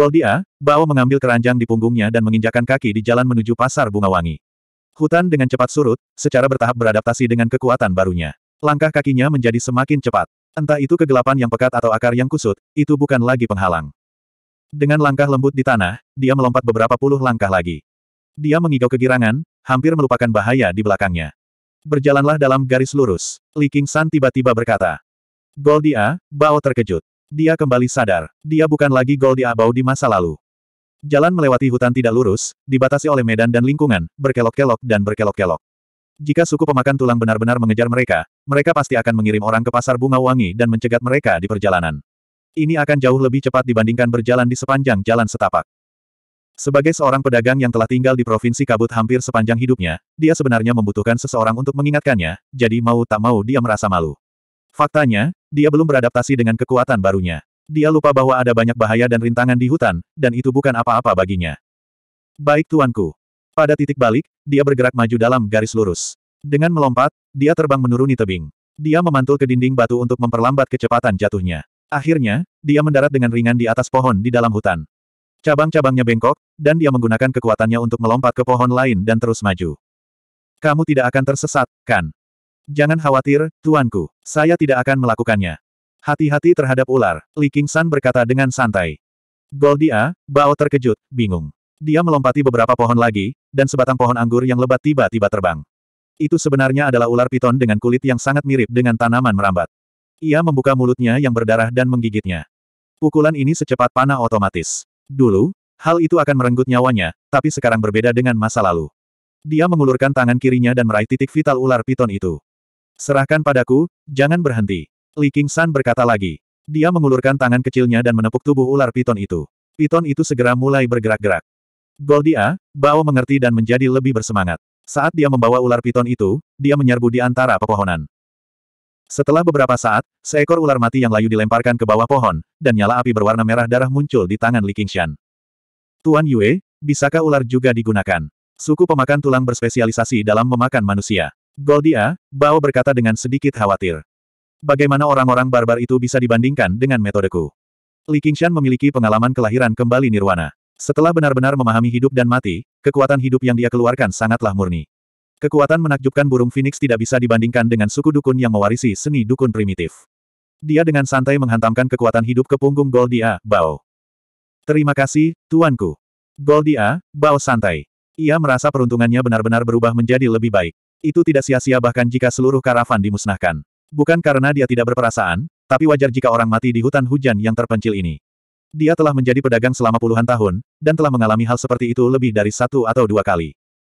Goldia, Bao mengambil keranjang di punggungnya dan menginjakan kaki di jalan menuju pasar bunga wangi. Hutan dengan cepat surut, secara bertahap beradaptasi dengan kekuatan barunya. Langkah kakinya menjadi semakin cepat. Entah itu kegelapan yang pekat atau akar yang kusut, itu bukan lagi penghalang. Dengan langkah lembut di tanah, dia melompat beberapa puluh langkah lagi. Dia mengigau kegirangan, hampir melupakan bahaya di belakangnya. Berjalanlah dalam garis lurus. Li King San tiba-tiba berkata. Goldia, Bao terkejut. Dia kembali sadar, dia bukan lagi di Abau di masa lalu. Jalan melewati hutan tidak lurus, dibatasi oleh medan dan lingkungan, berkelok-kelok dan berkelok-kelok. Jika suku pemakan tulang benar-benar mengejar mereka, mereka pasti akan mengirim orang ke pasar bunga wangi dan mencegat mereka di perjalanan. Ini akan jauh lebih cepat dibandingkan berjalan di sepanjang jalan setapak. Sebagai seorang pedagang yang telah tinggal di Provinsi Kabut hampir sepanjang hidupnya, dia sebenarnya membutuhkan seseorang untuk mengingatkannya, jadi mau tak mau dia merasa malu. Faktanya, dia belum beradaptasi dengan kekuatan barunya. Dia lupa bahwa ada banyak bahaya dan rintangan di hutan, dan itu bukan apa-apa baginya. Baik tuanku. Pada titik balik, dia bergerak maju dalam garis lurus. Dengan melompat, dia terbang menuruni tebing. Dia memantul ke dinding batu untuk memperlambat kecepatan jatuhnya. Akhirnya, dia mendarat dengan ringan di atas pohon di dalam hutan. Cabang-cabangnya bengkok, dan dia menggunakan kekuatannya untuk melompat ke pohon lain dan terus maju. Kamu tidak akan tersesat, kan? Jangan khawatir, tuanku. Saya tidak akan melakukannya. Hati-hati terhadap ular, Li Qingshan berkata dengan santai. Goldia, Bao terkejut, bingung. Dia melompati beberapa pohon lagi, dan sebatang pohon anggur yang lebat tiba-tiba terbang. Itu sebenarnya adalah ular piton dengan kulit yang sangat mirip dengan tanaman merambat. Ia membuka mulutnya yang berdarah dan menggigitnya. Pukulan ini secepat panah otomatis. Dulu, hal itu akan merenggut nyawanya, tapi sekarang berbeda dengan masa lalu. Dia mengulurkan tangan kirinya dan meraih titik vital ular piton itu. Serahkan padaku, jangan berhenti. Li San berkata lagi. Dia mengulurkan tangan kecilnya dan menepuk tubuh ular piton itu. Piton itu segera mulai bergerak-gerak. Goldia, Bao mengerti dan menjadi lebih bersemangat. Saat dia membawa ular piton itu, dia menyerbu di antara pepohonan. Setelah beberapa saat, seekor ular mati yang layu dilemparkan ke bawah pohon, dan nyala api berwarna merah darah muncul di tangan Li Qingshan. Tuan Yue, bisakah ular juga digunakan? Suku pemakan tulang berspesialisasi dalam memakan manusia. Goldia, Bao berkata dengan sedikit khawatir. Bagaimana orang-orang barbar itu bisa dibandingkan dengan metodeku? Li Qingshan memiliki pengalaman kelahiran kembali nirwana. Setelah benar-benar memahami hidup dan mati, kekuatan hidup yang dia keluarkan sangatlah murni. Kekuatan menakjubkan burung phoenix tidak bisa dibandingkan dengan suku dukun yang mewarisi seni dukun primitif. Dia dengan santai menghantamkan kekuatan hidup ke punggung Goldia, Bao. Terima kasih, tuanku. Goldia, Bao santai. Ia merasa peruntungannya benar-benar berubah menjadi lebih baik. Itu tidak sia-sia bahkan jika seluruh karavan dimusnahkan. Bukan karena dia tidak berperasaan, tapi wajar jika orang mati di hutan hujan yang terpencil ini. Dia telah menjadi pedagang selama puluhan tahun, dan telah mengalami hal seperti itu lebih dari satu atau dua kali.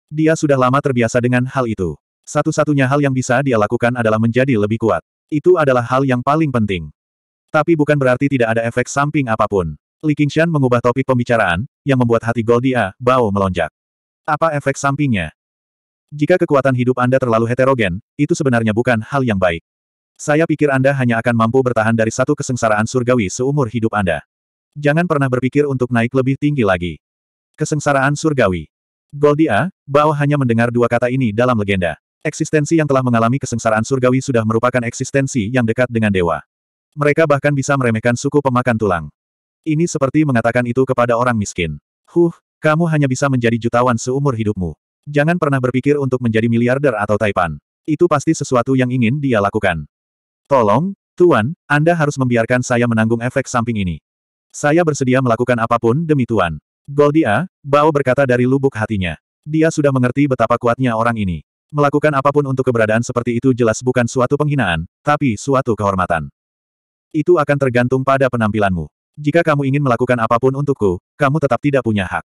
Dia sudah lama terbiasa dengan hal itu. Satu-satunya hal yang bisa dia lakukan adalah menjadi lebih kuat. Itu adalah hal yang paling penting. Tapi bukan berarti tidak ada efek samping apapun. Li Qingshan mengubah topik pembicaraan, yang membuat hati Goldia, Bao melonjak. Apa efek sampingnya? Jika kekuatan hidup Anda terlalu heterogen, itu sebenarnya bukan hal yang baik. Saya pikir Anda hanya akan mampu bertahan dari satu kesengsaraan surgawi seumur hidup Anda. Jangan pernah berpikir untuk naik lebih tinggi lagi. Kesengsaraan surgawi. Goldia, Bao hanya mendengar dua kata ini dalam legenda. Eksistensi yang telah mengalami kesengsaraan surgawi sudah merupakan eksistensi yang dekat dengan dewa. Mereka bahkan bisa meremehkan suku pemakan tulang. Ini seperti mengatakan itu kepada orang miskin. Huh, kamu hanya bisa menjadi jutawan seumur hidupmu. Jangan pernah berpikir untuk menjadi miliarder atau taipan. Itu pasti sesuatu yang ingin dia lakukan. Tolong, Tuan, Anda harus membiarkan saya menanggung efek samping ini. Saya bersedia melakukan apapun demi Tuan. Goldia, Bao berkata dari lubuk hatinya. Dia sudah mengerti betapa kuatnya orang ini. Melakukan apapun untuk keberadaan seperti itu jelas bukan suatu penghinaan, tapi suatu kehormatan. Itu akan tergantung pada penampilanmu. Jika kamu ingin melakukan apapun untukku, kamu tetap tidak punya hak.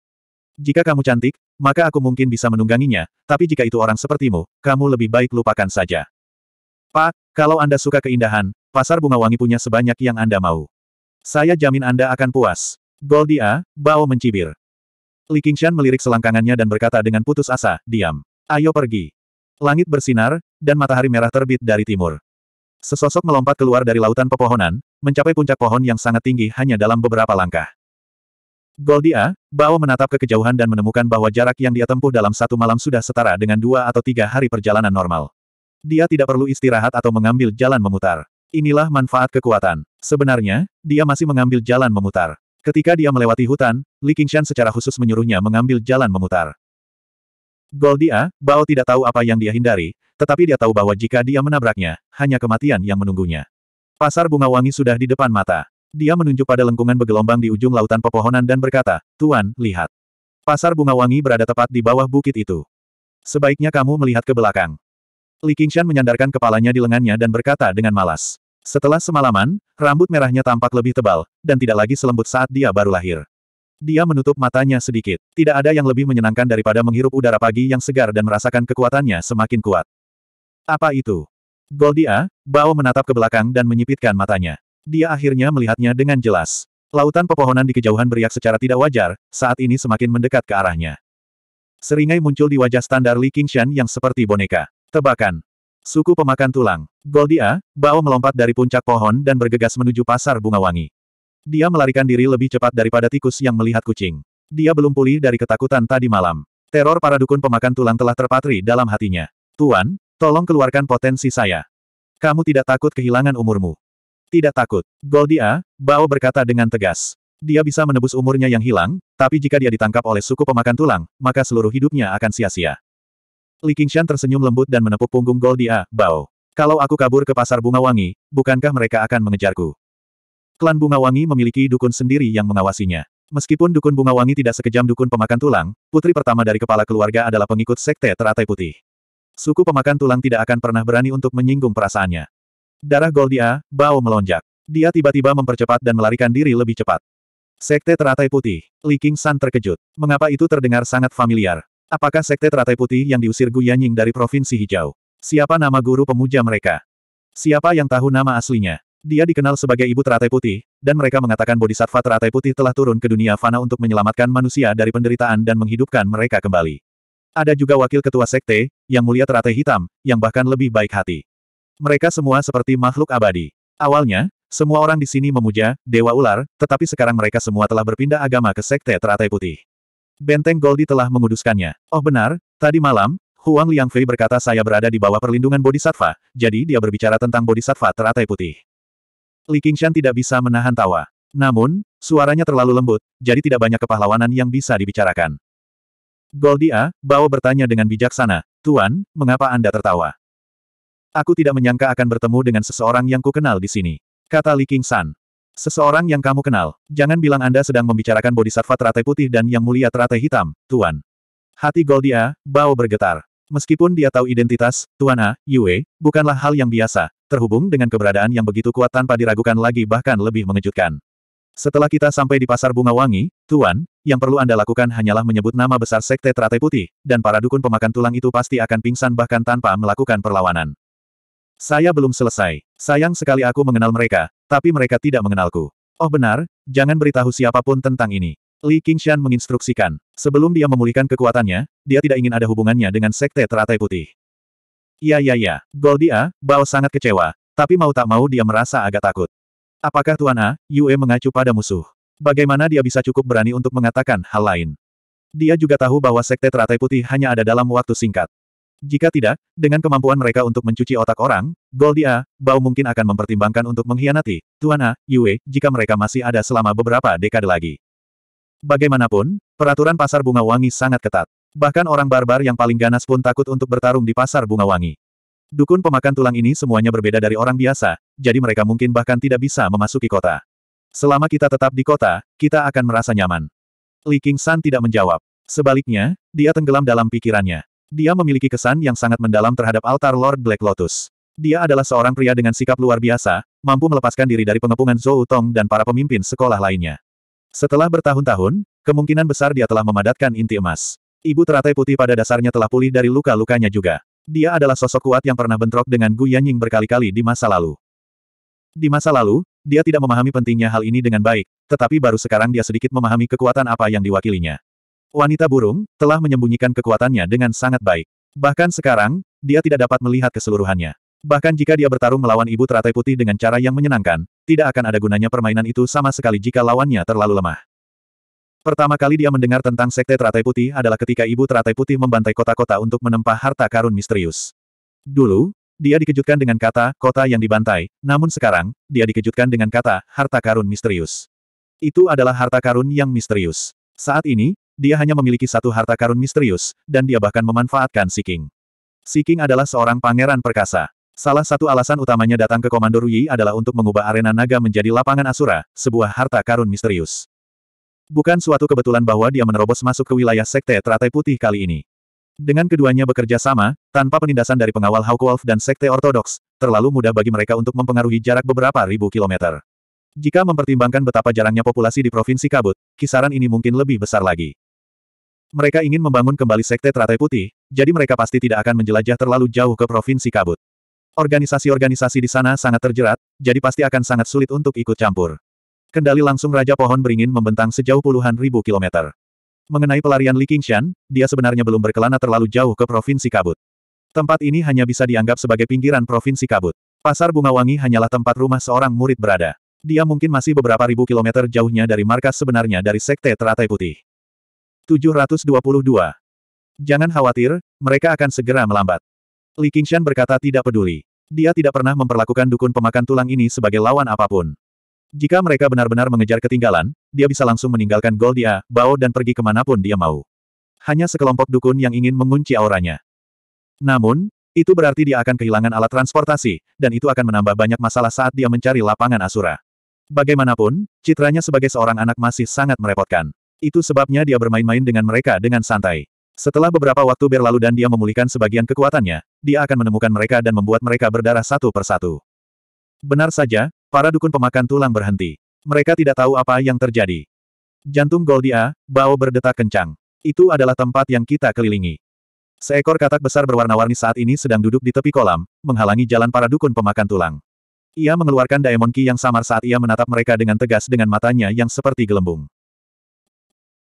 Jika kamu cantik, maka aku mungkin bisa menungganginya, tapi jika itu orang sepertimu, kamu lebih baik lupakan saja. Pak, kalau Anda suka keindahan, pasar bunga wangi punya sebanyak yang Anda mau. Saya jamin Anda akan puas. Goldia, bau mencibir. Li Qingshan melirik selangkangannya dan berkata dengan putus asa, diam. Ayo pergi. Langit bersinar, dan matahari merah terbit dari timur. Sesosok melompat keluar dari lautan pepohonan, mencapai puncak pohon yang sangat tinggi hanya dalam beberapa langkah. Goldia, ya? Bao menatap ke kejauhan dan menemukan bahwa jarak yang dia tempuh dalam satu malam sudah setara dengan dua atau tiga hari perjalanan normal. Dia tidak perlu istirahat atau mengambil jalan memutar. Inilah manfaat kekuatan. Sebenarnya, dia masih mengambil jalan memutar. Ketika dia melewati hutan, Li Qingshan secara khusus menyuruhnya mengambil jalan memutar. Goldia, ya? Bao tidak tahu apa yang dia hindari, tetapi dia tahu bahwa jika dia menabraknya, hanya kematian yang menunggunya. Pasar bunga wangi sudah di depan mata. Dia menunjuk pada lengkungan bergelombang di ujung lautan pepohonan dan berkata, Tuan, lihat. Pasar bunga wangi berada tepat di bawah bukit itu. Sebaiknya kamu melihat ke belakang. Li Qingshan menyandarkan kepalanya di lengannya dan berkata dengan malas. Setelah semalaman, rambut merahnya tampak lebih tebal, dan tidak lagi selembut saat dia baru lahir. Dia menutup matanya sedikit. Tidak ada yang lebih menyenangkan daripada menghirup udara pagi yang segar dan merasakan kekuatannya semakin kuat. Apa itu? Goldia, Bao menatap ke belakang dan menyipitkan matanya. Dia akhirnya melihatnya dengan jelas. Lautan pepohonan di kejauhan beriak secara tidak wajar, saat ini semakin mendekat ke arahnya. Seringai muncul di wajah standar Li Qingshan yang seperti boneka. Tebakan. Suku pemakan tulang. Goldia, Bao melompat dari puncak pohon dan bergegas menuju pasar bunga wangi. Dia melarikan diri lebih cepat daripada tikus yang melihat kucing. Dia belum pulih dari ketakutan tadi malam. Teror para dukun pemakan tulang telah terpatri dalam hatinya. Tuan, tolong keluarkan potensi saya. Kamu tidak takut kehilangan umurmu. Tidak takut. Goldia, Bao berkata dengan tegas. Dia bisa menebus umurnya yang hilang, tapi jika dia ditangkap oleh suku pemakan tulang, maka seluruh hidupnya akan sia-sia. Li Qingshan tersenyum lembut dan menepuk punggung Goldia, Bao. Kalau aku kabur ke pasar bunga wangi, bukankah mereka akan mengejarku? Klan bunga wangi memiliki dukun sendiri yang mengawasinya. Meskipun dukun bunga wangi tidak sekejam dukun pemakan tulang, putri pertama dari kepala keluarga adalah pengikut sekte teratai putih. Suku pemakan tulang tidak akan pernah berani untuk menyinggung perasaannya. Darah Goldia, Bao melonjak. Dia tiba-tiba mempercepat dan melarikan diri lebih cepat. Sekte Teratai Putih. Li King San terkejut. Mengapa itu terdengar sangat familiar? Apakah Sekte Teratai Putih yang diusir Gu Yanying dari Provinsi Hijau? Siapa nama guru pemuja mereka? Siapa yang tahu nama aslinya? Dia dikenal sebagai Ibu Teratai Putih, dan mereka mengatakan Bodhisattva Teratai Putih telah turun ke dunia fana untuk menyelamatkan manusia dari penderitaan dan menghidupkan mereka kembali. Ada juga Wakil Ketua Sekte, Yang Mulia Teratai Hitam, yang bahkan lebih baik hati. Mereka semua seperti makhluk abadi. Awalnya, semua orang di sini memuja Dewa Ular, tetapi sekarang mereka semua telah berpindah agama ke Sekte Teratai Putih. Benteng Goldi telah menguduskannya. Oh benar, tadi malam, Huang Liangfei berkata saya berada di bawah perlindungan Bodhisattva, jadi dia berbicara tentang Bodhisattva Teratai Putih. Li Qingshan tidak bisa menahan tawa. Namun, suaranya terlalu lembut, jadi tidak banyak kepahlawanan yang bisa dibicarakan. Goldia, Bao bertanya dengan bijaksana, Tuan, mengapa Anda tertawa? Aku tidak menyangka akan bertemu dengan seseorang yang kukenal di sini. Kata Li King San. Seseorang yang kamu kenal. Jangan bilang Anda sedang membicarakan bodhisattva teratai putih dan yang mulia teratai hitam, Tuan. Hati Goldia, bau bergetar. Meskipun dia tahu identitas, Tuan A, Yue, bukanlah hal yang biasa, terhubung dengan keberadaan yang begitu kuat tanpa diragukan lagi bahkan lebih mengejutkan. Setelah kita sampai di Pasar Bunga Wangi, Tuan, yang perlu Anda lakukan hanyalah menyebut nama besar Sekte Teratai Putih, dan para dukun pemakan tulang itu pasti akan pingsan bahkan tanpa melakukan perlawanan. Saya belum selesai. Sayang sekali aku mengenal mereka, tapi mereka tidak mengenalku. Oh benar, jangan beritahu siapapun tentang ini. Li Qingshan menginstruksikan. Sebelum dia memulihkan kekuatannya, dia tidak ingin ada hubungannya dengan Sekte Teratai Putih. Ya ya ya. Goldia, Bao sangat kecewa, tapi mau tak mau dia merasa agak takut. Apakah Tuan A, Yue mengacu pada musuh? Bagaimana dia bisa cukup berani untuk mengatakan hal lain? Dia juga tahu bahwa Sekte Teratai Putih hanya ada dalam waktu singkat. Jika tidak, dengan kemampuan mereka untuk mencuci otak orang, Goldia, Bao mungkin akan mempertimbangkan untuk mengkhianati, Tuan Yue, jika mereka masih ada selama beberapa dekade lagi. Bagaimanapun, peraturan pasar bunga wangi sangat ketat. Bahkan orang barbar yang paling ganas pun takut untuk bertarung di pasar bunga wangi. Dukun pemakan tulang ini semuanya berbeda dari orang biasa, jadi mereka mungkin bahkan tidak bisa memasuki kota. Selama kita tetap di kota, kita akan merasa nyaman. Li King San tidak menjawab. Sebaliknya, dia tenggelam dalam pikirannya. Dia memiliki kesan yang sangat mendalam terhadap altar Lord Black Lotus. Dia adalah seorang pria dengan sikap luar biasa, mampu melepaskan diri dari pengepungan Zhou Tong dan para pemimpin sekolah lainnya. Setelah bertahun-tahun, kemungkinan besar dia telah memadatkan inti emas. Ibu teratai putih pada dasarnya telah pulih dari luka-lukanya juga. Dia adalah sosok kuat yang pernah bentrok dengan Gu Yanying berkali-kali di masa lalu. Di masa lalu, dia tidak memahami pentingnya hal ini dengan baik, tetapi baru sekarang dia sedikit memahami kekuatan apa yang diwakilinya. Wanita burung, telah menyembunyikan kekuatannya dengan sangat baik. Bahkan sekarang, dia tidak dapat melihat keseluruhannya. Bahkan jika dia bertarung melawan ibu teratai putih dengan cara yang menyenangkan, tidak akan ada gunanya permainan itu sama sekali jika lawannya terlalu lemah. Pertama kali dia mendengar tentang sekte teratai putih adalah ketika ibu teratai putih membantai kota-kota untuk menempah harta karun misterius. Dulu, dia dikejutkan dengan kata, kota yang dibantai, namun sekarang, dia dikejutkan dengan kata, harta karun misterius. Itu adalah harta karun yang misterius. Saat ini, dia hanya memiliki satu harta karun misterius, dan dia bahkan memanfaatkan Si King. Si King adalah seorang pangeran perkasa. Salah satu alasan utamanya datang ke Komando Ruyi adalah untuk mengubah arena naga menjadi lapangan asura, sebuah harta karun misterius. Bukan suatu kebetulan bahwa dia menerobos masuk ke wilayah Sekte Teratai Putih kali ini. Dengan keduanya bekerja sama, tanpa penindasan dari pengawal Wolf dan Sekte Ortodoks, terlalu mudah bagi mereka untuk mempengaruhi jarak beberapa ribu kilometer. Jika mempertimbangkan betapa jarangnya populasi di Provinsi Kabut, kisaran ini mungkin lebih besar lagi. Mereka ingin membangun kembali Sekte Teratai Putih, jadi mereka pasti tidak akan menjelajah terlalu jauh ke Provinsi Kabut. Organisasi-organisasi di sana sangat terjerat, jadi pasti akan sangat sulit untuk ikut campur. Kendali langsung Raja Pohon Beringin membentang sejauh puluhan ribu kilometer. Mengenai pelarian Li Qingshan, dia sebenarnya belum berkelana terlalu jauh ke Provinsi Kabut. Tempat ini hanya bisa dianggap sebagai pinggiran Provinsi Kabut. Pasar Bunga Wangi hanyalah tempat rumah seorang murid berada. Dia mungkin masih beberapa ribu kilometer jauhnya dari markas sebenarnya dari Sekte Teratai Putih. 722. Jangan khawatir, mereka akan segera melambat. Li Qingshan berkata tidak peduli. Dia tidak pernah memperlakukan dukun pemakan tulang ini sebagai lawan apapun. Jika mereka benar-benar mengejar ketinggalan, dia bisa langsung meninggalkan Goldia, Bao dan pergi kemanapun dia mau. Hanya sekelompok dukun yang ingin mengunci auranya. Namun, itu berarti dia akan kehilangan alat transportasi, dan itu akan menambah banyak masalah saat dia mencari lapangan Asura. Bagaimanapun, citranya sebagai seorang anak masih sangat merepotkan. Itu sebabnya dia bermain-main dengan mereka dengan santai. Setelah beberapa waktu berlalu dan dia memulihkan sebagian kekuatannya, dia akan menemukan mereka dan membuat mereka berdarah satu persatu. Benar saja, para dukun pemakan tulang berhenti. Mereka tidak tahu apa yang terjadi. Jantung Goldia, bau berdetak kencang. Itu adalah tempat yang kita kelilingi. Seekor katak besar berwarna-warni saat ini sedang duduk di tepi kolam, menghalangi jalan para dukun pemakan tulang. Ia mengeluarkan daemon ki yang samar saat ia menatap mereka dengan tegas dengan matanya yang seperti gelembung.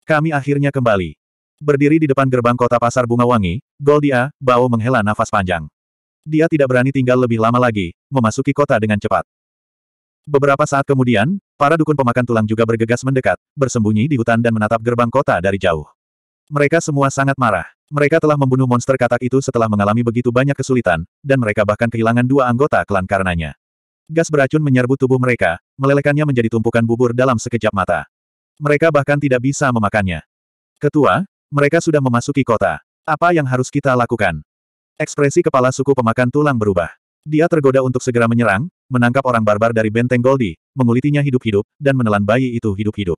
Kami akhirnya kembali. Berdiri di depan gerbang kota pasar bunga wangi, Goldia, Bao menghela nafas panjang. Dia tidak berani tinggal lebih lama lagi, memasuki kota dengan cepat. Beberapa saat kemudian, para dukun pemakan tulang juga bergegas mendekat, bersembunyi di hutan dan menatap gerbang kota dari jauh. Mereka semua sangat marah. Mereka telah membunuh monster katak itu setelah mengalami begitu banyak kesulitan, dan mereka bahkan kehilangan dua anggota klan karenanya. Gas beracun menyerbu tubuh mereka, melelehkannya menjadi tumpukan bubur dalam sekejap mata. Mereka bahkan tidak bisa memakannya. Ketua, mereka sudah memasuki kota. Apa yang harus kita lakukan? Ekspresi kepala suku pemakan tulang berubah. Dia tergoda untuk segera menyerang, menangkap orang barbar dari benteng Goldi, mengulitinya hidup-hidup, dan menelan bayi itu hidup-hidup.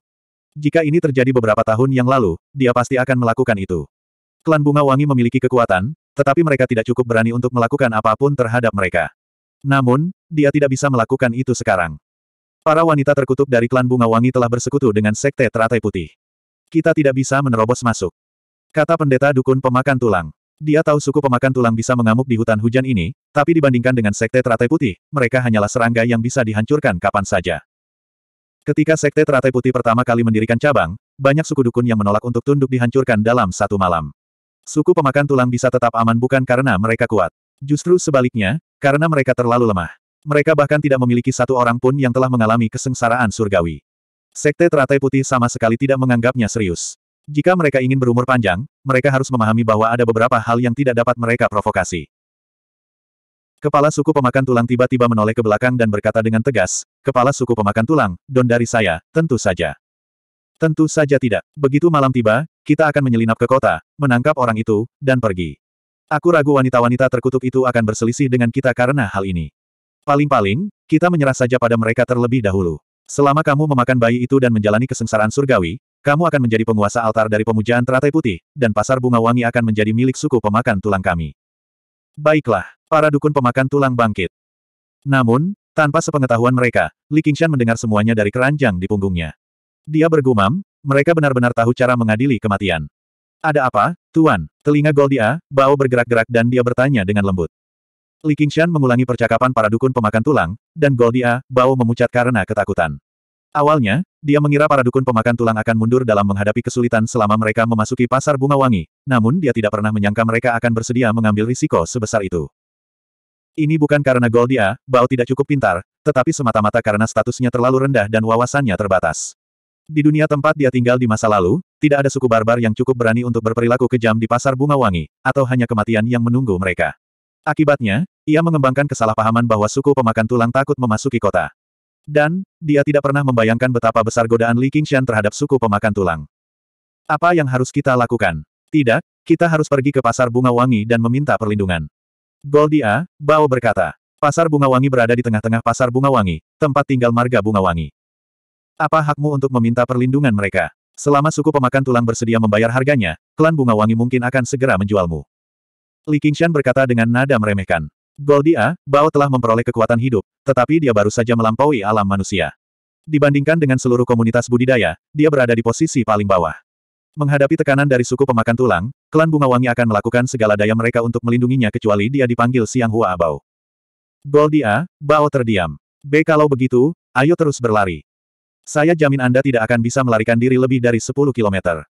Jika ini terjadi beberapa tahun yang lalu, dia pasti akan melakukan itu. Klan Bunga Wangi memiliki kekuatan, tetapi mereka tidak cukup berani untuk melakukan apapun terhadap mereka. Namun, dia tidak bisa melakukan itu sekarang. Para wanita terkutuk dari klan Bunga Wangi telah bersekutu dengan Sekte Teratai Putih. Kita tidak bisa menerobos masuk. Kata pendeta dukun pemakan tulang. Dia tahu suku pemakan tulang bisa mengamuk di hutan hujan ini, tapi dibandingkan dengan Sekte Teratai Putih, mereka hanyalah serangga yang bisa dihancurkan kapan saja. Ketika Sekte Teratai Putih pertama kali mendirikan cabang, banyak suku dukun yang menolak untuk tunduk dihancurkan dalam satu malam. Suku pemakan tulang bisa tetap aman bukan karena mereka kuat. Justru sebaliknya, karena mereka terlalu lemah. Mereka bahkan tidak memiliki satu orang pun yang telah mengalami kesengsaraan surgawi. Sekte teratai putih sama sekali tidak menganggapnya serius. Jika mereka ingin berumur panjang, mereka harus memahami bahwa ada beberapa hal yang tidak dapat mereka provokasi. Kepala suku pemakan tulang tiba-tiba menoleh ke belakang dan berkata dengan tegas, Kepala suku pemakan tulang, don dari saya, tentu saja. Tentu saja tidak. Begitu malam tiba, kita akan menyelinap ke kota, menangkap orang itu, dan pergi. Aku ragu wanita-wanita terkutuk itu akan berselisih dengan kita karena hal ini. Paling-paling, kita menyerah saja pada mereka terlebih dahulu. Selama kamu memakan bayi itu dan menjalani kesengsaraan surgawi, kamu akan menjadi penguasa altar dari pemujaan teratai putih, dan pasar bunga wangi akan menjadi milik suku pemakan tulang kami. Baiklah, para dukun pemakan tulang bangkit. Namun, tanpa sepengetahuan mereka, Li Qingshan mendengar semuanya dari keranjang di punggungnya. Dia bergumam, mereka benar-benar tahu cara mengadili kematian. Ada apa, Tuan? Telinga Goldia, Bao bergerak-gerak dan dia bertanya dengan lembut. Li Qingshan mengulangi percakapan para dukun pemakan tulang, dan Goldia, bau memucat karena ketakutan. Awalnya, dia mengira para dukun pemakan tulang akan mundur dalam menghadapi kesulitan selama mereka memasuki pasar bunga wangi, namun dia tidak pernah menyangka mereka akan bersedia mengambil risiko sebesar itu. Ini bukan karena Goldia, Bao tidak cukup pintar, tetapi semata-mata karena statusnya terlalu rendah dan wawasannya terbatas. Di dunia tempat dia tinggal di masa lalu, tidak ada suku barbar yang cukup berani untuk berperilaku kejam di pasar bunga wangi, atau hanya kematian yang menunggu mereka. Akibatnya, ia mengembangkan kesalahpahaman bahwa suku pemakan tulang takut memasuki kota. Dan, dia tidak pernah membayangkan betapa besar godaan Li Qingshan terhadap suku pemakan tulang. Apa yang harus kita lakukan? Tidak, kita harus pergi ke pasar bunga wangi dan meminta perlindungan. Goldia, Bao berkata. Pasar bunga wangi berada di tengah-tengah pasar bunga wangi, tempat tinggal marga bunga wangi. Apa hakmu untuk meminta perlindungan mereka? Selama suku pemakan tulang bersedia membayar harganya, klan bunga wangi mungkin akan segera menjualmu. Li Qingshan berkata dengan nada meremehkan. Goldia, Bao telah memperoleh kekuatan hidup, tetapi dia baru saja melampaui alam manusia. Dibandingkan dengan seluruh komunitas budidaya, dia berada di posisi paling bawah. Menghadapi tekanan dari suku pemakan tulang, klan Bunga Wangi akan melakukan segala daya mereka untuk melindunginya kecuali dia dipanggil Siang Hua Bao. Goldia, Bao terdiam. B kalau begitu, ayo terus berlari. Saya jamin Anda tidak akan bisa melarikan diri lebih dari 10 kilometer.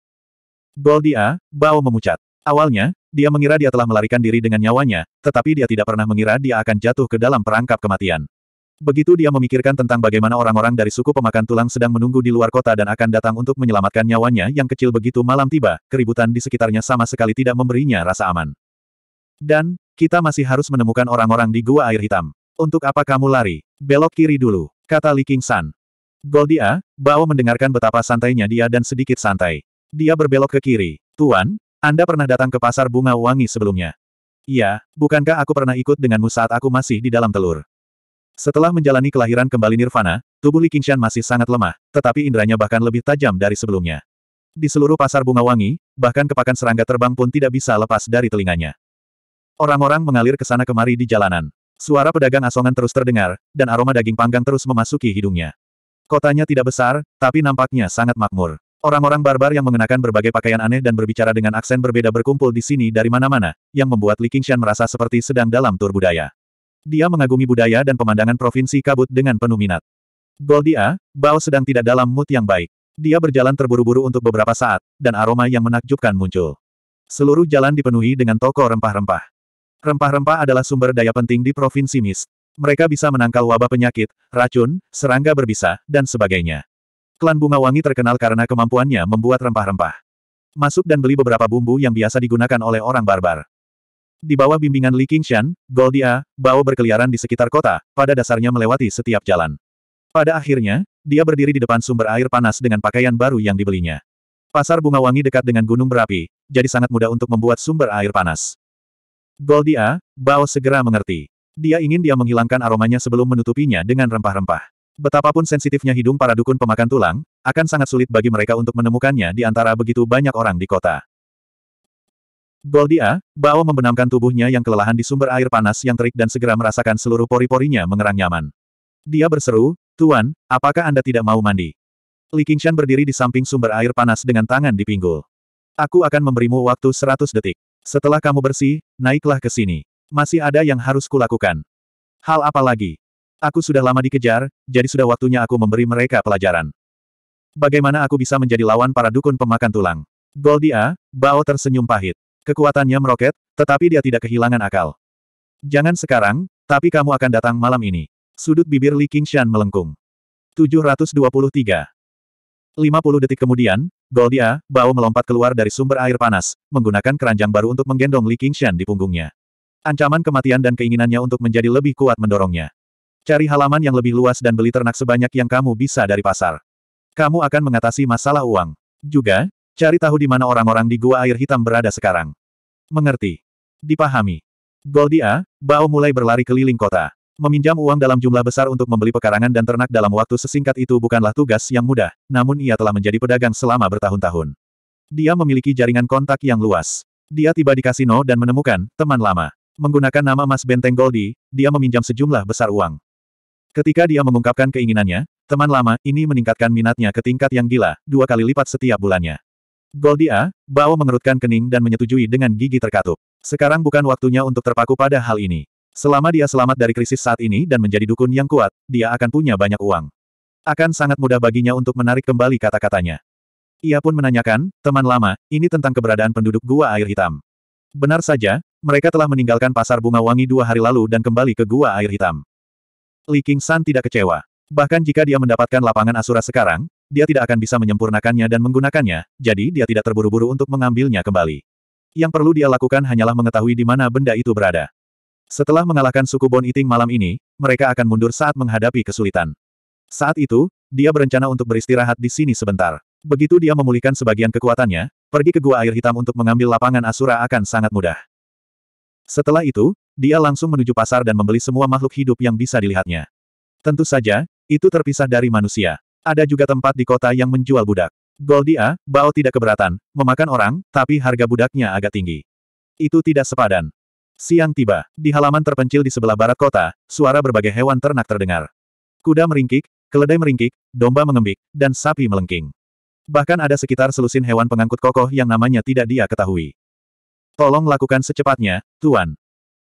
Goldia, Bao memucat. Awalnya, dia mengira dia telah melarikan diri dengan nyawanya, tetapi dia tidak pernah mengira dia akan jatuh ke dalam perangkap kematian. Begitu dia memikirkan tentang bagaimana orang-orang dari suku pemakan tulang sedang menunggu di luar kota dan akan datang untuk menyelamatkan nyawanya yang kecil begitu malam tiba, keributan di sekitarnya sama sekali tidak memberinya rasa aman. Dan, kita masih harus menemukan orang-orang di gua air hitam. Untuk apa kamu lari? Belok kiri dulu, kata Li King San. Goldia, Bao mendengarkan betapa santainya dia dan sedikit santai. Dia berbelok ke kiri. Tuan, anda pernah datang ke pasar bunga wangi sebelumnya? Iya, bukankah aku pernah ikut denganmu saat aku masih di dalam telur? Setelah menjalani kelahiran kembali Nirvana, tubuh Li Qingshan masih sangat lemah, tetapi inderanya bahkan lebih tajam dari sebelumnya. Di seluruh pasar bunga wangi, bahkan kepakan serangga terbang pun tidak bisa lepas dari telinganya. Orang-orang mengalir ke sana kemari di jalanan. Suara pedagang asongan terus terdengar, dan aroma daging panggang terus memasuki hidungnya. Kotanya tidak besar, tapi nampaknya sangat makmur. Orang-orang barbar yang mengenakan berbagai pakaian aneh dan berbicara dengan aksen berbeda berkumpul di sini dari mana-mana, yang membuat Li Qingshan merasa seperti sedang dalam tur budaya. Dia mengagumi budaya dan pemandangan provinsi kabut dengan penuh minat. Goldia, Bao sedang tidak dalam mood yang baik. Dia berjalan terburu-buru untuk beberapa saat, dan aroma yang menakjubkan muncul. Seluruh jalan dipenuhi dengan toko rempah-rempah. Rempah-rempah adalah sumber daya penting di Provinsi Mist. Mereka bisa menangkal wabah penyakit, racun, serangga berbisa, dan sebagainya. Klan Bunga Wangi terkenal karena kemampuannya membuat rempah-rempah. Masuk dan beli beberapa bumbu yang biasa digunakan oleh orang barbar. Di bawah bimbingan Li Qingshan, Goldia, Bao berkeliaran di sekitar kota, pada dasarnya melewati setiap jalan. Pada akhirnya, dia berdiri di depan sumber air panas dengan pakaian baru yang dibelinya. Pasar bunga wangi dekat dengan gunung berapi, jadi sangat mudah untuk membuat sumber air panas. Goldia, Bao segera mengerti. Dia ingin dia menghilangkan aromanya sebelum menutupinya dengan rempah-rempah. Betapapun sensitifnya hidung para dukun pemakan tulang, akan sangat sulit bagi mereka untuk menemukannya di antara begitu banyak orang di kota. Goldia, Bao membenamkan tubuhnya yang kelelahan di sumber air panas yang terik dan segera merasakan seluruh pori-porinya mengerang nyaman. Dia berseru, Tuan, apakah Anda tidak mau mandi? Li Qingshan berdiri di samping sumber air panas dengan tangan di pinggul. Aku akan memberimu waktu 100 detik. Setelah kamu bersih, naiklah ke sini. Masih ada yang harus kulakukan. Hal apa lagi? Aku sudah lama dikejar, jadi sudah waktunya aku memberi mereka pelajaran. Bagaimana aku bisa menjadi lawan para dukun pemakan tulang? Goldia, Bao tersenyum pahit. Kekuatannya meroket, tetapi dia tidak kehilangan akal. Jangan sekarang, tapi kamu akan datang malam ini. Sudut bibir Li Qingshan melengkung. 723. 50 detik kemudian, Goldia, Bao melompat keluar dari sumber air panas, menggunakan keranjang baru untuk menggendong Li Qingshan di punggungnya. Ancaman kematian dan keinginannya untuk menjadi lebih kuat mendorongnya. Cari halaman yang lebih luas dan beli ternak sebanyak yang kamu bisa dari pasar. Kamu akan mengatasi masalah uang. Juga, cari tahu di mana orang-orang di gua air hitam berada sekarang. Mengerti. Dipahami. Goldia, Bao mulai berlari keliling kota. Meminjam uang dalam jumlah besar untuk membeli pekarangan dan ternak dalam waktu sesingkat itu bukanlah tugas yang mudah, namun ia telah menjadi pedagang selama bertahun-tahun. Dia memiliki jaringan kontak yang luas. Dia tiba di kasino dan menemukan teman lama. Menggunakan nama Mas Benteng Goldie, dia meminjam sejumlah besar uang. Ketika dia mengungkapkan keinginannya, teman lama ini meningkatkan minatnya ke tingkat yang gila, dua kali lipat setiap bulannya. Goldia, Bao mengerutkan kening dan menyetujui dengan gigi terkatup. Sekarang bukan waktunya untuk terpaku pada hal ini. Selama dia selamat dari krisis saat ini dan menjadi dukun yang kuat, dia akan punya banyak uang. Akan sangat mudah baginya untuk menarik kembali kata-katanya. Ia pun menanyakan, teman lama, ini tentang keberadaan penduduk gua air hitam. Benar saja, mereka telah meninggalkan pasar bunga wangi dua hari lalu dan kembali ke gua air hitam. Li Qingshan tidak kecewa. Bahkan jika dia mendapatkan lapangan Asura sekarang, dia tidak akan bisa menyempurnakannya dan menggunakannya, jadi dia tidak terburu-buru untuk mengambilnya kembali. Yang perlu dia lakukan hanyalah mengetahui di mana benda itu berada. Setelah mengalahkan suku Bon Iting malam ini, mereka akan mundur saat menghadapi kesulitan. Saat itu, dia berencana untuk beristirahat di sini sebentar. Begitu dia memulihkan sebagian kekuatannya, pergi ke gua air hitam untuk mengambil lapangan Asura akan sangat mudah. Setelah itu, dia langsung menuju pasar dan membeli semua makhluk hidup yang bisa dilihatnya. Tentu saja, itu terpisah dari manusia. Ada juga tempat di kota yang menjual budak. Goldia, Bao tidak keberatan, memakan orang, tapi harga budaknya agak tinggi. Itu tidak sepadan. Siang tiba, di halaman terpencil di sebelah barat kota, suara berbagai hewan ternak terdengar. Kuda meringkik, keledai meringkik, domba mengembik, dan sapi melengking. Bahkan ada sekitar selusin hewan pengangkut kokoh yang namanya tidak dia ketahui. Tolong lakukan secepatnya, Tuan.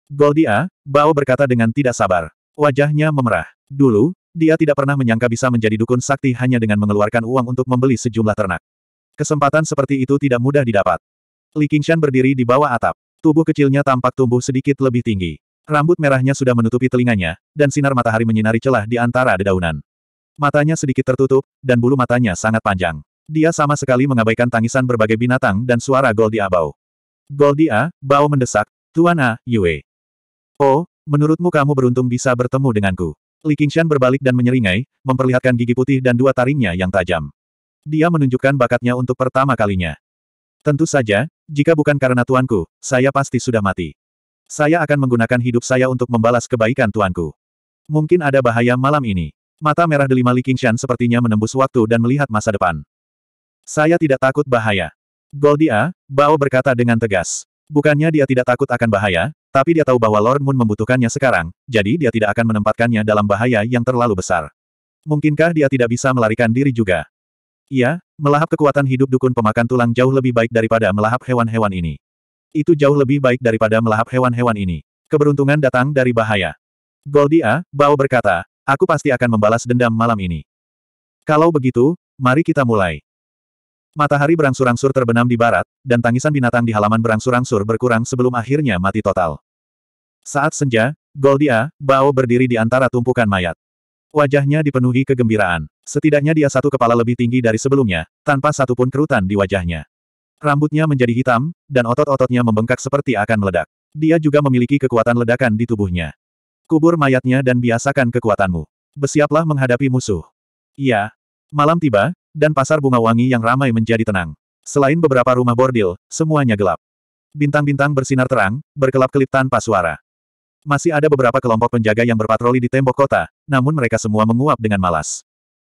Goldia, Bao berkata dengan tidak sabar. Wajahnya memerah. Dulu, dia tidak pernah menyangka bisa menjadi dukun sakti hanya dengan mengeluarkan uang untuk membeli sejumlah ternak. Kesempatan seperti itu tidak mudah didapat. Li Qingshan berdiri di bawah atap. Tubuh kecilnya tampak tumbuh sedikit lebih tinggi. Rambut merahnya sudah menutupi telinganya, dan sinar matahari menyinari celah di antara dedaunan. Matanya sedikit tertutup, dan bulu matanya sangat panjang. Dia sama sekali mengabaikan tangisan berbagai binatang dan suara Goldia Bao. Goldia, Bao mendesak, Tuan A, Yue. Oh, menurutmu kamu beruntung bisa bertemu denganku. Li Qingshan berbalik dan menyeringai, memperlihatkan gigi putih dan dua taringnya yang tajam. Dia menunjukkan bakatnya untuk pertama kalinya. Tentu saja, jika bukan karena tuanku, saya pasti sudah mati. Saya akan menggunakan hidup saya untuk membalas kebaikan tuanku. Mungkin ada bahaya malam ini. Mata merah delima Li Qingshan sepertinya menembus waktu dan melihat masa depan. Saya tidak takut bahaya. Goldia, Bao berkata dengan tegas. Bukannya dia tidak takut akan bahaya, tapi dia tahu bahwa Lord Moon membutuhkannya sekarang, jadi dia tidak akan menempatkannya dalam bahaya yang terlalu besar. Mungkinkah dia tidak bisa melarikan diri juga? Iya, melahap kekuatan hidup dukun pemakan tulang jauh lebih baik daripada melahap hewan-hewan ini. Itu jauh lebih baik daripada melahap hewan-hewan ini. Keberuntungan datang dari bahaya. Goldia, Bao berkata, aku pasti akan membalas dendam malam ini. Kalau begitu, mari kita mulai. Matahari berangsur-angsur terbenam di barat, dan tangisan binatang di halaman berangsur-angsur berkurang sebelum akhirnya mati total. Saat senja, Goldia, Bao berdiri di antara tumpukan mayat. Wajahnya dipenuhi kegembiraan. Setidaknya dia satu kepala lebih tinggi dari sebelumnya, tanpa satupun kerutan di wajahnya. Rambutnya menjadi hitam, dan otot-ototnya membengkak seperti akan meledak. Dia juga memiliki kekuatan ledakan di tubuhnya. Kubur mayatnya dan biasakan kekuatanmu. Bersiaplah menghadapi musuh. Iya. Malam tiba, dan pasar bunga wangi yang ramai menjadi tenang. Selain beberapa rumah bordil, semuanya gelap. Bintang-bintang bersinar terang, berkelap-kelip tanpa suara. Masih ada beberapa kelompok penjaga yang berpatroli di tembok kota, namun mereka semua menguap dengan malas.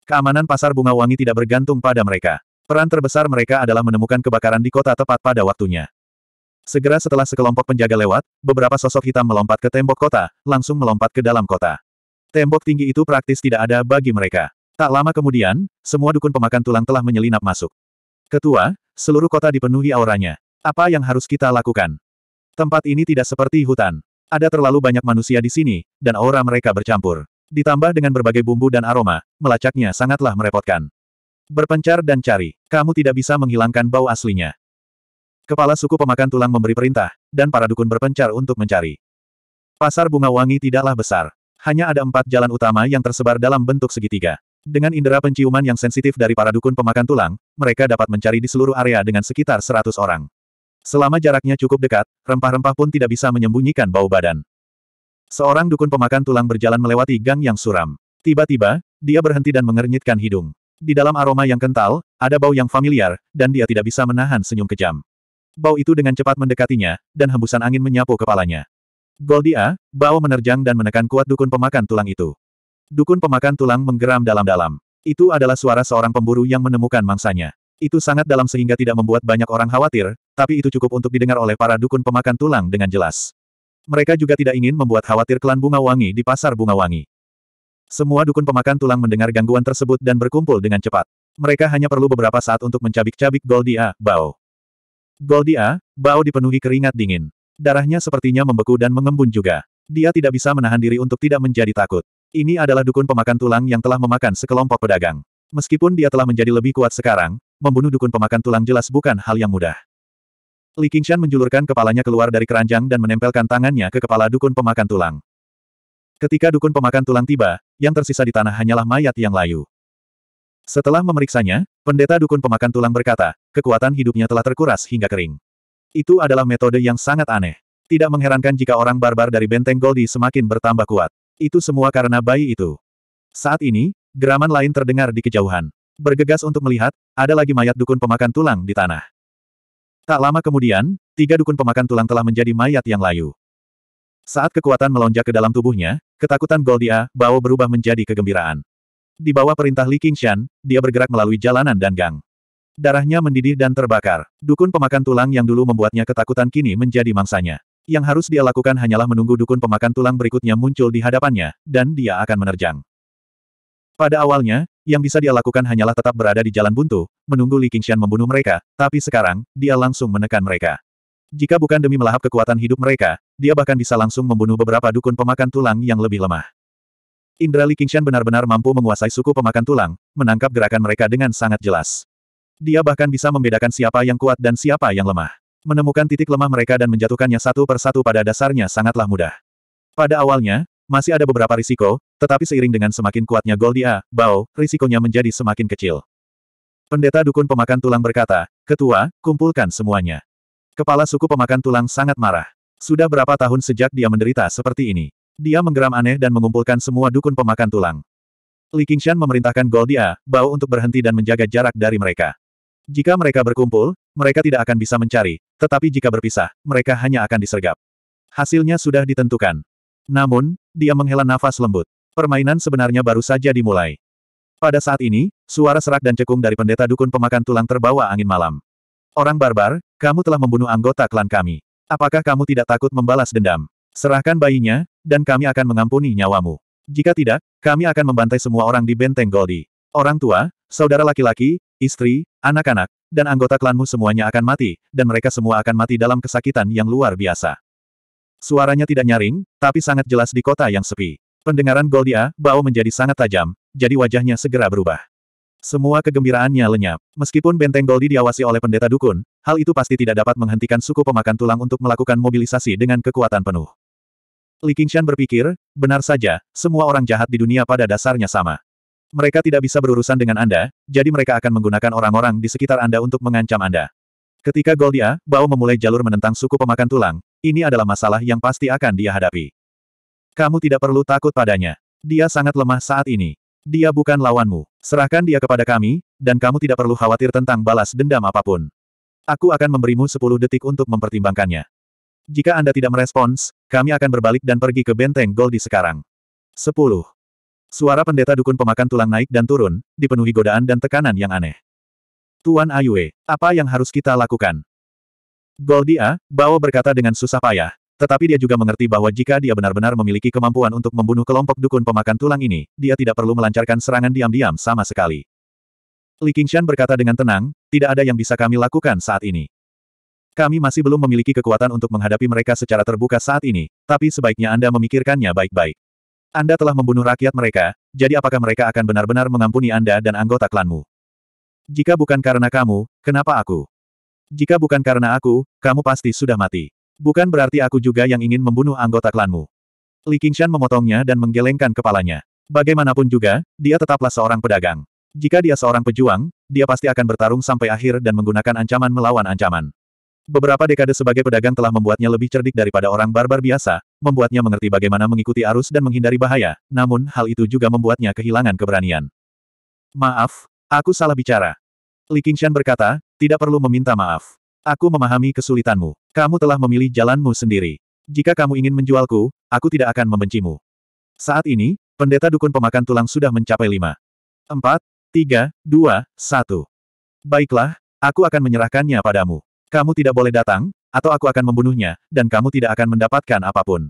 Keamanan pasar bunga wangi tidak bergantung pada mereka. Peran terbesar mereka adalah menemukan kebakaran di kota tepat pada waktunya. Segera setelah sekelompok penjaga lewat, beberapa sosok hitam melompat ke tembok kota, langsung melompat ke dalam kota. Tembok tinggi itu praktis tidak ada bagi mereka. Tak lama kemudian, semua dukun pemakan tulang telah menyelinap masuk. Ketua, seluruh kota dipenuhi auranya. Apa yang harus kita lakukan? Tempat ini tidak seperti hutan. Ada terlalu banyak manusia di sini, dan aura mereka bercampur. Ditambah dengan berbagai bumbu dan aroma, melacaknya sangatlah merepotkan. Berpencar dan cari, kamu tidak bisa menghilangkan bau aslinya. Kepala suku pemakan tulang memberi perintah, dan para dukun berpencar untuk mencari. Pasar bunga wangi tidaklah besar. Hanya ada empat jalan utama yang tersebar dalam bentuk segitiga. Dengan indera penciuman yang sensitif dari para dukun pemakan tulang, mereka dapat mencari di seluruh area dengan sekitar seratus orang. Selama jaraknya cukup dekat, rempah-rempah pun tidak bisa menyembunyikan bau badan. Seorang dukun pemakan tulang berjalan melewati gang yang suram. Tiba-tiba, dia berhenti dan mengernyitkan hidung. Di dalam aroma yang kental, ada bau yang familiar, dan dia tidak bisa menahan senyum kejam. Bau itu dengan cepat mendekatinya, dan hembusan angin menyapu kepalanya. Goldia, bau menerjang dan menekan kuat dukun pemakan tulang itu. Dukun pemakan tulang menggeram dalam-dalam. Itu adalah suara seorang pemburu yang menemukan mangsanya. Itu sangat dalam sehingga tidak membuat banyak orang khawatir, tapi itu cukup untuk didengar oleh para dukun pemakan tulang dengan jelas. Mereka juga tidak ingin membuat khawatir klan bunga wangi di pasar bunga wangi. Semua dukun pemakan tulang mendengar gangguan tersebut dan berkumpul dengan cepat. Mereka hanya perlu beberapa saat untuk mencabik-cabik Goldia, Bao. Goldia, Bao dipenuhi keringat dingin. Darahnya sepertinya membeku dan mengembun juga. Dia tidak bisa menahan diri untuk tidak menjadi takut. Ini adalah dukun pemakan tulang yang telah memakan sekelompok pedagang. Meskipun dia telah menjadi lebih kuat sekarang, membunuh dukun pemakan tulang jelas bukan hal yang mudah. Li Qingshan menjulurkan kepalanya keluar dari keranjang dan menempelkan tangannya ke kepala dukun pemakan tulang. Ketika dukun pemakan tulang tiba, yang tersisa di tanah hanyalah mayat yang layu. Setelah memeriksanya, pendeta dukun pemakan tulang berkata, kekuatan hidupnya telah terkuras hingga kering. Itu adalah metode yang sangat aneh. Tidak mengherankan jika orang barbar dari benteng Goldi semakin bertambah kuat. Itu semua karena bayi itu. Saat ini, geraman lain terdengar di kejauhan. Bergegas untuk melihat, ada lagi mayat dukun pemakan tulang di tanah. Tak lama kemudian, tiga dukun pemakan tulang telah menjadi mayat yang layu. Saat kekuatan melonjak ke dalam tubuhnya, ketakutan Goldia, Bao berubah menjadi kegembiraan. Di bawah perintah Li Qingshan, dia bergerak melalui jalanan dan gang. Darahnya mendidih dan terbakar. Dukun pemakan tulang yang dulu membuatnya ketakutan kini menjadi mangsanya. Yang harus dia lakukan hanyalah menunggu dukun pemakan tulang berikutnya muncul di hadapannya, dan dia akan menerjang. Pada awalnya, yang bisa dia lakukan hanyalah tetap berada di jalan buntu, menunggu Li Qingxian membunuh mereka, tapi sekarang, dia langsung menekan mereka. Jika bukan demi melahap kekuatan hidup mereka, dia bahkan bisa langsung membunuh beberapa dukun pemakan tulang yang lebih lemah. Indra Li Qingxian benar-benar mampu menguasai suku pemakan tulang, menangkap gerakan mereka dengan sangat jelas. Dia bahkan bisa membedakan siapa yang kuat dan siapa yang lemah. Menemukan titik lemah mereka dan menjatuhkannya satu persatu pada dasarnya sangatlah mudah. Pada awalnya, masih ada beberapa risiko, tetapi seiring dengan semakin kuatnya Goldia Bao, risikonya menjadi semakin kecil. Pendeta Dukun Pemakan Tulang berkata, Ketua, kumpulkan semuanya. Kepala suku Pemakan Tulang sangat marah. Sudah berapa tahun sejak dia menderita seperti ini. Dia menggeram aneh dan mengumpulkan semua Dukun Pemakan Tulang. Li Qingshan memerintahkan Goldia, Bao untuk berhenti dan menjaga jarak dari mereka. Jika mereka berkumpul, mereka tidak akan bisa mencari, tetapi jika berpisah, mereka hanya akan disergap. Hasilnya sudah ditentukan. Namun, dia menghela nafas lembut. Permainan sebenarnya baru saja dimulai. Pada saat ini, suara serak dan cekung dari pendeta dukun pemakan tulang terbawa angin malam. Orang barbar, kamu telah membunuh anggota klan kami. Apakah kamu tidak takut membalas dendam? Serahkan bayinya, dan kami akan mengampuni nyawamu. Jika tidak, kami akan membantai semua orang di benteng Goldi. Orang tua, saudara laki-laki, istri, anak-anak, dan anggota klanmu semuanya akan mati, dan mereka semua akan mati dalam kesakitan yang luar biasa. Suaranya tidak nyaring, tapi sangat jelas di kota yang sepi. Pendengaran Goldia, Bao menjadi sangat tajam, jadi wajahnya segera berubah. Semua kegembiraannya lenyap. Meskipun benteng Goldi diawasi oleh pendeta dukun, hal itu pasti tidak dapat menghentikan suku pemakan tulang untuk melakukan mobilisasi dengan kekuatan penuh. Li Qingshan berpikir, benar saja, semua orang jahat di dunia pada dasarnya sama. Mereka tidak bisa berurusan dengan Anda, jadi mereka akan menggunakan orang-orang di sekitar Anda untuk mengancam Anda. Ketika Goldia, Bao memulai jalur menentang suku pemakan tulang, ini adalah masalah yang pasti akan dia hadapi. Kamu tidak perlu takut padanya. Dia sangat lemah saat ini. Dia bukan lawanmu. Serahkan dia kepada kami, dan kamu tidak perlu khawatir tentang balas dendam apapun. Aku akan memberimu 10 detik untuk mempertimbangkannya. Jika Anda tidak merespons, kami akan berbalik dan pergi ke benteng Goldie sekarang. 10. Suara pendeta dukun pemakan tulang naik dan turun, dipenuhi godaan dan tekanan yang aneh. Tuan Ayue, apa yang harus kita lakukan? Goldia, ah? Bao berkata dengan susah payah. Tetapi dia juga mengerti bahwa jika dia benar-benar memiliki kemampuan untuk membunuh kelompok dukun pemakan tulang ini, dia tidak perlu melancarkan serangan diam-diam sama sekali. Li Qingshan berkata dengan tenang, tidak ada yang bisa kami lakukan saat ini. Kami masih belum memiliki kekuatan untuk menghadapi mereka secara terbuka saat ini, tapi sebaiknya Anda memikirkannya baik-baik. Anda telah membunuh rakyat mereka, jadi apakah mereka akan benar-benar mengampuni Anda dan anggota klanmu? Jika bukan karena kamu, kenapa aku? Jika bukan karena aku, kamu pasti sudah mati. Bukan berarti aku juga yang ingin membunuh anggota klanmu. Li Qingshan memotongnya dan menggelengkan kepalanya. Bagaimanapun juga, dia tetaplah seorang pedagang. Jika dia seorang pejuang, dia pasti akan bertarung sampai akhir dan menggunakan ancaman melawan ancaman. Beberapa dekade sebagai pedagang telah membuatnya lebih cerdik daripada orang barbar biasa, membuatnya mengerti bagaimana mengikuti arus dan menghindari bahaya, namun hal itu juga membuatnya kehilangan keberanian. Maaf, aku salah bicara. Li Qingshan berkata, tidak perlu meminta maaf. Aku memahami kesulitanmu. Kamu telah memilih jalanmu sendiri. Jika kamu ingin menjualku, aku tidak akan membencimu. Saat ini, pendeta dukun pemakan tulang sudah mencapai lima. Empat, tiga, dua, satu. Baiklah, aku akan menyerahkannya padamu. Kamu tidak boleh datang, atau aku akan membunuhnya, dan kamu tidak akan mendapatkan apapun.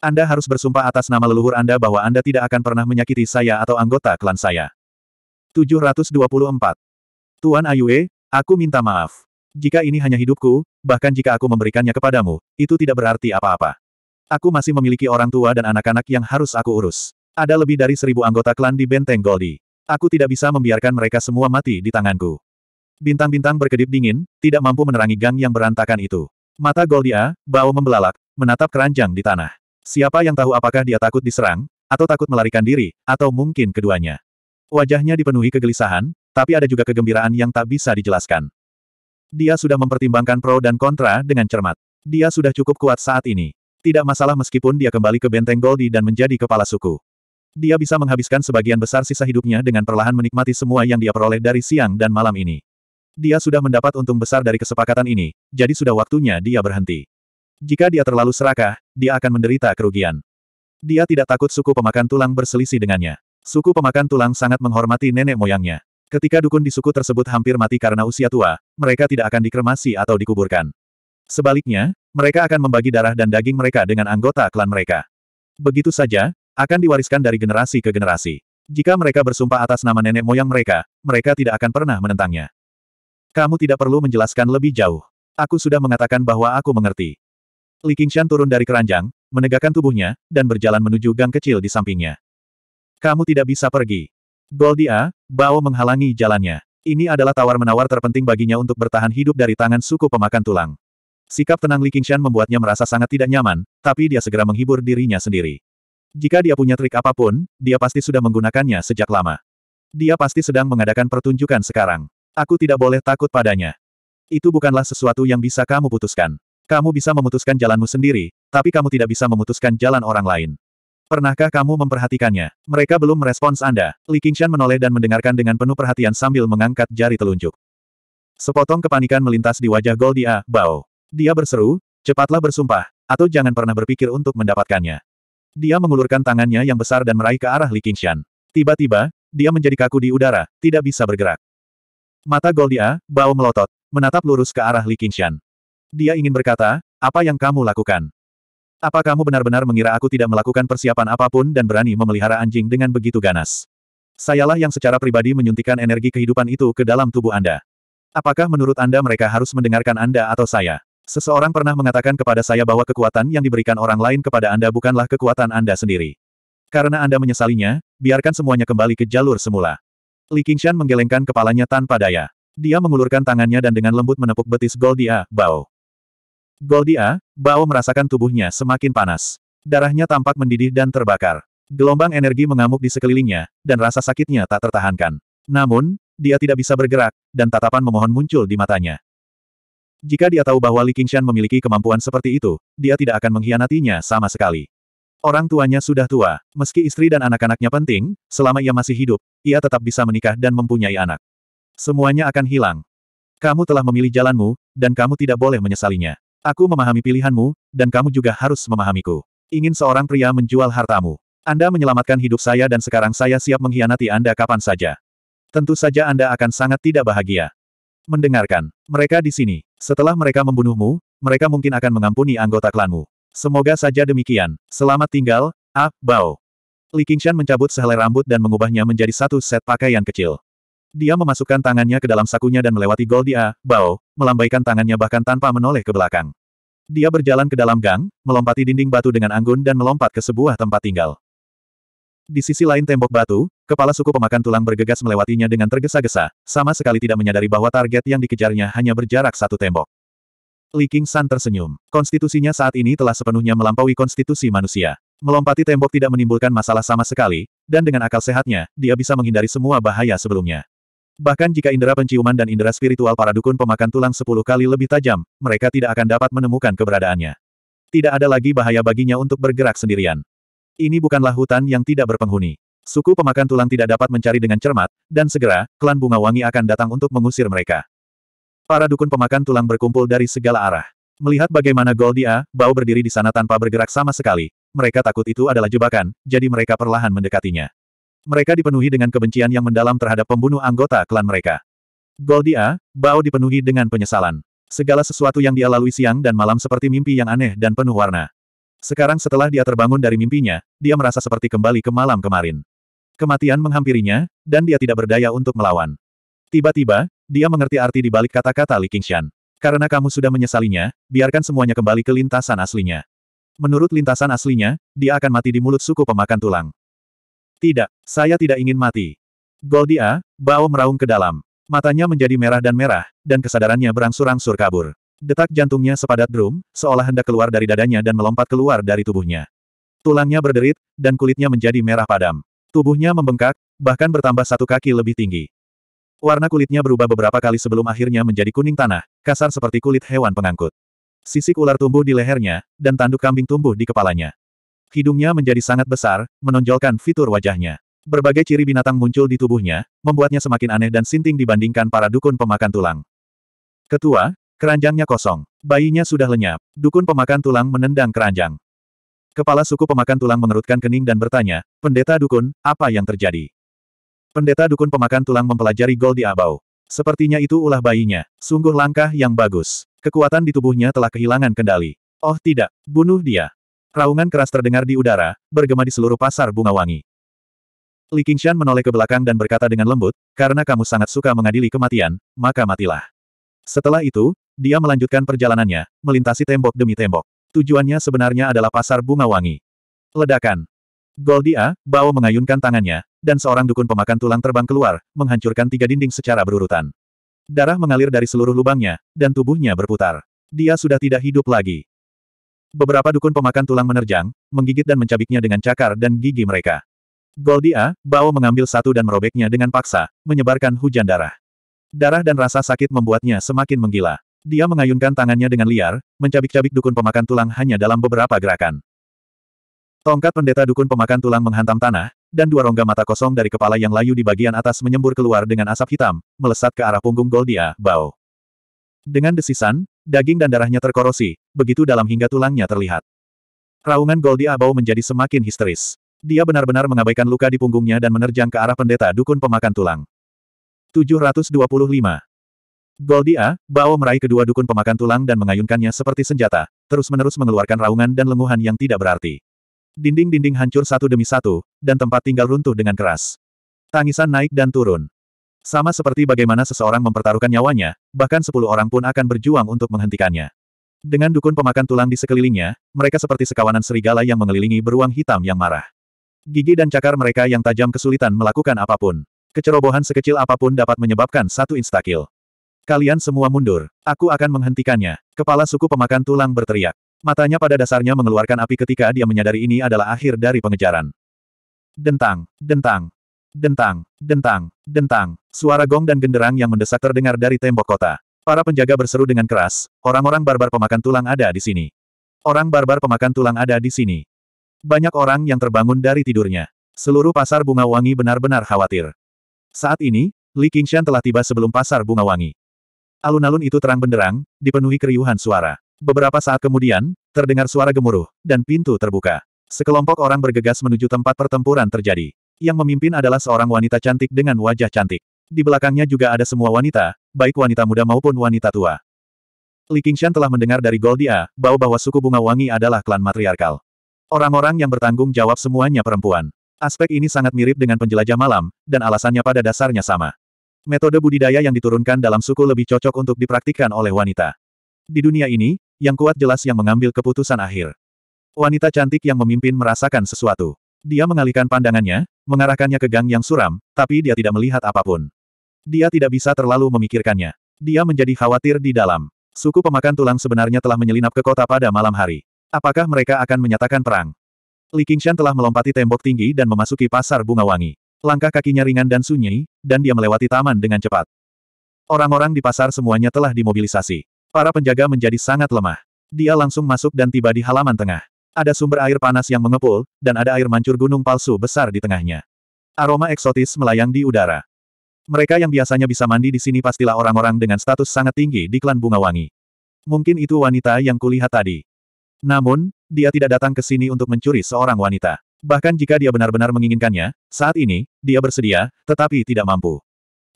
Anda harus bersumpah atas nama leluhur Anda bahwa Anda tidak akan pernah menyakiti saya atau anggota klan saya. 724. Tuan Ayue, Aku minta maaf. Jika ini hanya hidupku, bahkan jika aku memberikannya kepadamu, itu tidak berarti apa-apa. Aku masih memiliki orang tua dan anak-anak yang harus aku urus. Ada lebih dari seribu anggota klan di benteng Goldi. Aku tidak bisa membiarkan mereka semua mati di tanganku. Bintang-bintang berkedip dingin, tidak mampu menerangi gang yang berantakan itu. Mata Goldia, bau membelalak, menatap keranjang di tanah. Siapa yang tahu apakah dia takut diserang, atau takut melarikan diri, atau mungkin keduanya. Wajahnya dipenuhi kegelisahan, tapi ada juga kegembiraan yang tak bisa dijelaskan. Dia sudah mempertimbangkan pro dan kontra dengan cermat. Dia sudah cukup kuat saat ini. Tidak masalah meskipun dia kembali ke benteng Goldie dan menjadi kepala suku. Dia bisa menghabiskan sebagian besar sisa hidupnya dengan perlahan menikmati semua yang dia peroleh dari siang dan malam ini. Dia sudah mendapat untung besar dari kesepakatan ini, jadi sudah waktunya dia berhenti. Jika dia terlalu serakah, dia akan menderita kerugian. Dia tidak takut suku pemakan tulang berselisih dengannya. Suku pemakan tulang sangat menghormati nenek moyangnya. Ketika dukun di suku tersebut hampir mati karena usia tua, mereka tidak akan dikremasi atau dikuburkan. Sebaliknya, mereka akan membagi darah dan daging mereka dengan anggota klan mereka. Begitu saja, akan diwariskan dari generasi ke generasi. Jika mereka bersumpah atas nama nenek moyang mereka, mereka tidak akan pernah menentangnya. Kamu tidak perlu menjelaskan lebih jauh. Aku sudah mengatakan bahwa aku mengerti. Li Qingshan turun dari keranjang, menegakkan tubuhnya, dan berjalan menuju gang kecil di sampingnya. Kamu tidak bisa pergi. Goldia, Bao menghalangi jalannya. Ini adalah tawar-menawar terpenting baginya untuk bertahan hidup dari tangan suku pemakan tulang. Sikap tenang Li Qingshan membuatnya merasa sangat tidak nyaman, tapi dia segera menghibur dirinya sendiri. Jika dia punya trik apapun, dia pasti sudah menggunakannya sejak lama. Dia pasti sedang mengadakan pertunjukan sekarang. Aku tidak boleh takut padanya. Itu bukanlah sesuatu yang bisa kamu putuskan. Kamu bisa memutuskan jalanmu sendiri, tapi kamu tidak bisa memutuskan jalan orang lain. Pernahkah kamu memperhatikannya? Mereka belum merespons Anda. Li Qingshan menoleh dan mendengarkan dengan penuh perhatian sambil mengangkat jari telunjuk. Sepotong kepanikan melintas di wajah Goldia, Bao. Dia berseru, cepatlah bersumpah, atau jangan pernah berpikir untuk mendapatkannya. Dia mengulurkan tangannya yang besar dan meraih ke arah Li Qingshan. Tiba-tiba, dia menjadi kaku di udara, tidak bisa bergerak. Mata Goldia, Bao melotot, menatap lurus ke arah Li Qingshan. Dia ingin berkata, apa yang kamu lakukan? Apa kamu benar-benar mengira aku tidak melakukan persiapan apapun dan berani memelihara anjing dengan begitu ganas? Sayalah yang secara pribadi menyuntikkan energi kehidupan itu ke dalam tubuh Anda. Apakah menurut Anda mereka harus mendengarkan Anda atau saya? Seseorang pernah mengatakan kepada saya bahwa kekuatan yang diberikan orang lain kepada Anda bukanlah kekuatan Anda sendiri. Karena Anda menyesalinya, biarkan semuanya kembali ke jalur semula. Li Qingshan menggelengkan kepalanya tanpa daya. Dia mengulurkan tangannya dan dengan lembut menepuk betis Goldia, Bao. Goldia, Bao merasakan tubuhnya semakin panas. Darahnya tampak mendidih dan terbakar. Gelombang energi mengamuk di sekelilingnya, dan rasa sakitnya tak tertahankan. Namun, dia tidak bisa bergerak, dan tatapan memohon muncul di matanya. Jika dia tahu bahwa Li Qingshan memiliki kemampuan seperti itu, dia tidak akan mengkhianatinya sama sekali. Orang tuanya sudah tua, meski istri dan anak-anaknya penting, selama ia masih hidup, ia tetap bisa menikah dan mempunyai anak. Semuanya akan hilang. Kamu telah memilih jalanmu, dan kamu tidak boleh menyesalinya. Aku memahami pilihanmu, dan kamu juga harus memahamiku. Ingin seorang pria menjual hartamu. Anda menyelamatkan hidup saya dan sekarang saya siap mengkhianati Anda kapan saja. Tentu saja Anda akan sangat tidak bahagia. Mendengarkan, mereka di sini. Setelah mereka membunuhmu, mereka mungkin akan mengampuni anggota klanmu. Semoga saja demikian. Selamat tinggal, Ah, Bao. Li Qingshan mencabut sehelai rambut dan mengubahnya menjadi satu set pakaian kecil. Dia memasukkan tangannya ke dalam sakunya dan melewati Goldia, Bao, melambaikan tangannya bahkan tanpa menoleh ke belakang. Dia berjalan ke dalam gang, melompati dinding batu dengan anggun dan melompat ke sebuah tempat tinggal. Di sisi lain tembok batu, kepala suku pemakan tulang bergegas melewatinya dengan tergesa-gesa, sama sekali tidak menyadari bahwa target yang dikejarnya hanya berjarak satu tembok. Li King San tersenyum. Konstitusinya saat ini telah sepenuhnya melampaui konstitusi manusia. Melompati tembok tidak menimbulkan masalah sama sekali, dan dengan akal sehatnya, dia bisa menghindari semua bahaya sebelumnya. Bahkan jika indera penciuman dan indera spiritual para dukun pemakan tulang sepuluh kali lebih tajam, mereka tidak akan dapat menemukan keberadaannya. Tidak ada lagi bahaya baginya untuk bergerak sendirian. Ini bukanlah hutan yang tidak berpenghuni. Suku pemakan tulang tidak dapat mencari dengan cermat, dan segera, klan bunga wangi akan datang untuk mengusir mereka. Para dukun pemakan tulang berkumpul dari segala arah. Melihat bagaimana Goldia, Bau berdiri di sana tanpa bergerak sama sekali, mereka takut itu adalah jebakan, jadi mereka perlahan mendekatinya. Mereka dipenuhi dengan kebencian yang mendalam terhadap pembunuh anggota klan mereka. Goldia, Bao dipenuhi dengan penyesalan. Segala sesuatu yang dia lalui siang dan malam seperti mimpi yang aneh dan penuh warna. Sekarang setelah dia terbangun dari mimpinya, dia merasa seperti kembali ke malam kemarin. Kematian menghampirinya, dan dia tidak berdaya untuk melawan. Tiba-tiba, dia mengerti arti di balik kata-kata Li Qingshan. Karena kamu sudah menyesalinya, biarkan semuanya kembali ke lintasan aslinya. Menurut lintasan aslinya, dia akan mati di mulut suku pemakan tulang. Tidak, saya tidak ingin mati. Goldia, Bao meraung ke dalam. Matanya menjadi merah dan merah, dan kesadarannya berangsur-angsur kabur. Detak jantungnya sepadat drum, seolah hendak keluar dari dadanya dan melompat keluar dari tubuhnya. Tulangnya berderit, dan kulitnya menjadi merah padam. Tubuhnya membengkak, bahkan bertambah satu kaki lebih tinggi. Warna kulitnya berubah beberapa kali sebelum akhirnya menjadi kuning tanah, kasar seperti kulit hewan pengangkut. Sisik ular tumbuh di lehernya, dan tanduk kambing tumbuh di kepalanya. Hidungnya menjadi sangat besar, menonjolkan fitur wajahnya. Berbagai ciri binatang muncul di tubuhnya, membuatnya semakin aneh dan sinting dibandingkan para dukun pemakan tulang. Ketua, keranjangnya kosong. Bayinya sudah lenyap. Dukun pemakan tulang menendang keranjang. Kepala suku pemakan tulang mengerutkan kening dan bertanya, Pendeta Dukun, apa yang terjadi? Pendeta Dukun pemakan tulang mempelajari gol di abau. Sepertinya itu ulah bayinya. Sungguh langkah yang bagus. Kekuatan di tubuhnya telah kehilangan kendali. Oh tidak, bunuh dia. Raungan keras terdengar di udara, bergema di seluruh pasar bunga wangi. Li Qingshan menoleh ke belakang dan berkata dengan lembut, karena kamu sangat suka mengadili kematian, maka matilah. Setelah itu, dia melanjutkan perjalanannya, melintasi tembok demi tembok. Tujuannya sebenarnya adalah pasar bunga wangi. Ledakan. Goldia, Bao mengayunkan tangannya, dan seorang dukun pemakan tulang terbang keluar, menghancurkan tiga dinding secara berurutan. Darah mengalir dari seluruh lubangnya, dan tubuhnya berputar. Dia sudah tidak hidup lagi. Beberapa dukun pemakan tulang menerjang, menggigit dan mencabiknya dengan cakar dan gigi mereka. Goldia, Bao mengambil satu dan merobeknya dengan paksa, menyebarkan hujan darah. Darah dan rasa sakit membuatnya semakin menggila. Dia mengayunkan tangannya dengan liar, mencabik-cabik dukun pemakan tulang hanya dalam beberapa gerakan. Tongkat pendeta dukun pemakan tulang menghantam tanah, dan dua rongga mata kosong dari kepala yang layu di bagian atas menyembur keluar dengan asap hitam, melesat ke arah punggung Goldia, Bao. Dengan desisan, Daging dan darahnya terkorosi, begitu dalam hingga tulangnya terlihat. Raungan Goldie Abau menjadi semakin histeris. Dia benar-benar mengabaikan luka di punggungnya dan menerjang ke arah pendeta dukun pemakan tulang. 725. Goldia, Bao meraih kedua dukun pemakan tulang dan mengayunkannya seperti senjata, terus-menerus mengeluarkan raungan dan lenguhan yang tidak berarti. Dinding-dinding hancur satu demi satu, dan tempat tinggal runtuh dengan keras. Tangisan naik dan turun. Sama seperti bagaimana seseorang mempertaruhkan nyawanya, bahkan sepuluh orang pun akan berjuang untuk menghentikannya. Dengan dukun pemakan tulang di sekelilingnya, mereka seperti sekawanan serigala yang mengelilingi beruang hitam yang marah. Gigi dan cakar mereka yang tajam kesulitan melakukan apapun. Kecerobohan sekecil apapun dapat menyebabkan satu instakil. Kalian semua mundur. Aku akan menghentikannya. Kepala suku pemakan tulang berteriak. Matanya pada dasarnya mengeluarkan api ketika dia menyadari ini adalah akhir dari pengejaran. Dentang, dentang, Dentang, dentang, dentang, suara gong dan genderang yang mendesak terdengar dari tembok kota. Para penjaga berseru dengan keras, orang-orang barbar pemakan tulang ada di sini. Orang barbar pemakan tulang ada di sini. Banyak orang yang terbangun dari tidurnya. Seluruh pasar bunga wangi benar-benar khawatir. Saat ini, Li Qingshan telah tiba sebelum pasar bunga wangi. Alun-alun itu terang benderang, dipenuhi keriuhan suara. Beberapa saat kemudian, terdengar suara gemuruh, dan pintu terbuka. Sekelompok orang bergegas menuju tempat pertempuran terjadi. Yang memimpin adalah seorang wanita cantik dengan wajah cantik. Di belakangnya juga ada semua wanita, baik wanita muda maupun wanita tua. Li Qingshan telah mendengar dari Goldia bahwa bahwa suku bunga wangi adalah klan matriarkal. Orang-orang yang bertanggung jawab semuanya perempuan. Aspek ini sangat mirip dengan penjelajah malam, dan alasannya pada dasarnya sama. Metode budidaya yang diturunkan dalam suku lebih cocok untuk dipraktikkan oleh wanita. Di dunia ini, yang kuat jelas yang mengambil keputusan akhir. Wanita cantik yang memimpin merasakan sesuatu. Dia mengalihkan pandangannya, mengarahkannya ke gang yang suram, tapi dia tidak melihat apapun. Dia tidak bisa terlalu memikirkannya. Dia menjadi khawatir di dalam. Suku pemakan tulang sebenarnya telah menyelinap ke kota pada malam hari. Apakah mereka akan menyatakan perang? Li Qingshan telah melompati tembok tinggi dan memasuki pasar bunga wangi. Langkah kakinya ringan dan sunyi, dan dia melewati taman dengan cepat. Orang-orang di pasar semuanya telah dimobilisasi. Para penjaga menjadi sangat lemah. Dia langsung masuk dan tiba di halaman tengah. Ada sumber air panas yang mengepul, dan ada air mancur gunung palsu besar di tengahnya. Aroma eksotis melayang di udara. Mereka yang biasanya bisa mandi di sini pastilah orang-orang dengan status sangat tinggi di klan bunga wangi. Mungkin itu wanita yang kulihat tadi. Namun, dia tidak datang ke sini untuk mencuri seorang wanita. Bahkan jika dia benar-benar menginginkannya, saat ini, dia bersedia, tetapi tidak mampu.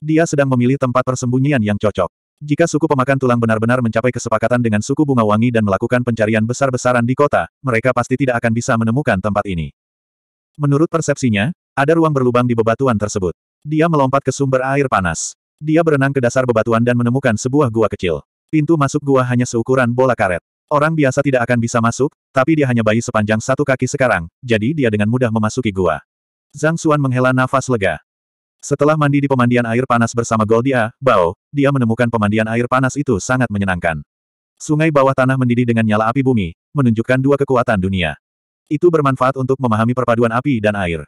Dia sedang memilih tempat persembunyian yang cocok. Jika suku pemakan tulang benar-benar mencapai kesepakatan dengan suku bunga wangi dan melakukan pencarian besar-besaran di kota, mereka pasti tidak akan bisa menemukan tempat ini. Menurut persepsinya, ada ruang berlubang di bebatuan tersebut. Dia melompat ke sumber air panas. Dia berenang ke dasar bebatuan dan menemukan sebuah gua kecil. Pintu masuk gua hanya seukuran bola karet. Orang biasa tidak akan bisa masuk, tapi dia hanya bayi sepanjang satu kaki sekarang, jadi dia dengan mudah memasuki gua. Zhang Xuan menghela nafas lega. Setelah mandi di pemandian air panas bersama Goldia, Bao, dia menemukan pemandian air panas itu sangat menyenangkan. Sungai bawah tanah mendidih dengan nyala api bumi, menunjukkan dua kekuatan dunia. Itu bermanfaat untuk memahami perpaduan api dan air.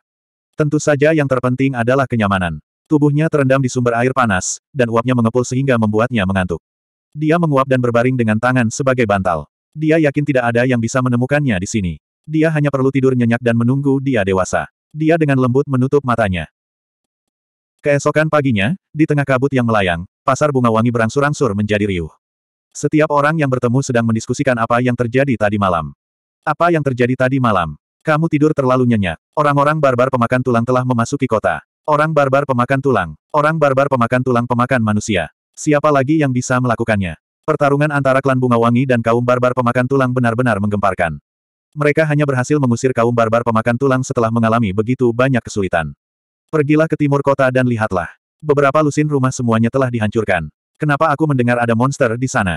Tentu saja yang terpenting adalah kenyamanan. Tubuhnya terendam di sumber air panas, dan uapnya mengepul sehingga membuatnya mengantuk. Dia menguap dan berbaring dengan tangan sebagai bantal. Dia yakin tidak ada yang bisa menemukannya di sini. Dia hanya perlu tidur nyenyak dan menunggu dia dewasa. Dia dengan lembut menutup matanya. Keesokan paginya, di tengah kabut yang melayang, pasar bunga wangi berangsur-angsur menjadi riuh. Setiap orang yang bertemu sedang mendiskusikan apa yang terjadi tadi malam. Apa yang terjadi tadi malam? Kamu tidur terlalu nyenyak. Orang-orang barbar pemakan tulang telah memasuki kota. Orang barbar pemakan tulang. Orang barbar pemakan tulang pemakan manusia. Siapa lagi yang bisa melakukannya? Pertarungan antara klan bunga wangi dan kaum barbar pemakan tulang benar-benar menggemparkan. Mereka hanya berhasil mengusir kaum barbar pemakan tulang setelah mengalami begitu banyak kesulitan. Pergilah ke timur kota dan lihatlah. Beberapa lusin rumah semuanya telah dihancurkan. Kenapa aku mendengar ada monster di sana?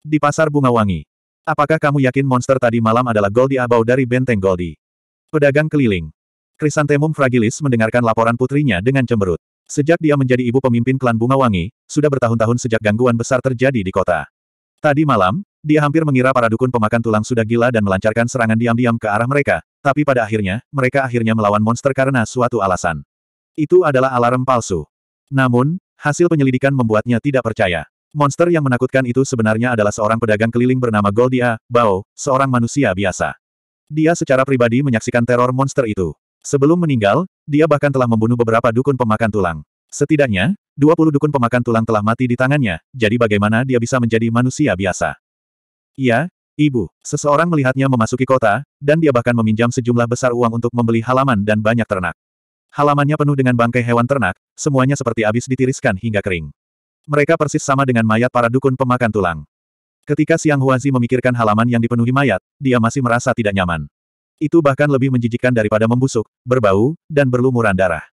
Di pasar bunga wangi. Apakah kamu yakin monster tadi malam adalah Goldie Abau dari benteng Goldie? Pedagang keliling. Krisantemum Fragilis mendengarkan laporan putrinya dengan cemberut. Sejak dia menjadi ibu pemimpin klan Bunga Wangi, sudah bertahun-tahun sejak gangguan besar terjadi di kota. Tadi malam, dia hampir mengira para dukun pemakan tulang sudah gila dan melancarkan serangan diam-diam ke arah mereka, tapi pada akhirnya, mereka akhirnya melawan monster karena suatu alasan. Itu adalah alarm palsu. Namun, hasil penyelidikan membuatnya tidak percaya. Monster yang menakutkan itu sebenarnya adalah seorang pedagang keliling bernama Goldia, Bao, seorang manusia biasa. Dia secara pribadi menyaksikan teror monster itu. Sebelum meninggal, dia bahkan telah membunuh beberapa dukun pemakan tulang. Setidaknya, 20 dukun pemakan tulang telah mati di tangannya, jadi bagaimana dia bisa menjadi manusia biasa? Iya, ibu. Seseorang melihatnya memasuki kota, dan dia bahkan meminjam sejumlah besar uang untuk membeli halaman dan banyak ternak. Halamannya penuh dengan bangkai hewan ternak, semuanya seperti abis ditiriskan hingga kering. Mereka persis sama dengan mayat para dukun pemakan tulang. Ketika Siang Huazi memikirkan halaman yang dipenuhi mayat, dia masih merasa tidak nyaman. Itu bahkan lebih menjijikkan daripada membusuk, berbau, dan berlumuran darah.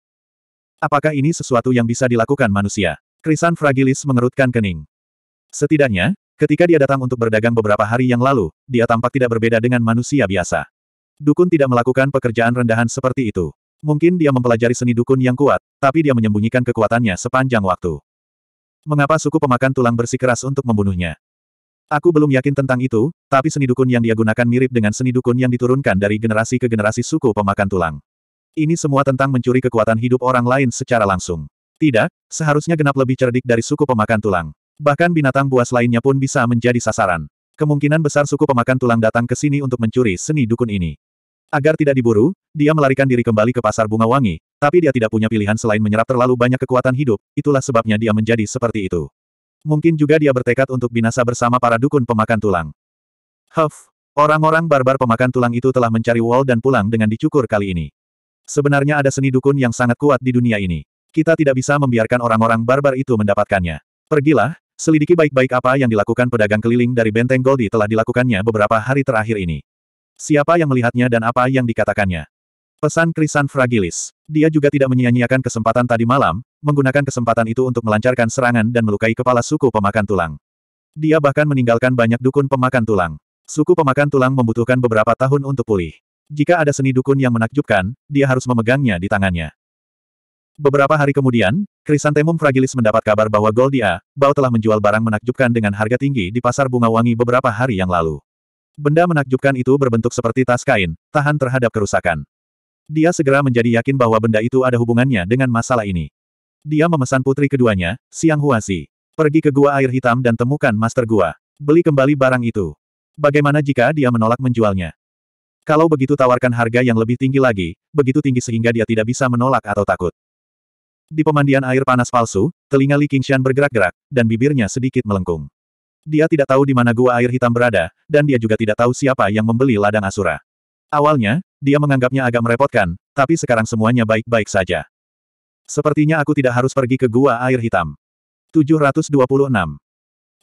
Apakah ini sesuatu yang bisa dilakukan manusia? Krisan Fragilis mengerutkan kening. Setidaknya, ketika dia datang untuk berdagang beberapa hari yang lalu, dia tampak tidak berbeda dengan manusia biasa. Dukun tidak melakukan pekerjaan rendahan seperti itu. Mungkin dia mempelajari seni dukun yang kuat, tapi dia menyembunyikan kekuatannya sepanjang waktu. Mengapa suku pemakan tulang bersikeras untuk membunuhnya? Aku belum yakin tentang itu, tapi seni dukun yang dia gunakan mirip dengan seni dukun yang diturunkan dari generasi ke generasi suku pemakan tulang. Ini semua tentang mencuri kekuatan hidup orang lain secara langsung. Tidak, seharusnya genap lebih cerdik dari suku pemakan tulang. Bahkan binatang buas lainnya pun bisa menjadi sasaran. Kemungkinan besar suku pemakan tulang datang ke sini untuk mencuri seni dukun ini. Agar tidak diburu, dia melarikan diri kembali ke pasar bunga wangi, tapi dia tidak punya pilihan selain menyerap terlalu banyak kekuatan hidup, itulah sebabnya dia menjadi seperti itu. Mungkin juga dia bertekad untuk binasa bersama para dukun pemakan tulang. Huff, orang-orang barbar pemakan tulang itu telah mencari Wall dan pulang dengan dicukur kali ini. Sebenarnya ada seni dukun yang sangat kuat di dunia ini. Kita tidak bisa membiarkan orang-orang barbar itu mendapatkannya. Pergilah, selidiki baik-baik apa yang dilakukan pedagang keliling dari benteng Goldie telah dilakukannya beberapa hari terakhir ini. Siapa yang melihatnya dan apa yang dikatakannya? Pesan Krisan Fragilis. Dia juga tidak menyia-nyiakan kesempatan tadi malam, menggunakan kesempatan itu untuk melancarkan serangan dan melukai kepala suku pemakan tulang. Dia bahkan meninggalkan banyak dukun pemakan tulang. Suku pemakan tulang membutuhkan beberapa tahun untuk pulih. Jika ada seni dukun yang menakjubkan, dia harus memegangnya di tangannya. Beberapa hari kemudian, Krisantemum Fragilis mendapat kabar bahwa Goldia, Bao telah menjual barang menakjubkan dengan harga tinggi di pasar bunga wangi beberapa hari yang lalu. Benda menakjubkan itu berbentuk seperti tas kain, tahan terhadap kerusakan. Dia segera menjadi yakin bahwa benda itu ada hubungannya dengan masalah ini. Dia memesan putri keduanya, Siang Huasi. Pergi ke gua air hitam dan temukan master gua. Beli kembali barang itu. Bagaimana jika dia menolak menjualnya? Kalau begitu tawarkan harga yang lebih tinggi lagi, begitu tinggi sehingga dia tidak bisa menolak atau takut. Di pemandian air panas palsu, telinga Li Qingshan bergerak-gerak, dan bibirnya sedikit melengkung. Dia tidak tahu di mana gua air hitam berada, dan dia juga tidak tahu siapa yang membeli ladang Asura. Awalnya, dia menganggapnya agak merepotkan, tapi sekarang semuanya baik-baik saja. Sepertinya aku tidak harus pergi ke gua air hitam. 726.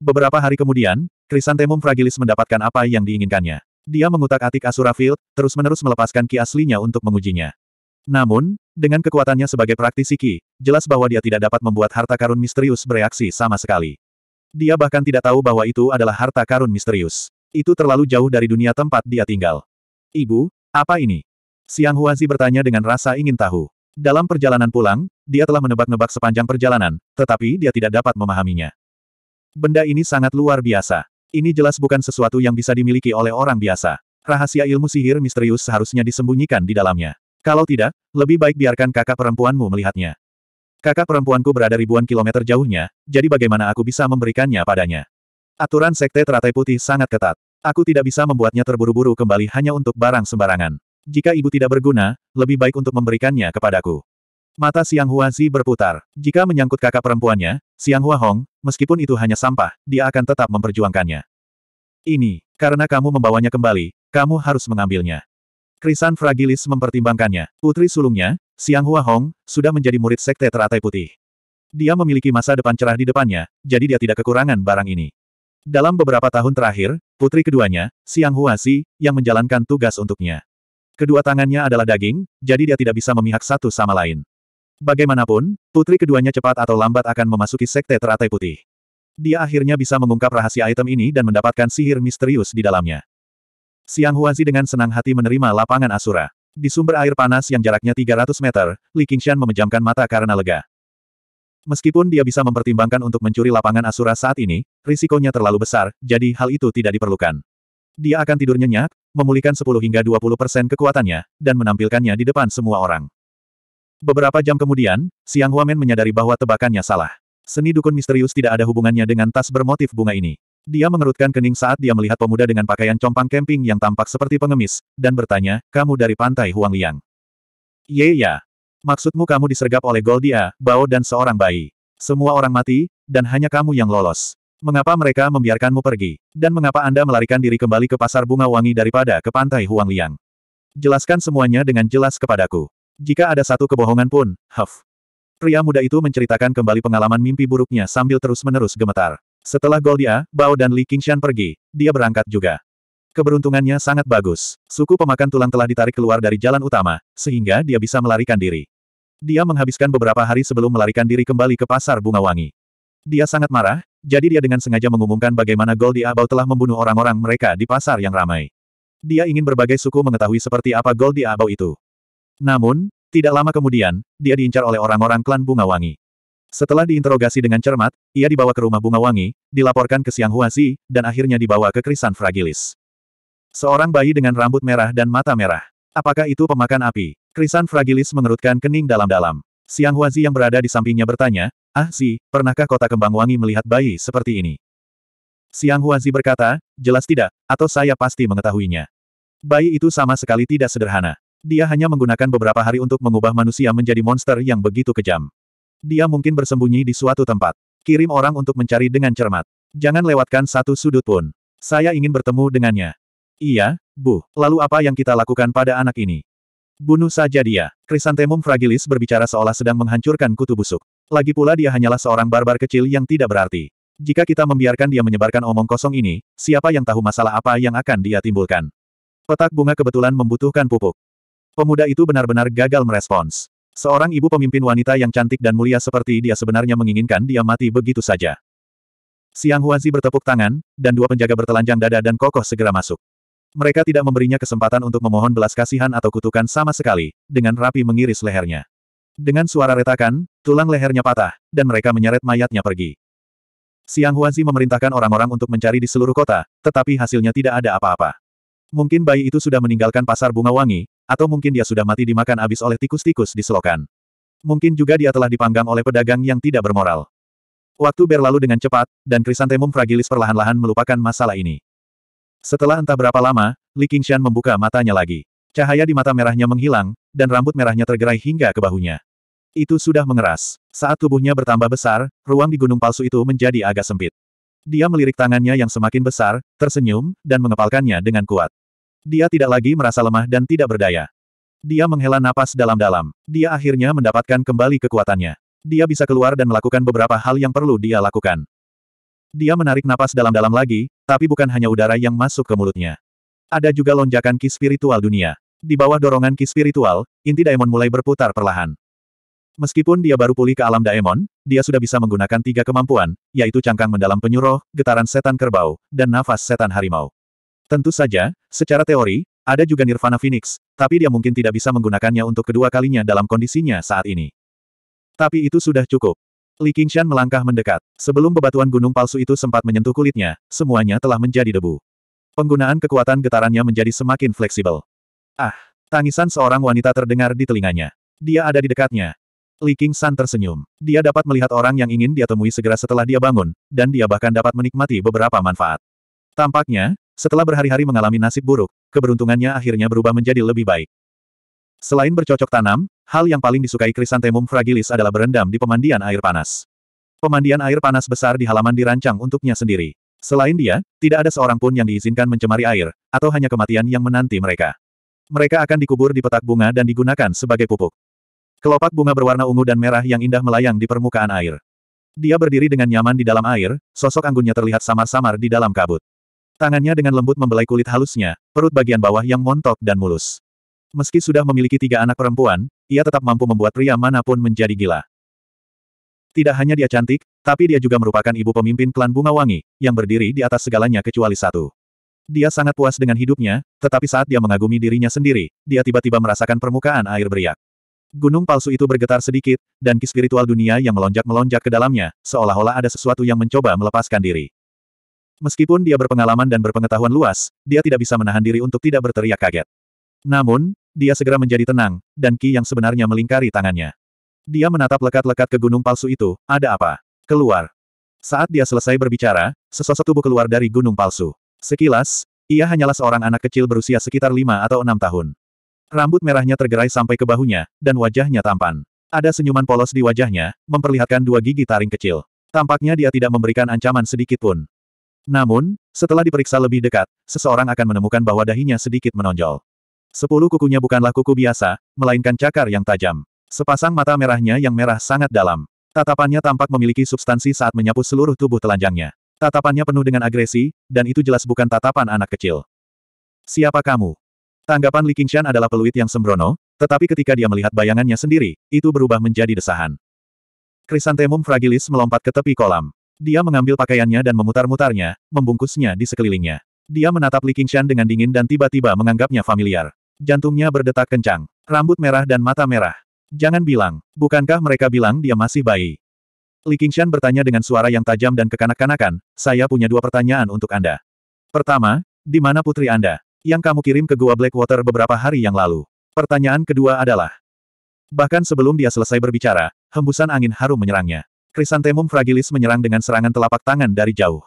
Beberapa hari kemudian, Krisantemum Fragilis mendapatkan apa yang diinginkannya. Dia mengutak-atik Asura Field, terus-menerus melepaskan ki aslinya untuk mengujinya. Namun, dengan kekuatannya sebagai praktisi ki, jelas bahwa dia tidak dapat membuat harta karun misterius bereaksi sama sekali. Dia bahkan tidak tahu bahwa itu adalah harta karun misterius. Itu terlalu jauh dari dunia tempat dia tinggal. Ibu, apa ini? Siang Huazi bertanya dengan rasa ingin tahu. Dalam perjalanan pulang, dia telah menebak-nebak sepanjang perjalanan, tetapi dia tidak dapat memahaminya. Benda ini sangat luar biasa. Ini jelas bukan sesuatu yang bisa dimiliki oleh orang biasa. Rahasia ilmu sihir misterius seharusnya disembunyikan di dalamnya. Kalau tidak, lebih baik biarkan kakak perempuanmu melihatnya. Kakak perempuanku berada ribuan kilometer jauhnya, jadi bagaimana aku bisa memberikannya padanya? Aturan Sekte Teratai Putih sangat ketat. Aku tidak bisa membuatnya terburu-buru kembali hanya untuk barang sembarangan. Jika ibu tidak berguna, lebih baik untuk memberikannya kepadaku. Mata Siang Hua Zi berputar. Jika menyangkut kakak perempuannya, Siang Hua Hong, meskipun itu hanya sampah, dia akan tetap memperjuangkannya. Ini, karena kamu membawanya kembali, kamu harus mengambilnya. Krisan Fragilis mempertimbangkannya. Putri sulungnya, Siang Hua Hong, sudah menjadi murid sekte teratai putih. Dia memiliki masa depan cerah di depannya, jadi dia tidak kekurangan barang ini. Dalam beberapa tahun terakhir, putri keduanya, Siang Hua Si, yang menjalankan tugas untuknya. Kedua tangannya adalah daging, jadi dia tidak bisa memihak satu sama lain. Bagaimanapun, putri keduanya cepat atau lambat akan memasuki sekte teratai putih. Dia akhirnya bisa mengungkap rahasia item ini dan mendapatkan sihir misterius di dalamnya. Siang Huazi dengan senang hati menerima lapangan Asura. Di sumber air panas yang jaraknya 300 meter, Li Qingshan memejamkan mata karena lega. Meskipun dia bisa mempertimbangkan untuk mencuri lapangan Asura saat ini, risikonya terlalu besar, jadi hal itu tidak diperlukan. Dia akan tidur nyenyak, memulihkan 10 hingga 20 persen kekuatannya, dan menampilkannya di depan semua orang. Beberapa jam kemudian, Siang Huamen menyadari bahwa tebakannya salah. Seni dukun misterius tidak ada hubungannya dengan tas bermotif bunga ini. Dia mengerutkan kening saat dia melihat pemuda dengan pakaian compang camping yang tampak seperti pengemis, dan bertanya, kamu dari pantai Huangliang? Ye ya. Maksudmu kamu disergap oleh Goldia, Bao dan seorang bayi. Semua orang mati, dan hanya kamu yang lolos. Mengapa mereka membiarkanmu pergi? Dan mengapa Anda melarikan diri kembali ke pasar bunga wangi daripada ke pantai Huangliang? Jelaskan semuanya dengan jelas kepadaku. Jika ada satu kebohongan pun, huff. Pria muda itu menceritakan kembali pengalaman mimpi buruknya sambil terus-menerus gemetar. Setelah Goldia, Bao dan Li Qingshan pergi, dia berangkat juga. Keberuntungannya sangat bagus. Suku pemakan tulang telah ditarik keluar dari jalan utama, sehingga dia bisa melarikan diri. Dia menghabiskan beberapa hari sebelum melarikan diri kembali ke pasar bunga wangi. Dia sangat marah, jadi dia dengan sengaja mengumumkan bagaimana Goldia Bao telah membunuh orang-orang mereka di pasar yang ramai. Dia ingin berbagai suku mengetahui seperti apa Goldia Bao itu. Namun, tidak lama kemudian, dia diincar oleh orang-orang klan bunga wangi. Setelah diinterogasi dengan cermat, ia dibawa ke rumah bunga wangi, dilaporkan ke Siang Huazi, dan akhirnya dibawa ke Krisan Fragilis. Seorang bayi dengan rambut merah dan mata merah. Apakah itu pemakan api? Krisan Fragilis mengerutkan kening dalam-dalam. Siang Huazi yang berada di sampingnya bertanya, Ah Si, pernahkah kota kembang wangi melihat bayi seperti ini? Siang Huazi berkata, jelas tidak, atau saya pasti mengetahuinya. Bayi itu sama sekali tidak sederhana. Dia hanya menggunakan beberapa hari untuk mengubah manusia menjadi monster yang begitu kejam. Dia mungkin bersembunyi di suatu tempat. Kirim orang untuk mencari dengan cermat. Jangan lewatkan satu sudut pun. Saya ingin bertemu dengannya. Iya, Bu. Lalu apa yang kita lakukan pada anak ini? Bunuh saja dia. Krisantemum fragilis berbicara seolah sedang menghancurkan kutu busuk. Lagi pula dia hanyalah seorang barbar kecil yang tidak berarti. Jika kita membiarkan dia menyebarkan omong kosong ini, siapa yang tahu masalah apa yang akan dia timbulkan? Petak bunga kebetulan membutuhkan pupuk. Pemuda itu benar-benar gagal merespons. Seorang ibu pemimpin wanita yang cantik dan mulia seperti dia sebenarnya menginginkan dia mati begitu saja. Siang Huazi bertepuk tangan, dan dua penjaga bertelanjang dada dan kokoh segera masuk. Mereka tidak memberinya kesempatan untuk memohon belas kasihan atau kutukan sama sekali, dengan rapi mengiris lehernya. Dengan suara retakan, tulang lehernya patah, dan mereka menyeret mayatnya pergi. Siang Huazi memerintahkan orang-orang untuk mencari di seluruh kota, tetapi hasilnya tidak ada apa-apa. Mungkin bayi itu sudah meninggalkan pasar bunga wangi, atau mungkin dia sudah mati dimakan habis oleh tikus-tikus di selokan. Mungkin juga dia telah dipanggang oleh pedagang yang tidak bermoral. Waktu berlalu dengan cepat, dan krisantemum fragilis perlahan-lahan melupakan masalah ini. Setelah entah berapa lama, Li Qingshan membuka matanya lagi. Cahaya di mata merahnya menghilang, dan rambut merahnya tergerai hingga ke bahunya. Itu sudah mengeras. Saat tubuhnya bertambah besar, ruang di gunung palsu itu menjadi agak sempit. Dia melirik tangannya yang semakin besar, tersenyum, dan mengepalkannya dengan kuat. Dia tidak lagi merasa lemah dan tidak berdaya. Dia menghela napas dalam-dalam. Dia akhirnya mendapatkan kembali kekuatannya. Dia bisa keluar dan melakukan beberapa hal yang perlu dia lakukan. Dia menarik napas dalam-dalam lagi, tapi bukan hanya udara yang masuk ke mulutnya. Ada juga lonjakan ki spiritual dunia. Di bawah dorongan ki spiritual, inti daemon mulai berputar perlahan. Meskipun dia baru pulih ke alam daemon, dia sudah bisa menggunakan tiga kemampuan, yaitu cangkang mendalam penyuruh, getaran setan kerbau, dan nafas setan harimau. Tentu saja, secara teori, ada juga Nirvana Phoenix, tapi dia mungkin tidak bisa menggunakannya untuk kedua kalinya dalam kondisinya saat ini. Tapi itu sudah cukup. Li Qingshan melangkah mendekat. Sebelum bebatuan gunung palsu itu sempat menyentuh kulitnya, semuanya telah menjadi debu. Penggunaan kekuatan getarannya menjadi semakin fleksibel. Ah, tangisan seorang wanita terdengar di telinganya. Dia ada di dekatnya. Li Qingshan tersenyum. Dia dapat melihat orang yang ingin dia temui segera setelah dia bangun, dan dia bahkan dapat menikmati beberapa manfaat. Tampaknya, setelah berhari-hari mengalami nasib buruk, keberuntungannya akhirnya berubah menjadi lebih baik. Selain bercocok tanam, hal yang paling disukai Krisantemum fragilis adalah berendam di pemandian air panas. Pemandian air panas besar di halaman dirancang untuknya sendiri. Selain dia, tidak ada seorang pun yang diizinkan mencemari air, atau hanya kematian yang menanti mereka. Mereka akan dikubur di petak bunga dan digunakan sebagai pupuk. Kelopak bunga berwarna ungu dan merah yang indah melayang di permukaan air. Dia berdiri dengan nyaman di dalam air, sosok anggunnya terlihat samar-samar di dalam kabut. Tangannya dengan lembut membelai kulit halusnya, perut bagian bawah yang montok dan mulus. Meski sudah memiliki tiga anak perempuan, ia tetap mampu membuat pria manapun menjadi gila. Tidak hanya dia cantik, tapi dia juga merupakan ibu pemimpin klan Bunga Wangi, yang berdiri di atas segalanya kecuali satu. Dia sangat puas dengan hidupnya, tetapi saat dia mengagumi dirinya sendiri, dia tiba-tiba merasakan permukaan air beriak. Gunung palsu itu bergetar sedikit, dan ki spiritual dunia yang melonjak-melonjak ke dalamnya, seolah-olah ada sesuatu yang mencoba melepaskan diri. Meskipun dia berpengalaman dan berpengetahuan luas, dia tidak bisa menahan diri untuk tidak berteriak kaget. Namun, dia segera menjadi tenang, dan Ki yang sebenarnya melingkari tangannya. Dia menatap lekat-lekat ke gunung palsu itu, ada apa? Keluar. Saat dia selesai berbicara, sesosok tubuh keluar dari gunung palsu. Sekilas, ia hanyalah seorang anak kecil berusia sekitar lima atau enam tahun. Rambut merahnya tergerai sampai ke bahunya, dan wajahnya tampan. Ada senyuman polos di wajahnya, memperlihatkan dua gigi taring kecil. Tampaknya dia tidak memberikan ancaman sedikit pun. Namun, setelah diperiksa lebih dekat, seseorang akan menemukan bahwa dahinya sedikit menonjol. Sepuluh kukunya bukanlah kuku biasa, melainkan cakar yang tajam. Sepasang mata merahnya yang merah sangat dalam. Tatapannya tampak memiliki substansi saat menyapu seluruh tubuh telanjangnya. Tatapannya penuh dengan agresi, dan itu jelas bukan tatapan anak kecil. Siapa kamu? Tanggapan Li Qingshan adalah peluit yang sembrono, tetapi ketika dia melihat bayangannya sendiri, itu berubah menjadi desahan. Krisantemum fragilis melompat ke tepi kolam. Dia mengambil pakaiannya dan memutar-mutarnya, membungkusnya di sekelilingnya. Dia menatap Li Qingshan dengan dingin dan tiba-tiba menganggapnya familiar. Jantungnya berdetak kencang. Rambut merah dan mata merah. Jangan bilang, bukankah mereka bilang dia masih bayi? Li Qingshan bertanya dengan suara yang tajam dan kekanak-kanakan, saya punya dua pertanyaan untuk Anda. Pertama, di mana putri Anda? Yang kamu kirim ke Gua Blackwater beberapa hari yang lalu. Pertanyaan kedua adalah, Bahkan sebelum dia selesai berbicara, hembusan angin harum menyerangnya. Krisantemum fragilis menyerang dengan serangan telapak tangan dari jauh.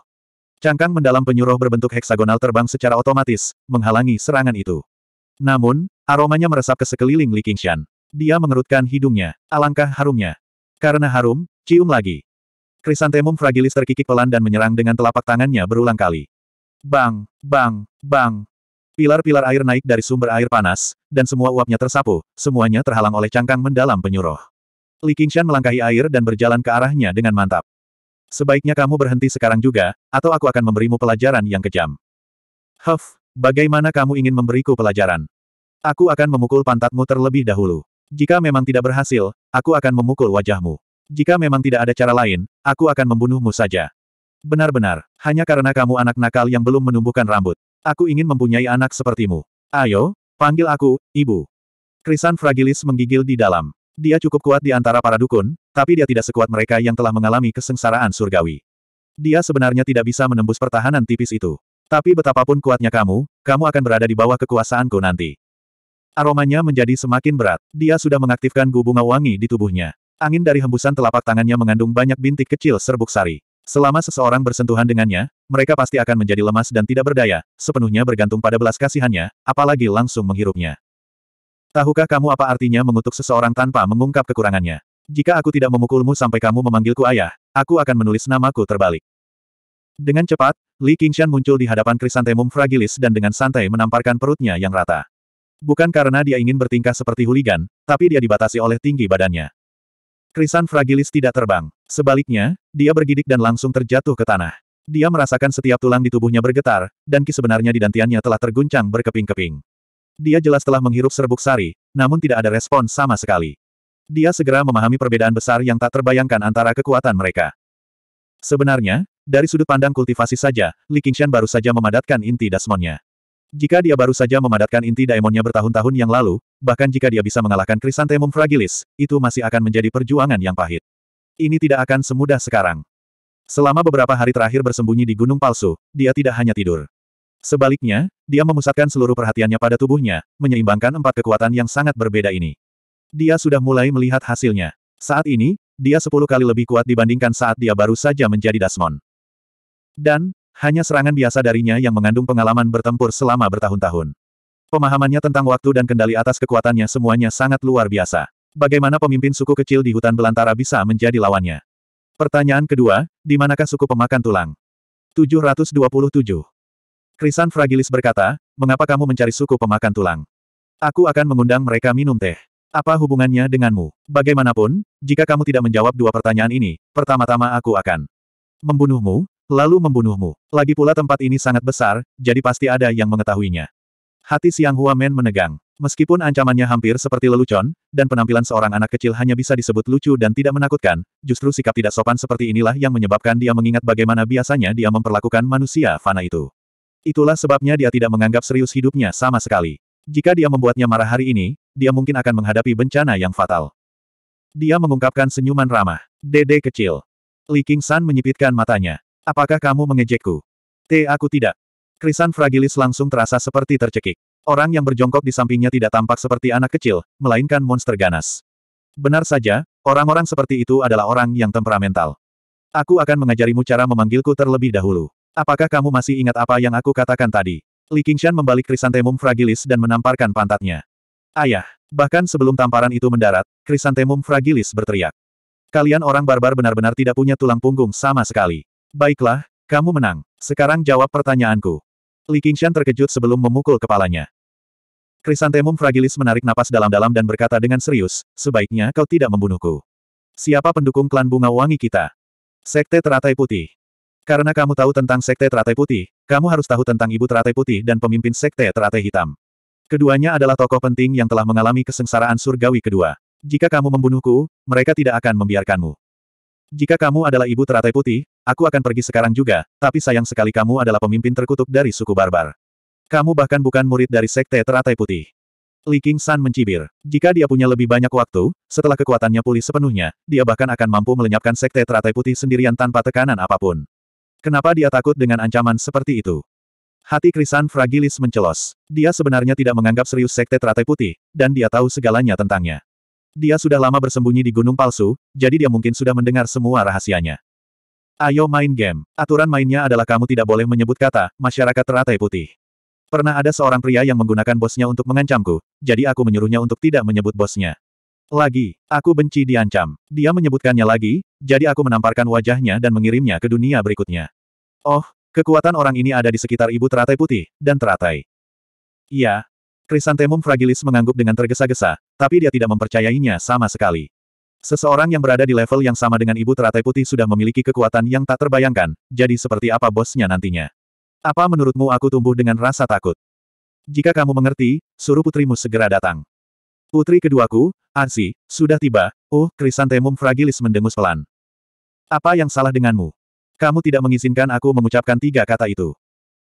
Cangkang mendalam penyuruh berbentuk heksagonal terbang secara otomatis, menghalangi serangan itu. Namun, aromanya meresap ke sekeliling Li Qingshan. Dia mengerutkan hidungnya. Alangkah harumnya. Karena harum, cium lagi. Krisantemum fragilis terkikik pelan dan menyerang dengan telapak tangannya berulang kali. Bang, bang, bang. Pilar-pilar air naik dari sumber air panas, dan semua uapnya tersapu, semuanya terhalang oleh cangkang mendalam penyuruh. Li Qingshan melangkahi air dan berjalan ke arahnya dengan mantap. Sebaiknya kamu berhenti sekarang juga, atau aku akan memberimu pelajaran yang kejam. Huff, bagaimana kamu ingin memberiku pelajaran? Aku akan memukul pantatmu terlebih dahulu. Jika memang tidak berhasil, aku akan memukul wajahmu. Jika memang tidak ada cara lain, aku akan membunuhmu saja. Benar-benar, hanya karena kamu anak nakal yang belum menumbuhkan rambut. Aku ingin mempunyai anak sepertimu. Ayo, panggil aku, ibu. Krisan Fragilis menggigil di dalam. Dia cukup kuat di antara para dukun, tapi dia tidak sekuat mereka yang telah mengalami kesengsaraan surgawi. Dia sebenarnya tidak bisa menembus pertahanan tipis itu. Tapi betapapun kuatnya kamu, kamu akan berada di bawah kekuasaanku nanti. Aromanya menjadi semakin berat. Dia sudah mengaktifkan gubunga wangi di tubuhnya. Angin dari hembusan telapak tangannya mengandung banyak bintik kecil serbuk sari. Selama seseorang bersentuhan dengannya, mereka pasti akan menjadi lemas dan tidak berdaya, sepenuhnya bergantung pada belas kasihannya, apalagi langsung menghirupnya. Tahukah kamu apa artinya mengutuk seseorang tanpa mengungkap kekurangannya? Jika aku tidak memukulmu sampai kamu memanggilku ayah, aku akan menulis namaku terbalik. Dengan cepat, Li Qingshan muncul di hadapan krisantemum fragilis dan dengan santai menamparkan perutnya yang rata. Bukan karena dia ingin bertingkah seperti huligan, tapi dia dibatasi oleh tinggi badannya. Krisan fragilis tidak terbang. Sebaliknya, dia bergidik dan langsung terjatuh ke tanah. Dia merasakan setiap tulang di tubuhnya bergetar, dan ki sebenarnya di dantiannya telah terguncang berkeping-keping. Dia jelas telah menghirup serbuk sari, namun tidak ada respon sama sekali. Dia segera memahami perbedaan besar yang tak terbayangkan antara kekuatan mereka. Sebenarnya, dari sudut pandang kultivasi saja, Li Qingshan baru saja memadatkan inti dasmonnya. Jika dia baru saja memadatkan inti daemonnya bertahun-tahun yang lalu, bahkan jika dia bisa mengalahkan krisantemum fragilis, itu masih akan menjadi perjuangan yang pahit. Ini tidak akan semudah sekarang. Selama beberapa hari terakhir bersembunyi di gunung palsu, dia tidak hanya tidur. Sebaliknya, dia memusatkan seluruh perhatiannya pada tubuhnya, menyeimbangkan empat kekuatan yang sangat berbeda ini. Dia sudah mulai melihat hasilnya. Saat ini, dia sepuluh kali lebih kuat dibandingkan saat dia baru saja menjadi Dasmon. Dan, hanya serangan biasa darinya yang mengandung pengalaman bertempur selama bertahun-tahun. Pemahamannya tentang waktu dan kendali atas kekuatannya semuanya sangat luar biasa. Bagaimana pemimpin suku kecil di hutan belantara bisa menjadi lawannya? Pertanyaan kedua, di manakah suku pemakan tulang? 727 Krisan Fragilis berkata, mengapa kamu mencari suku pemakan tulang? Aku akan mengundang mereka minum teh. Apa hubungannya denganmu? Bagaimanapun, jika kamu tidak menjawab dua pertanyaan ini, pertama-tama aku akan membunuhmu, lalu membunuhmu. Lagi pula tempat ini sangat besar, jadi pasti ada yang mengetahuinya. Hati Siang Huamen menegang. Meskipun ancamannya hampir seperti lelucon, dan penampilan seorang anak kecil hanya bisa disebut lucu dan tidak menakutkan, justru sikap tidak sopan seperti inilah yang menyebabkan dia mengingat bagaimana biasanya dia memperlakukan manusia fana itu. Itulah sebabnya dia tidak menganggap serius hidupnya sama sekali. Jika dia membuatnya marah hari ini, dia mungkin akan menghadapi bencana yang fatal. Dia mengungkapkan senyuman ramah. Dede kecil. Li King San menyipitkan matanya. Apakah kamu mengejekku? T aku tidak. Krisan fragilis langsung terasa seperti tercekik. Orang yang berjongkok di sampingnya tidak tampak seperti anak kecil, melainkan monster ganas. Benar saja, orang-orang seperti itu adalah orang yang temperamental. Aku akan mengajarimu cara memanggilku terlebih dahulu. Apakah kamu masih ingat apa yang aku katakan tadi? Li Qingshan membalik krisantemum fragilis dan menamparkan pantatnya. Ayah, bahkan sebelum tamparan itu mendarat, krisantemum fragilis berteriak. Kalian orang barbar benar-benar tidak punya tulang punggung sama sekali. Baiklah, kamu menang. Sekarang jawab pertanyaanku. Li Qingshan terkejut sebelum memukul kepalanya. Krisantemum fragilis menarik napas dalam-dalam dan berkata dengan serius, sebaiknya kau tidak membunuhku. Siapa pendukung klan bunga wangi kita? Sekte teratai putih. Karena kamu tahu tentang Sekte Teratai Putih, kamu harus tahu tentang Ibu Teratai Putih dan pemimpin Sekte Teratai Hitam. Keduanya adalah tokoh penting yang telah mengalami kesengsaraan surgawi kedua. Jika kamu membunuhku, mereka tidak akan membiarkanmu. Jika kamu adalah Ibu Teratai Putih, aku akan pergi sekarang juga, tapi sayang sekali kamu adalah pemimpin terkutuk dari suku barbar. Kamu bahkan bukan murid dari Sekte Teratai Putih. Li King San mencibir. Jika dia punya lebih banyak waktu, setelah kekuatannya pulih sepenuhnya, dia bahkan akan mampu melenyapkan sekte teratai putih sendirian tanpa tekanan apapun. Kenapa dia takut dengan ancaman seperti itu? Hati Krisan Fragilis mencelos. Dia sebenarnya tidak menganggap serius Sekte Teratai Putih, dan dia tahu segalanya tentangnya. Dia sudah lama bersembunyi di gunung palsu, jadi dia mungkin sudah mendengar semua rahasianya. Ayo main game. Aturan mainnya adalah kamu tidak boleh menyebut kata, masyarakat teratai putih. Pernah ada seorang pria yang menggunakan bosnya untuk mengancamku, jadi aku menyuruhnya untuk tidak menyebut bosnya. Lagi, aku benci diancam. Dia menyebutkannya lagi, jadi aku menamparkan wajahnya dan mengirimnya ke dunia berikutnya. Oh, kekuatan orang ini ada di sekitar ibu teratai putih, dan teratai. Iya. Krisantemum fragilis mengangguk dengan tergesa-gesa, tapi dia tidak mempercayainya sama sekali. Seseorang yang berada di level yang sama dengan ibu teratai putih sudah memiliki kekuatan yang tak terbayangkan, jadi seperti apa bosnya nantinya. Apa menurutmu aku tumbuh dengan rasa takut? Jika kamu mengerti, suruh putrimu segera datang. Putri keduaku, Ansi, sudah tiba. Oh, Krisantemum fragilis mendengus pelan. Apa yang salah denganmu? Kamu tidak mengizinkan aku mengucapkan tiga kata itu.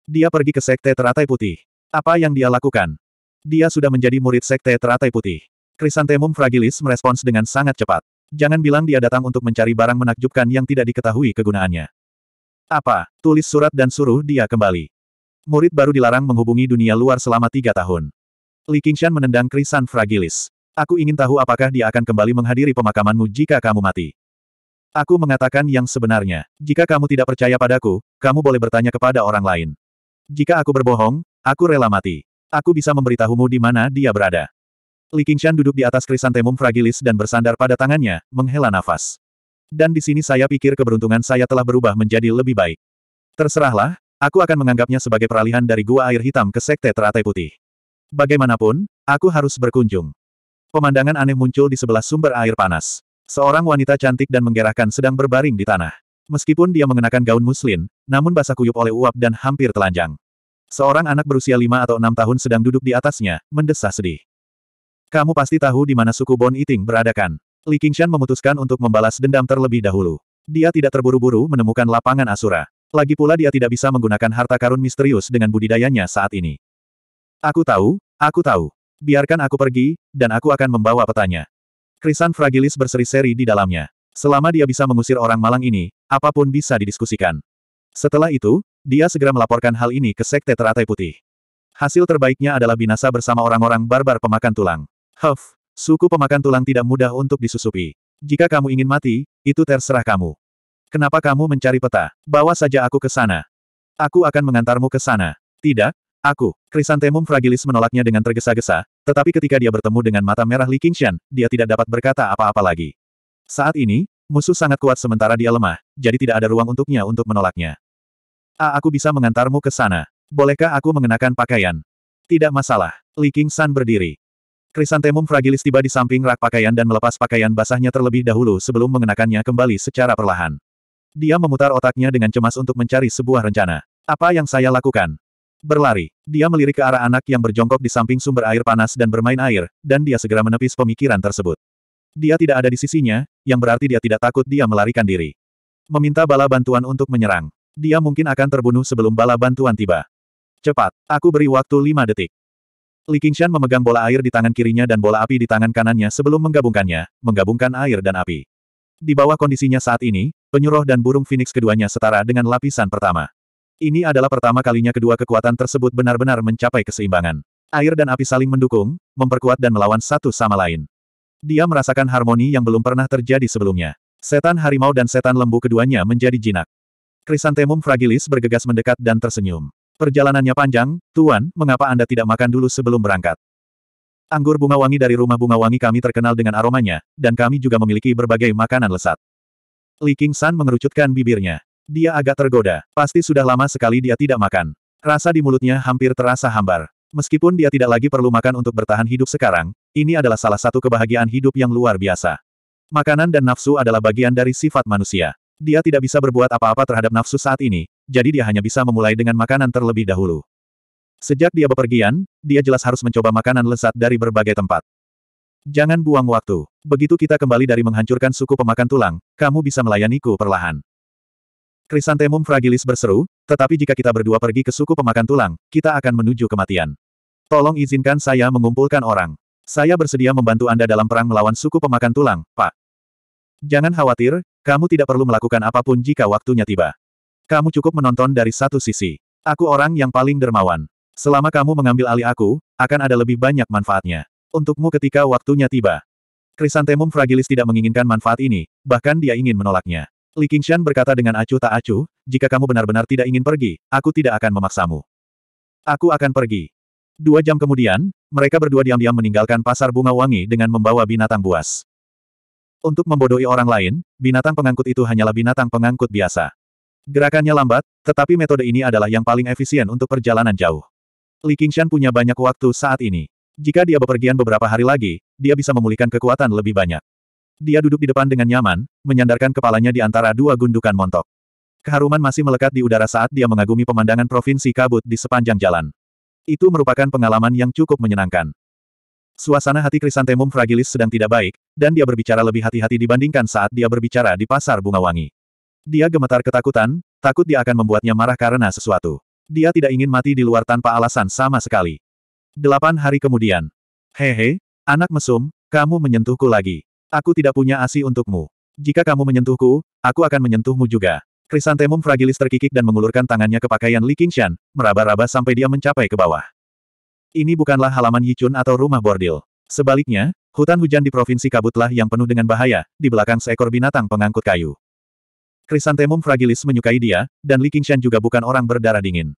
Dia pergi ke sekte teratai putih. Apa yang dia lakukan? Dia sudah menjadi murid sekte teratai putih. Krisantemum fragilis merespons dengan sangat cepat. Jangan bilang dia datang untuk mencari barang menakjubkan yang tidak diketahui kegunaannya. Apa? Tulis surat dan suruh dia kembali. Murid baru dilarang menghubungi dunia luar selama tiga tahun. Li Qingshan menendang krisan fragilis. Aku ingin tahu apakah dia akan kembali menghadiri pemakamanmu jika kamu mati. Aku mengatakan yang sebenarnya. Jika kamu tidak percaya padaku, kamu boleh bertanya kepada orang lain. Jika aku berbohong, aku rela mati. Aku bisa memberitahumu di mana dia berada. Li Qingshan duduk di atas krisan krisantemum fragilis dan bersandar pada tangannya, menghela nafas. Dan di sini saya pikir keberuntungan saya telah berubah menjadi lebih baik. Terserahlah, aku akan menganggapnya sebagai peralihan dari gua air hitam ke sekte teratai putih. Bagaimanapun, aku harus berkunjung. Pemandangan aneh muncul di sebelah sumber air panas. Seorang wanita cantik dan menggerakkan sedang berbaring di tanah. Meskipun dia mengenakan gaun muslin, namun basah kuyup oleh uap dan hampir telanjang. Seorang anak berusia lima atau enam tahun sedang duduk di atasnya, mendesah sedih. Kamu pasti tahu di mana suku Bon Iting beradakan. Li Qingshan memutuskan untuk membalas dendam terlebih dahulu. Dia tidak terburu-buru menemukan lapangan Asura. Lagi pula dia tidak bisa menggunakan harta karun misterius dengan budidayanya saat ini. Aku tahu, aku tahu. Biarkan aku pergi, dan aku akan membawa petanya. Krisan fragilis berseri-seri di dalamnya. Selama dia bisa mengusir orang malang ini, apapun bisa didiskusikan. Setelah itu, dia segera melaporkan hal ini ke Sekte Teratai Putih. Hasil terbaiknya adalah binasa bersama orang-orang barbar pemakan tulang. Huff, suku pemakan tulang tidak mudah untuk disusupi. Jika kamu ingin mati, itu terserah kamu. Kenapa kamu mencari peta? Bawa saja aku ke sana. Aku akan mengantarmu ke sana. Tidak, Aku, Krisantemum Fragilis menolaknya dengan tergesa-gesa, tetapi ketika dia bertemu dengan mata merah Li Qingshan, dia tidak dapat berkata apa-apa lagi. Saat ini, musuh sangat kuat sementara dia lemah, jadi tidak ada ruang untuknya untuk menolaknya. A, aku bisa mengantarmu ke sana. Bolehkah aku mengenakan pakaian? Tidak masalah. Li Qingshan berdiri. Krisantemum Fragilis tiba di samping rak pakaian dan melepas pakaian basahnya terlebih dahulu sebelum mengenakannya kembali secara perlahan. Dia memutar otaknya dengan cemas untuk mencari sebuah rencana. Apa yang saya lakukan? Berlari. Dia melirik ke arah anak yang berjongkok di samping sumber air panas dan bermain air, dan dia segera menepis pemikiran tersebut. Dia tidak ada di sisinya, yang berarti dia tidak takut dia melarikan diri. Meminta bala bantuan untuk menyerang. Dia mungkin akan terbunuh sebelum bala bantuan tiba. Cepat, aku beri waktu lima detik. Li Qingshan memegang bola air di tangan kirinya dan bola api di tangan kanannya sebelum menggabungkannya, menggabungkan air dan api. Di bawah kondisinya saat ini, penyuruh dan burung phoenix keduanya setara dengan lapisan pertama. Ini adalah pertama kalinya kedua kekuatan tersebut benar-benar mencapai keseimbangan. Air dan api saling mendukung, memperkuat dan melawan satu sama lain. Dia merasakan harmoni yang belum pernah terjadi sebelumnya. Setan harimau dan setan lembu keduanya menjadi jinak. Krisantemum fragilis bergegas mendekat dan tersenyum. Perjalanannya panjang, Tuan, mengapa Anda tidak makan dulu sebelum berangkat? Anggur bunga wangi dari rumah bunga wangi kami terkenal dengan aromanya, dan kami juga memiliki berbagai makanan lesat. Li King San mengerucutkan bibirnya. Dia agak tergoda. Pasti sudah lama sekali dia tidak makan. Rasa di mulutnya hampir terasa hambar. Meskipun dia tidak lagi perlu makan untuk bertahan hidup sekarang, ini adalah salah satu kebahagiaan hidup yang luar biasa. Makanan dan nafsu adalah bagian dari sifat manusia. Dia tidak bisa berbuat apa-apa terhadap nafsu saat ini, jadi dia hanya bisa memulai dengan makanan terlebih dahulu. Sejak dia bepergian, dia jelas harus mencoba makanan lezat dari berbagai tempat. Jangan buang waktu. Begitu kita kembali dari menghancurkan suku pemakan tulang, kamu bisa melayaniku perlahan. Krisantemum fragilis berseru, tetapi jika kita berdua pergi ke suku pemakan tulang, kita akan menuju kematian. Tolong izinkan saya mengumpulkan orang. Saya bersedia membantu Anda dalam perang melawan suku pemakan tulang, Pak. Jangan khawatir, kamu tidak perlu melakukan apapun jika waktunya tiba. Kamu cukup menonton dari satu sisi. Aku orang yang paling dermawan. Selama kamu mengambil alih aku, akan ada lebih banyak manfaatnya. Untukmu ketika waktunya tiba. Krisantemum fragilis tidak menginginkan manfaat ini, bahkan dia ingin menolaknya. Li Qingshan berkata dengan acuh tak acuh, jika kamu benar-benar tidak ingin pergi, aku tidak akan memaksamu. Aku akan pergi. Dua jam kemudian, mereka berdua diam-diam meninggalkan pasar bunga wangi dengan membawa binatang buas. Untuk membodohi orang lain, binatang pengangkut itu hanyalah binatang pengangkut biasa. Gerakannya lambat, tetapi metode ini adalah yang paling efisien untuk perjalanan jauh. Li Qingshan punya banyak waktu saat ini. Jika dia bepergian beberapa hari lagi, dia bisa memulihkan kekuatan lebih banyak. Dia duduk di depan dengan nyaman, menyandarkan kepalanya di antara dua gundukan montok. Keharuman masih melekat di udara saat dia mengagumi pemandangan provinsi kabut di sepanjang jalan. Itu merupakan pengalaman yang cukup menyenangkan. Suasana hati krisantemum fragilis sedang tidak baik, dan dia berbicara lebih hati-hati dibandingkan saat dia berbicara di pasar bunga wangi. Dia gemetar ketakutan, takut dia akan membuatnya marah karena sesuatu. Dia tidak ingin mati di luar tanpa alasan sama sekali. Delapan hari kemudian. Hehe, anak mesum, kamu menyentuhku lagi. Aku tidak punya asi untukmu. Jika kamu menyentuhku, aku akan menyentuhmu juga. Krisantemum fragilis terkikik dan mengulurkan tangannya ke pakaian Li Qingshan, meraba-raba sampai dia mencapai ke bawah. Ini bukanlah halaman Yichun atau rumah bordil. Sebaliknya, hutan hujan di provinsi kabutlah yang penuh dengan bahaya, di belakang seekor binatang pengangkut kayu. Krisantemum fragilis menyukai dia, dan Li Qingshan juga bukan orang berdarah dingin.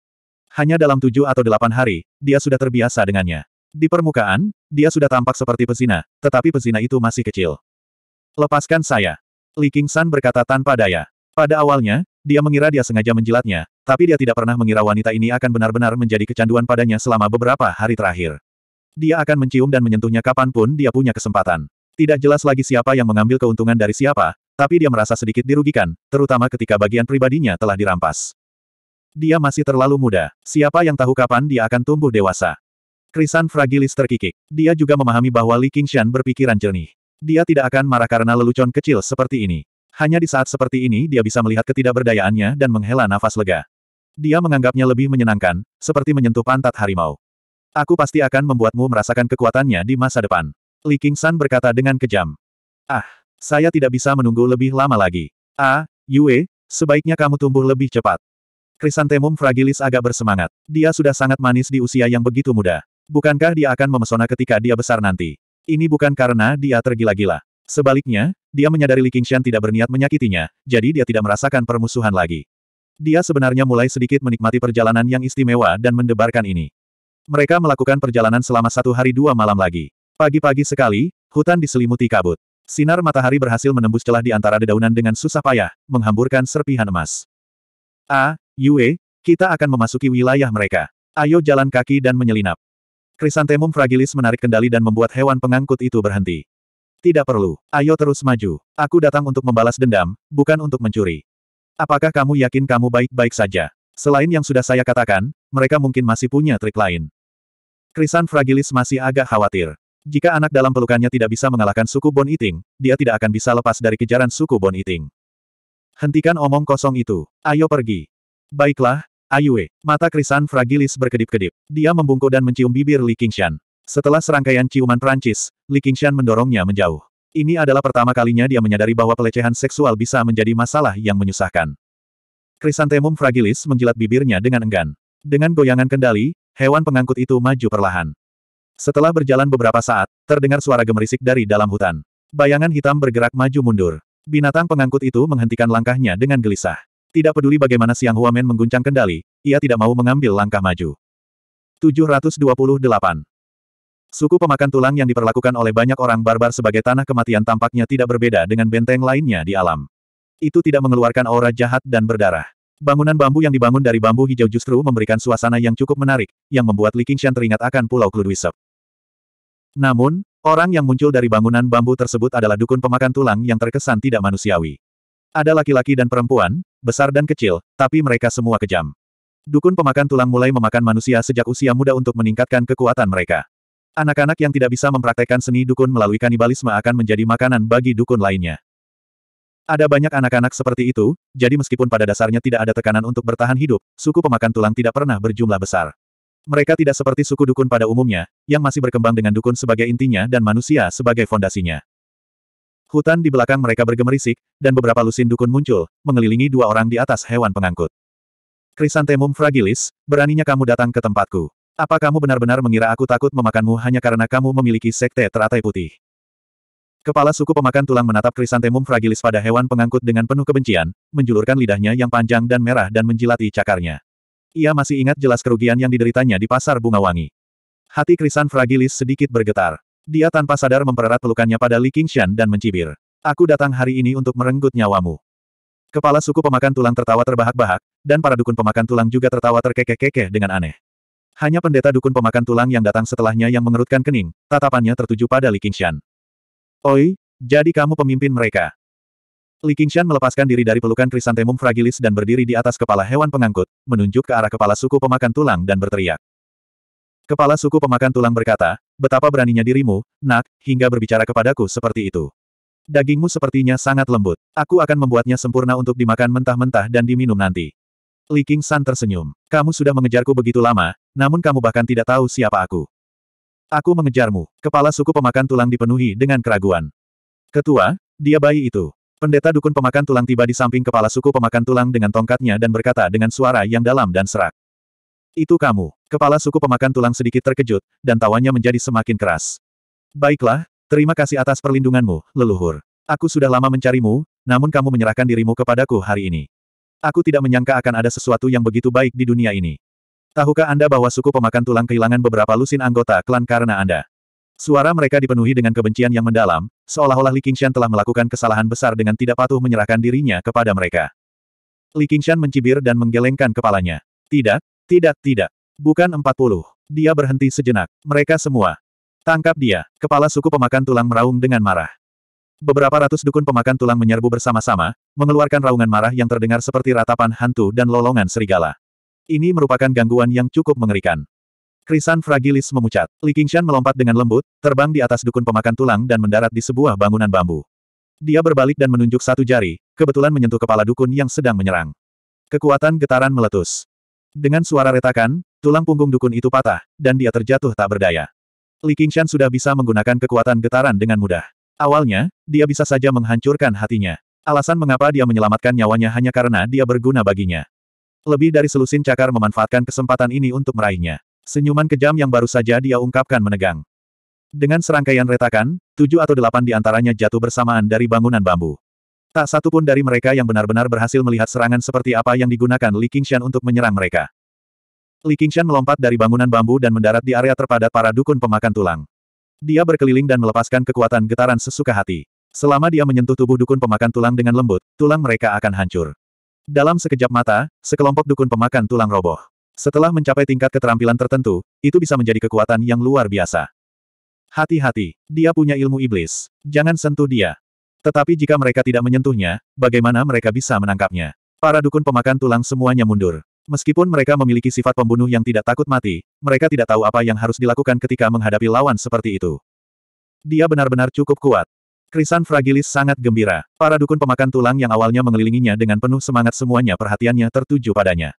Hanya dalam tujuh atau delapan hari, dia sudah terbiasa dengannya. Di permukaan, dia sudah tampak seperti pezina, tetapi pezina itu masih kecil. Lepaskan saya. Li San berkata tanpa daya. Pada awalnya, dia mengira dia sengaja menjilatnya, tapi dia tidak pernah mengira wanita ini akan benar-benar menjadi kecanduan padanya selama beberapa hari terakhir. Dia akan mencium dan menyentuhnya kapanpun dia punya kesempatan. Tidak jelas lagi siapa yang mengambil keuntungan dari siapa, tapi dia merasa sedikit dirugikan, terutama ketika bagian pribadinya telah dirampas. Dia masih terlalu muda. Siapa yang tahu kapan dia akan tumbuh dewasa? Krisan Fragilis terkikik. Dia juga memahami bahwa Li Qingshan berpikiran jernih. Dia tidak akan marah karena lelucon kecil seperti ini. Hanya di saat seperti ini dia bisa melihat ketidakberdayaannya dan menghela nafas lega. Dia menganggapnya lebih menyenangkan, seperti menyentuh pantat harimau. Aku pasti akan membuatmu merasakan kekuatannya di masa depan. Li Qingshan berkata dengan kejam. Ah, saya tidak bisa menunggu lebih lama lagi. Ah, Yue, sebaiknya kamu tumbuh lebih cepat. Krisantemum fragilis agak bersemangat. Dia sudah sangat manis di usia yang begitu muda. Bukankah dia akan memesona ketika dia besar nanti? Ini bukan karena dia tergila-gila. Sebaliknya, dia menyadari Li Qingshan tidak berniat menyakitinya, jadi dia tidak merasakan permusuhan lagi. Dia sebenarnya mulai sedikit menikmati perjalanan yang istimewa dan mendebarkan ini. Mereka melakukan perjalanan selama satu hari dua malam lagi. Pagi-pagi sekali, hutan diselimuti kabut. Sinar matahari berhasil menembus celah di antara dedaunan dengan susah payah, menghamburkan serpihan emas. A, ah, Yue, kita akan memasuki wilayah mereka. Ayo jalan kaki dan menyelinap. Krisantemum fragilis menarik kendali dan membuat hewan pengangkut itu berhenti. Tidak perlu, ayo terus maju. Aku datang untuk membalas dendam, bukan untuk mencuri. Apakah kamu yakin kamu baik-baik saja? Selain yang sudah saya katakan, mereka mungkin masih punya trik lain. Krisan fragilis masih agak khawatir. Jika anak dalam pelukannya tidak bisa mengalahkan suku Bon Iting, dia tidak akan bisa lepas dari kejaran suku Bon Iting. Hentikan omong kosong itu. Ayo pergi. Baiklah, Ayue, mata Krisan Fragilis berkedip-kedip. Dia membungkuk dan mencium bibir Li Qingshan. Setelah serangkaian ciuman Prancis, Li Qingshan mendorongnya menjauh. Ini adalah pertama kalinya dia menyadari bahwa pelecehan seksual bisa menjadi masalah yang menyusahkan. Krisan Krisantemum Fragilis menjilat bibirnya dengan enggan. Dengan goyangan kendali, hewan pengangkut itu maju perlahan. Setelah berjalan beberapa saat, terdengar suara gemerisik dari dalam hutan. Bayangan hitam bergerak maju mundur. Binatang pengangkut itu menghentikan langkahnya dengan gelisah. Tidak peduli bagaimana Siang Huamen mengguncang kendali, ia tidak mau mengambil langkah maju. 728. Suku pemakan tulang yang diperlakukan oleh banyak orang barbar sebagai tanah kematian tampaknya tidak berbeda dengan benteng lainnya di alam. Itu tidak mengeluarkan aura jahat dan berdarah. Bangunan bambu yang dibangun dari bambu hijau justru memberikan suasana yang cukup menarik, yang membuat Li Qingshan teringat akan Pulau Kludwisep. Namun, orang yang muncul dari bangunan bambu tersebut adalah dukun pemakan tulang yang terkesan tidak manusiawi. Ada laki-laki dan perempuan, besar dan kecil, tapi mereka semua kejam. Dukun pemakan tulang mulai memakan manusia sejak usia muda untuk meningkatkan kekuatan mereka. Anak-anak yang tidak bisa mempraktekkan seni dukun melalui kanibalisme akan menjadi makanan bagi dukun lainnya. Ada banyak anak-anak seperti itu, jadi meskipun pada dasarnya tidak ada tekanan untuk bertahan hidup, suku pemakan tulang tidak pernah berjumlah besar. Mereka tidak seperti suku dukun pada umumnya, yang masih berkembang dengan dukun sebagai intinya dan manusia sebagai fondasinya. Hutan di belakang mereka bergemerisik, dan beberapa lusin dukun muncul, mengelilingi dua orang di atas hewan pengangkut. Krisantemum fragilis, beraninya kamu datang ke tempatku. Apa kamu benar-benar mengira aku takut memakanmu hanya karena kamu memiliki sekte teratai putih? Kepala suku pemakan tulang menatap krisantemum fragilis pada hewan pengangkut dengan penuh kebencian, menjulurkan lidahnya yang panjang dan merah dan menjilati cakarnya. Ia masih ingat jelas kerugian yang dideritanya di pasar bunga wangi. Hati krisan fragilis sedikit bergetar. Dia tanpa sadar mempererat pelukannya pada Li Qingshan dan mencibir. Aku datang hari ini untuk merenggut nyawamu. Kepala suku pemakan tulang tertawa terbahak-bahak, dan para dukun pemakan tulang juga tertawa terkekeh-kekeh dengan aneh. Hanya pendeta dukun pemakan tulang yang datang setelahnya yang mengerutkan kening, tatapannya tertuju pada Li Qingshan. Oi, jadi kamu pemimpin mereka. Li Qingshan melepaskan diri dari pelukan krisantemum fragilis dan berdiri di atas kepala hewan pengangkut, menunjuk ke arah kepala suku pemakan tulang dan berteriak. Kepala suku pemakan tulang berkata, betapa beraninya dirimu, nak, hingga berbicara kepadaku seperti itu. Dagingmu sepertinya sangat lembut. Aku akan membuatnya sempurna untuk dimakan mentah-mentah dan diminum nanti. Li King San tersenyum. Kamu sudah mengejarku begitu lama, namun kamu bahkan tidak tahu siapa aku. Aku mengejarmu. Kepala suku pemakan tulang dipenuhi dengan keraguan. Ketua, dia bayi itu. Pendeta dukun pemakan tulang tiba di samping kepala suku pemakan tulang dengan tongkatnya dan berkata dengan suara yang dalam dan serak. Itu kamu. Kepala suku pemakan tulang sedikit terkejut, dan tawanya menjadi semakin keras. Baiklah, terima kasih atas perlindunganmu, leluhur. Aku sudah lama mencarimu, namun kamu menyerahkan dirimu kepadaku hari ini. Aku tidak menyangka akan ada sesuatu yang begitu baik di dunia ini. Tahukah Anda bahwa suku pemakan tulang kehilangan beberapa lusin anggota klan karena Anda? Suara mereka dipenuhi dengan kebencian yang mendalam, seolah-olah Li Qingshan telah melakukan kesalahan besar dengan tidak patuh menyerahkan dirinya kepada mereka. Li Qingshan mencibir dan menggelengkan kepalanya. Tidak, tidak, tidak. Bukan 40. Dia berhenti sejenak. Mereka semua. Tangkap dia. Kepala suku pemakan tulang meraung dengan marah. Beberapa ratus dukun pemakan tulang menyerbu bersama-sama, mengeluarkan raungan marah yang terdengar seperti ratapan hantu dan lolongan serigala. Ini merupakan gangguan yang cukup mengerikan. Krisan fragilis memucat. Li Qingshan melompat dengan lembut, terbang di atas dukun pemakan tulang dan mendarat di sebuah bangunan bambu. Dia berbalik dan menunjuk satu jari, kebetulan menyentuh kepala dukun yang sedang menyerang. Kekuatan getaran meletus. Dengan suara retakan, tulang punggung dukun itu patah, dan dia terjatuh tak berdaya. Li Qingshan sudah bisa menggunakan kekuatan getaran dengan mudah. Awalnya, dia bisa saja menghancurkan hatinya. Alasan mengapa dia menyelamatkan nyawanya hanya karena dia berguna baginya. Lebih dari selusin cakar memanfaatkan kesempatan ini untuk meraihnya. Senyuman kejam yang baru saja dia ungkapkan menegang. Dengan serangkaian retakan, tujuh atau delapan di antaranya jatuh bersamaan dari bangunan bambu. Tak satu pun dari mereka yang benar-benar berhasil melihat serangan seperti apa yang digunakan Li Qingshan untuk menyerang mereka. Li Qingshan melompat dari bangunan bambu dan mendarat di area terpadat para dukun pemakan tulang. Dia berkeliling dan melepaskan kekuatan getaran sesuka hati. Selama dia menyentuh tubuh dukun pemakan tulang dengan lembut, tulang mereka akan hancur. Dalam sekejap mata, sekelompok dukun pemakan tulang roboh. Setelah mencapai tingkat keterampilan tertentu, itu bisa menjadi kekuatan yang luar biasa. Hati-hati, dia punya ilmu iblis. Jangan sentuh dia. Tetapi jika mereka tidak menyentuhnya, bagaimana mereka bisa menangkapnya? Para dukun pemakan tulang semuanya mundur. Meskipun mereka memiliki sifat pembunuh yang tidak takut mati, mereka tidak tahu apa yang harus dilakukan ketika menghadapi lawan seperti itu. Dia benar-benar cukup kuat. Krisan Fragilis sangat gembira. Para dukun pemakan tulang yang awalnya mengelilinginya dengan penuh semangat semuanya perhatiannya tertuju padanya.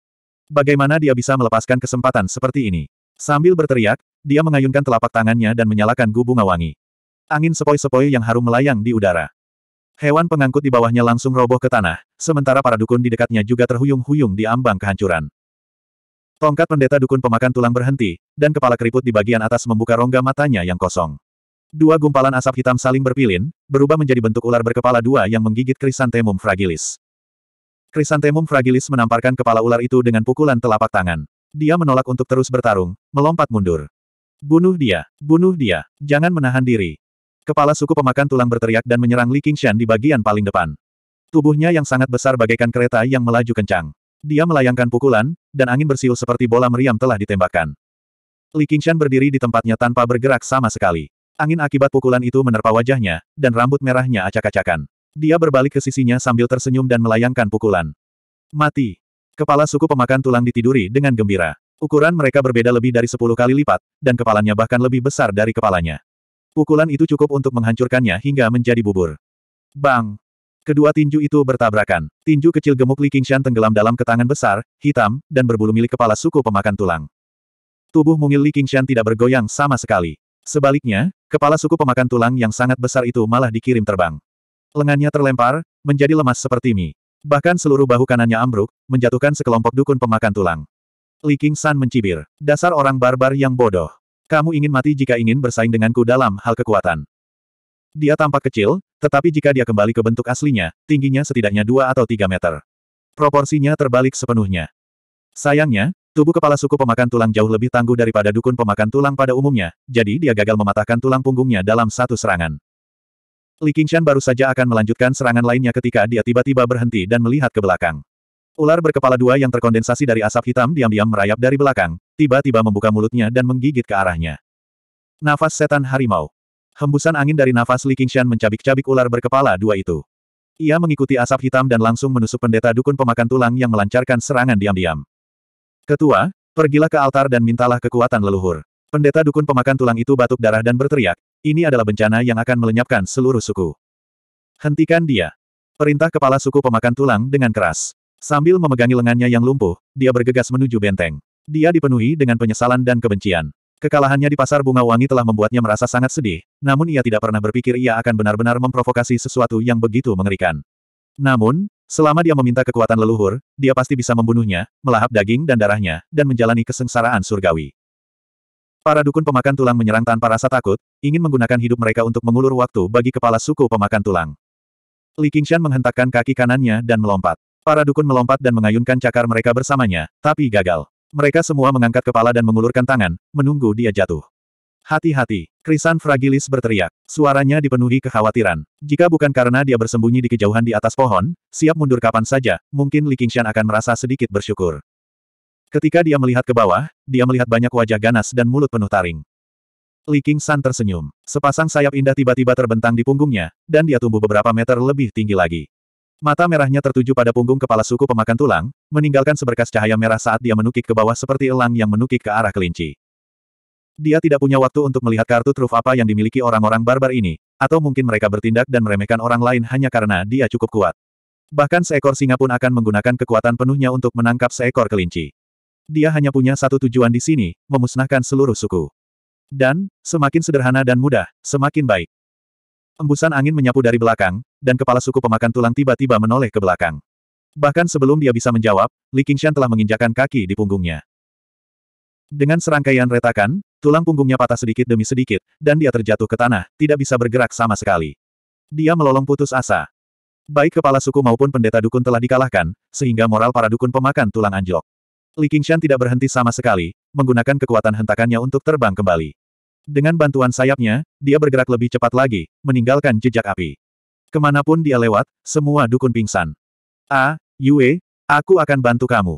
Bagaimana dia bisa melepaskan kesempatan seperti ini? Sambil berteriak, dia mengayunkan telapak tangannya dan menyalakan gubung wangi. Angin sepoi-sepoi yang harum melayang di udara. Hewan pengangkut di bawahnya langsung roboh ke tanah, sementara para dukun di dekatnya juga terhuyung-huyung di ambang kehancuran. Tongkat pendeta dukun pemakan tulang berhenti, dan kepala keriput di bagian atas membuka rongga matanya yang kosong. Dua gumpalan asap hitam saling berpilin, berubah menjadi bentuk ular berkepala dua yang menggigit krisantemum fragilis. Krisantemum fragilis menamparkan kepala ular itu dengan pukulan telapak tangan. Dia menolak untuk terus bertarung, melompat mundur. Bunuh dia, bunuh dia, jangan menahan diri. Kepala suku pemakan tulang berteriak dan menyerang Li Qingshan di bagian paling depan. Tubuhnya yang sangat besar bagaikan kereta yang melaju kencang. Dia melayangkan pukulan, dan angin bersiul seperti bola meriam telah ditembakkan. Li Qingshan berdiri di tempatnya tanpa bergerak sama sekali. Angin akibat pukulan itu menerpa wajahnya, dan rambut merahnya acak-acakan. Dia berbalik ke sisinya sambil tersenyum dan melayangkan pukulan. Mati. Kepala suku pemakan tulang ditiduri dengan gembira. Ukuran mereka berbeda lebih dari sepuluh kali lipat, dan kepalanya bahkan lebih besar dari kepalanya. Pukulan itu cukup untuk menghancurkannya hingga menjadi bubur. Bang! Kedua tinju itu bertabrakan. Tinju kecil gemuk Li Qingshan tenggelam dalam ketangan besar, hitam, dan berbulu milik kepala suku pemakan tulang. Tubuh mungil Li Qingshan tidak bergoyang sama sekali. Sebaliknya, kepala suku pemakan tulang yang sangat besar itu malah dikirim terbang. Lengannya terlempar, menjadi lemas seperti mie. Bahkan seluruh bahu kanannya ambruk, menjatuhkan sekelompok dukun pemakan tulang. Li Qingshan mencibir. Dasar orang barbar yang bodoh. Kamu ingin mati jika ingin bersaing denganku dalam hal kekuatan. Dia tampak kecil, tetapi jika dia kembali ke bentuk aslinya, tingginya setidaknya dua atau tiga meter. Proporsinya terbalik sepenuhnya. Sayangnya, tubuh kepala suku pemakan tulang jauh lebih tangguh daripada dukun pemakan tulang pada umumnya, jadi dia gagal mematahkan tulang punggungnya dalam satu serangan. Li Qingshan baru saja akan melanjutkan serangan lainnya ketika dia tiba-tiba berhenti dan melihat ke belakang. Ular berkepala dua yang terkondensasi dari asap hitam diam-diam merayap dari belakang, tiba-tiba membuka mulutnya dan menggigit ke arahnya. Nafas setan harimau. Hembusan angin dari nafas Li Qingshan mencabik-cabik ular berkepala dua itu. Ia mengikuti asap hitam dan langsung menusuk pendeta dukun pemakan tulang yang melancarkan serangan diam-diam. Ketua, pergilah ke altar dan mintalah kekuatan leluhur. Pendeta dukun pemakan tulang itu batuk darah dan berteriak, ini adalah bencana yang akan melenyapkan seluruh suku. Hentikan dia. Perintah kepala suku pemakan tulang dengan keras. Sambil memegangi lengannya yang lumpuh, dia bergegas menuju benteng. Dia dipenuhi dengan penyesalan dan kebencian. Kekalahannya di pasar bunga wangi telah membuatnya merasa sangat sedih, namun ia tidak pernah berpikir ia akan benar-benar memprovokasi sesuatu yang begitu mengerikan. Namun, selama dia meminta kekuatan leluhur, dia pasti bisa membunuhnya, melahap daging dan darahnya, dan menjalani kesengsaraan surgawi. Para dukun pemakan tulang menyerang tanpa rasa takut, ingin menggunakan hidup mereka untuk mengulur waktu bagi kepala suku pemakan tulang. Li Qingshan menghentakkan kaki kanannya dan melompat. Para dukun melompat dan mengayunkan cakar mereka bersamanya, tapi gagal. Mereka semua mengangkat kepala dan mengulurkan tangan, menunggu dia jatuh. Hati-hati, Krisan Fragilis berteriak. Suaranya dipenuhi kekhawatiran. Jika bukan karena dia bersembunyi di kejauhan di atas pohon, siap mundur kapan saja, mungkin Li Qingshan akan merasa sedikit bersyukur. Ketika dia melihat ke bawah, dia melihat banyak wajah ganas dan mulut penuh taring. Li Qingshan tersenyum. Sepasang sayap indah tiba-tiba terbentang di punggungnya, dan dia tumbuh beberapa meter lebih tinggi lagi. Mata merahnya tertuju pada punggung kepala suku pemakan tulang, meninggalkan seberkas cahaya merah saat dia menukik ke bawah seperti elang yang menukik ke arah kelinci. Dia tidak punya waktu untuk melihat kartu truf apa yang dimiliki orang-orang barbar ini, atau mungkin mereka bertindak dan meremehkan orang lain hanya karena dia cukup kuat. Bahkan seekor singa pun akan menggunakan kekuatan penuhnya untuk menangkap seekor kelinci. Dia hanya punya satu tujuan di sini, memusnahkan seluruh suku. Dan, semakin sederhana dan mudah, semakin baik. Embusan angin menyapu dari belakang, dan kepala suku pemakan tulang tiba-tiba menoleh ke belakang. Bahkan sebelum dia bisa menjawab, Li Qingshan telah menginjakan kaki di punggungnya. Dengan serangkaian retakan, tulang punggungnya patah sedikit demi sedikit, dan dia terjatuh ke tanah, tidak bisa bergerak sama sekali. Dia melolong putus asa. Baik kepala suku maupun pendeta dukun telah dikalahkan, sehingga moral para dukun pemakan tulang anjlok. Li Qingshan tidak berhenti sama sekali, menggunakan kekuatan hentakannya untuk terbang kembali. Dengan bantuan sayapnya, dia bergerak lebih cepat lagi, meninggalkan jejak api. Kemanapun dia lewat, semua dukun pingsan. A, Yue, aku akan bantu kamu.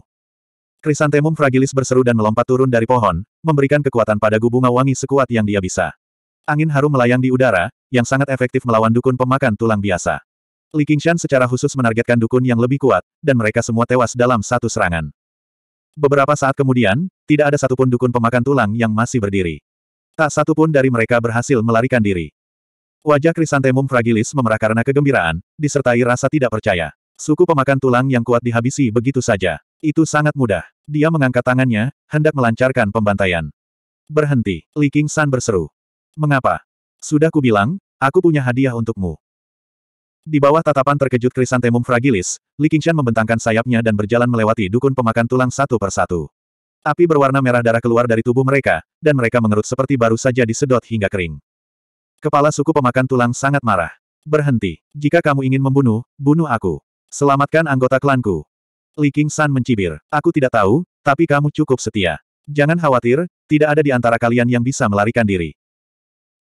Krisantemum fragilis berseru dan melompat turun dari pohon, memberikan kekuatan pada bunga wangi sekuat yang dia bisa. Angin harum melayang di udara, yang sangat efektif melawan dukun pemakan tulang biasa. Li Qingshan secara khusus menargetkan dukun yang lebih kuat, dan mereka semua tewas dalam satu serangan. Beberapa saat kemudian, tidak ada satupun dukun pemakan tulang yang masih berdiri. Tak satu pun dari mereka berhasil melarikan diri. Wajah krisantemum fragilis memerah karena kegembiraan, disertai rasa tidak percaya. Suku pemakan tulang yang kuat dihabisi begitu saja. Itu sangat mudah. Dia mengangkat tangannya, hendak melancarkan pembantaian. Berhenti, Li King San berseru. Mengapa? Sudah kubilang, aku punya hadiah untukmu. Di bawah tatapan terkejut krisantemum fragilis, Li Qingshan membentangkan sayapnya dan berjalan melewati dukun pemakan tulang satu persatu. Api berwarna merah darah keluar dari tubuh mereka, dan mereka mengerut seperti baru saja disedot hingga kering. Kepala suku pemakan tulang sangat marah. Berhenti. Jika kamu ingin membunuh, bunuh aku. Selamatkan anggota klanku. Li King San mencibir. Aku tidak tahu, tapi kamu cukup setia. Jangan khawatir, tidak ada di antara kalian yang bisa melarikan diri.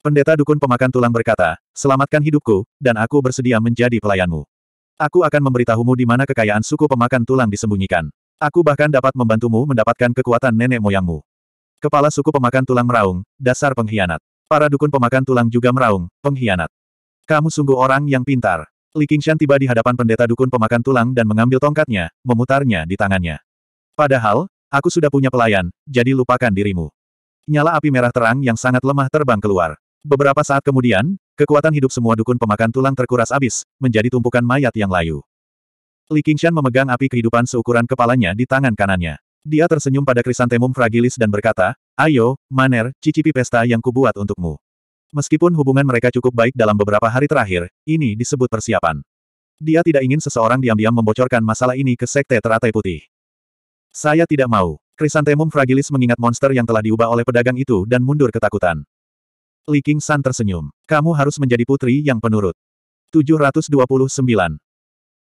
Pendeta Dukun Pemakan Tulang berkata, selamatkan hidupku, dan aku bersedia menjadi pelayanmu. Aku akan memberitahumu di mana kekayaan suku pemakan tulang disembunyikan. Aku bahkan dapat membantumu mendapatkan kekuatan nenek moyangmu. Kepala suku pemakan tulang meraung, dasar pengkhianat. Para dukun pemakan tulang juga meraung, pengkhianat. Kamu sungguh orang yang pintar. Li Qingshan tiba di hadapan pendeta dukun pemakan tulang dan mengambil tongkatnya, memutarnya di tangannya. Padahal, aku sudah punya pelayan, jadi lupakan dirimu. Nyala api merah terang yang sangat lemah terbang keluar. Beberapa saat kemudian, kekuatan hidup semua dukun pemakan tulang terkuras abis, menjadi tumpukan mayat yang layu. Li Qingshan memegang api kehidupan seukuran kepalanya di tangan kanannya. Dia tersenyum pada krisantemum fragilis dan berkata, Ayo, Maner, cicipi pesta yang kubuat untukmu. Meskipun hubungan mereka cukup baik dalam beberapa hari terakhir, ini disebut persiapan. Dia tidak ingin seseorang diam-diam membocorkan masalah ini ke Sekte Teratai Putih. Saya tidak mau. Krisantemum fragilis mengingat monster yang telah diubah oleh pedagang itu dan mundur ketakutan. Li Qingshan tersenyum. Kamu harus menjadi putri yang penurut. 729.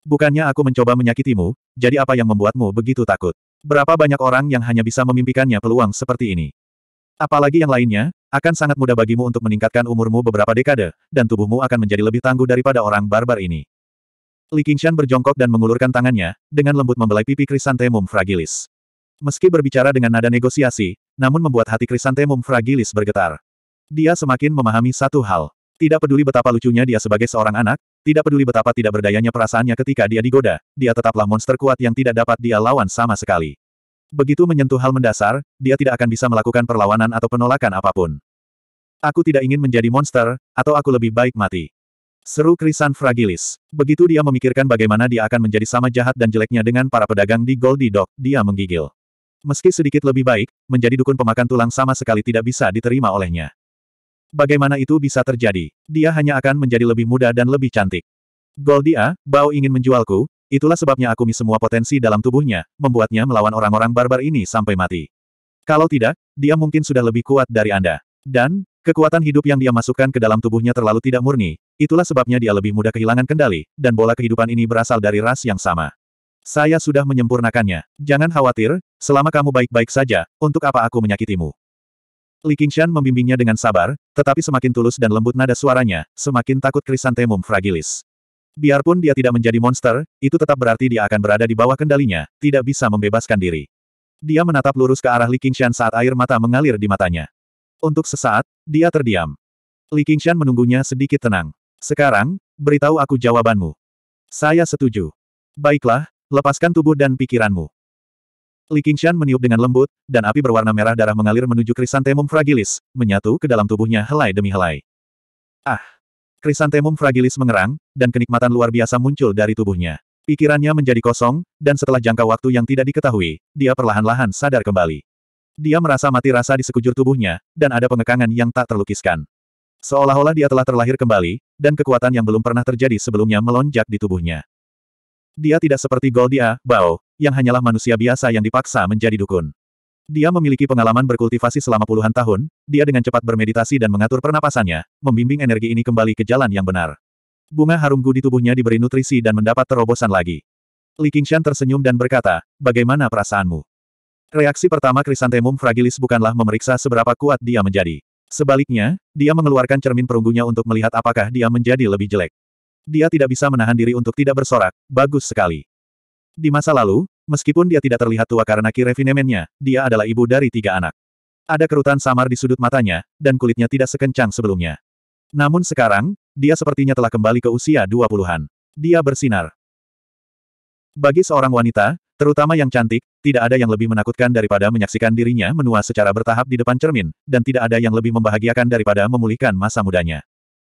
Bukannya aku mencoba menyakitimu, jadi apa yang membuatmu begitu takut? Berapa banyak orang yang hanya bisa memimpikannya peluang seperti ini? Apalagi yang lainnya, akan sangat mudah bagimu untuk meningkatkan umurmu beberapa dekade, dan tubuhmu akan menjadi lebih tangguh daripada orang barbar ini. Li Qingshan berjongkok dan mengulurkan tangannya, dengan lembut membelai pipi krisantemum fragilis. Meski berbicara dengan nada negosiasi, namun membuat hati krisantemum fragilis bergetar. Dia semakin memahami satu hal. Tidak peduli betapa lucunya dia sebagai seorang anak, tidak peduli betapa tidak berdayanya perasaannya ketika dia digoda, dia tetaplah monster kuat yang tidak dapat dia lawan sama sekali. Begitu menyentuh hal mendasar, dia tidak akan bisa melakukan perlawanan atau penolakan apapun. Aku tidak ingin menjadi monster, atau aku lebih baik mati. Seru Krisan Fragilis. Begitu dia memikirkan bagaimana dia akan menjadi sama jahat dan jeleknya dengan para pedagang di Goldie Dock, dia menggigil. Meski sedikit lebih baik, menjadi dukun pemakan tulang sama sekali tidak bisa diterima olehnya. Bagaimana itu bisa terjadi? Dia hanya akan menjadi lebih muda dan lebih cantik. Goldia, ah, Bao ingin menjualku, itulah sebabnya aku mi semua potensi dalam tubuhnya, membuatnya melawan orang-orang barbar ini sampai mati. Kalau tidak, dia mungkin sudah lebih kuat dari Anda. Dan, kekuatan hidup yang dia masukkan ke dalam tubuhnya terlalu tidak murni, itulah sebabnya dia lebih mudah kehilangan kendali, dan bola kehidupan ini berasal dari ras yang sama. Saya sudah menyempurnakannya. Jangan khawatir, selama kamu baik-baik saja, untuk apa aku menyakitimu? Li Qingshan membimbingnya dengan sabar, tetapi semakin tulus dan lembut nada suaranya, semakin takut krisantemum fragilis. Biarpun dia tidak menjadi monster, itu tetap berarti dia akan berada di bawah kendalinya, tidak bisa membebaskan diri. Dia menatap lurus ke arah Li Qingshan saat air mata mengalir di matanya. Untuk sesaat, dia terdiam. Li Qingshan menunggunya sedikit tenang. Sekarang, beritahu aku jawabanmu. Saya setuju. Baiklah, lepaskan tubuh dan pikiranmu. Li Qingshan meniup dengan lembut, dan api berwarna merah darah mengalir menuju krisantemum fragilis, menyatu ke dalam tubuhnya helai demi helai. Ah! Krisantemum fragilis mengerang, dan kenikmatan luar biasa muncul dari tubuhnya. Pikirannya menjadi kosong, dan setelah jangka waktu yang tidak diketahui, dia perlahan-lahan sadar kembali. Dia merasa mati rasa di sekujur tubuhnya, dan ada pengekangan yang tak terlukiskan. Seolah-olah dia telah terlahir kembali, dan kekuatan yang belum pernah terjadi sebelumnya melonjak di tubuhnya. Dia tidak seperti Goldia, Bao, yang hanyalah manusia biasa yang dipaksa menjadi dukun. Dia memiliki pengalaman berkultivasi selama puluhan tahun, dia dengan cepat bermeditasi dan mengatur pernapasannya, membimbing energi ini kembali ke jalan yang benar. Bunga harumgu di tubuhnya diberi nutrisi dan mendapat terobosan lagi. Li Qingshan tersenyum dan berkata, bagaimana perasaanmu? Reaksi pertama krisantemum fragilis bukanlah memeriksa seberapa kuat dia menjadi. Sebaliknya, dia mengeluarkan cermin perunggunya untuk melihat apakah dia menjadi lebih jelek. Dia tidak bisa menahan diri untuk tidak bersorak, bagus sekali. Di masa lalu, meskipun dia tidak terlihat tua karena kirefinemennya, dia adalah ibu dari tiga anak. Ada kerutan samar di sudut matanya, dan kulitnya tidak sekencang sebelumnya. Namun sekarang, dia sepertinya telah kembali ke usia dua puluhan. Dia bersinar. Bagi seorang wanita, terutama yang cantik, tidak ada yang lebih menakutkan daripada menyaksikan dirinya menua secara bertahap di depan cermin, dan tidak ada yang lebih membahagiakan daripada memulihkan masa mudanya.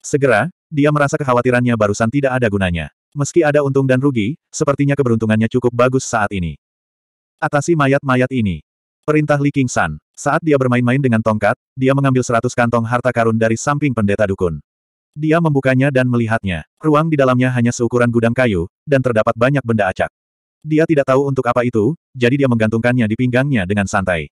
Segera, dia merasa kekhawatirannya barusan tidak ada gunanya meski ada untung dan rugi, sepertinya keberuntungannya cukup bagus saat ini. Atasi mayat-mayat ini. Perintah Li King San. Saat dia bermain-main dengan tongkat, dia mengambil seratus kantong harta karun dari samping pendeta dukun. Dia membukanya dan melihatnya. Ruang di dalamnya hanya seukuran gudang kayu, dan terdapat banyak benda acak. Dia tidak tahu untuk apa itu, jadi dia menggantungkannya di pinggangnya dengan santai.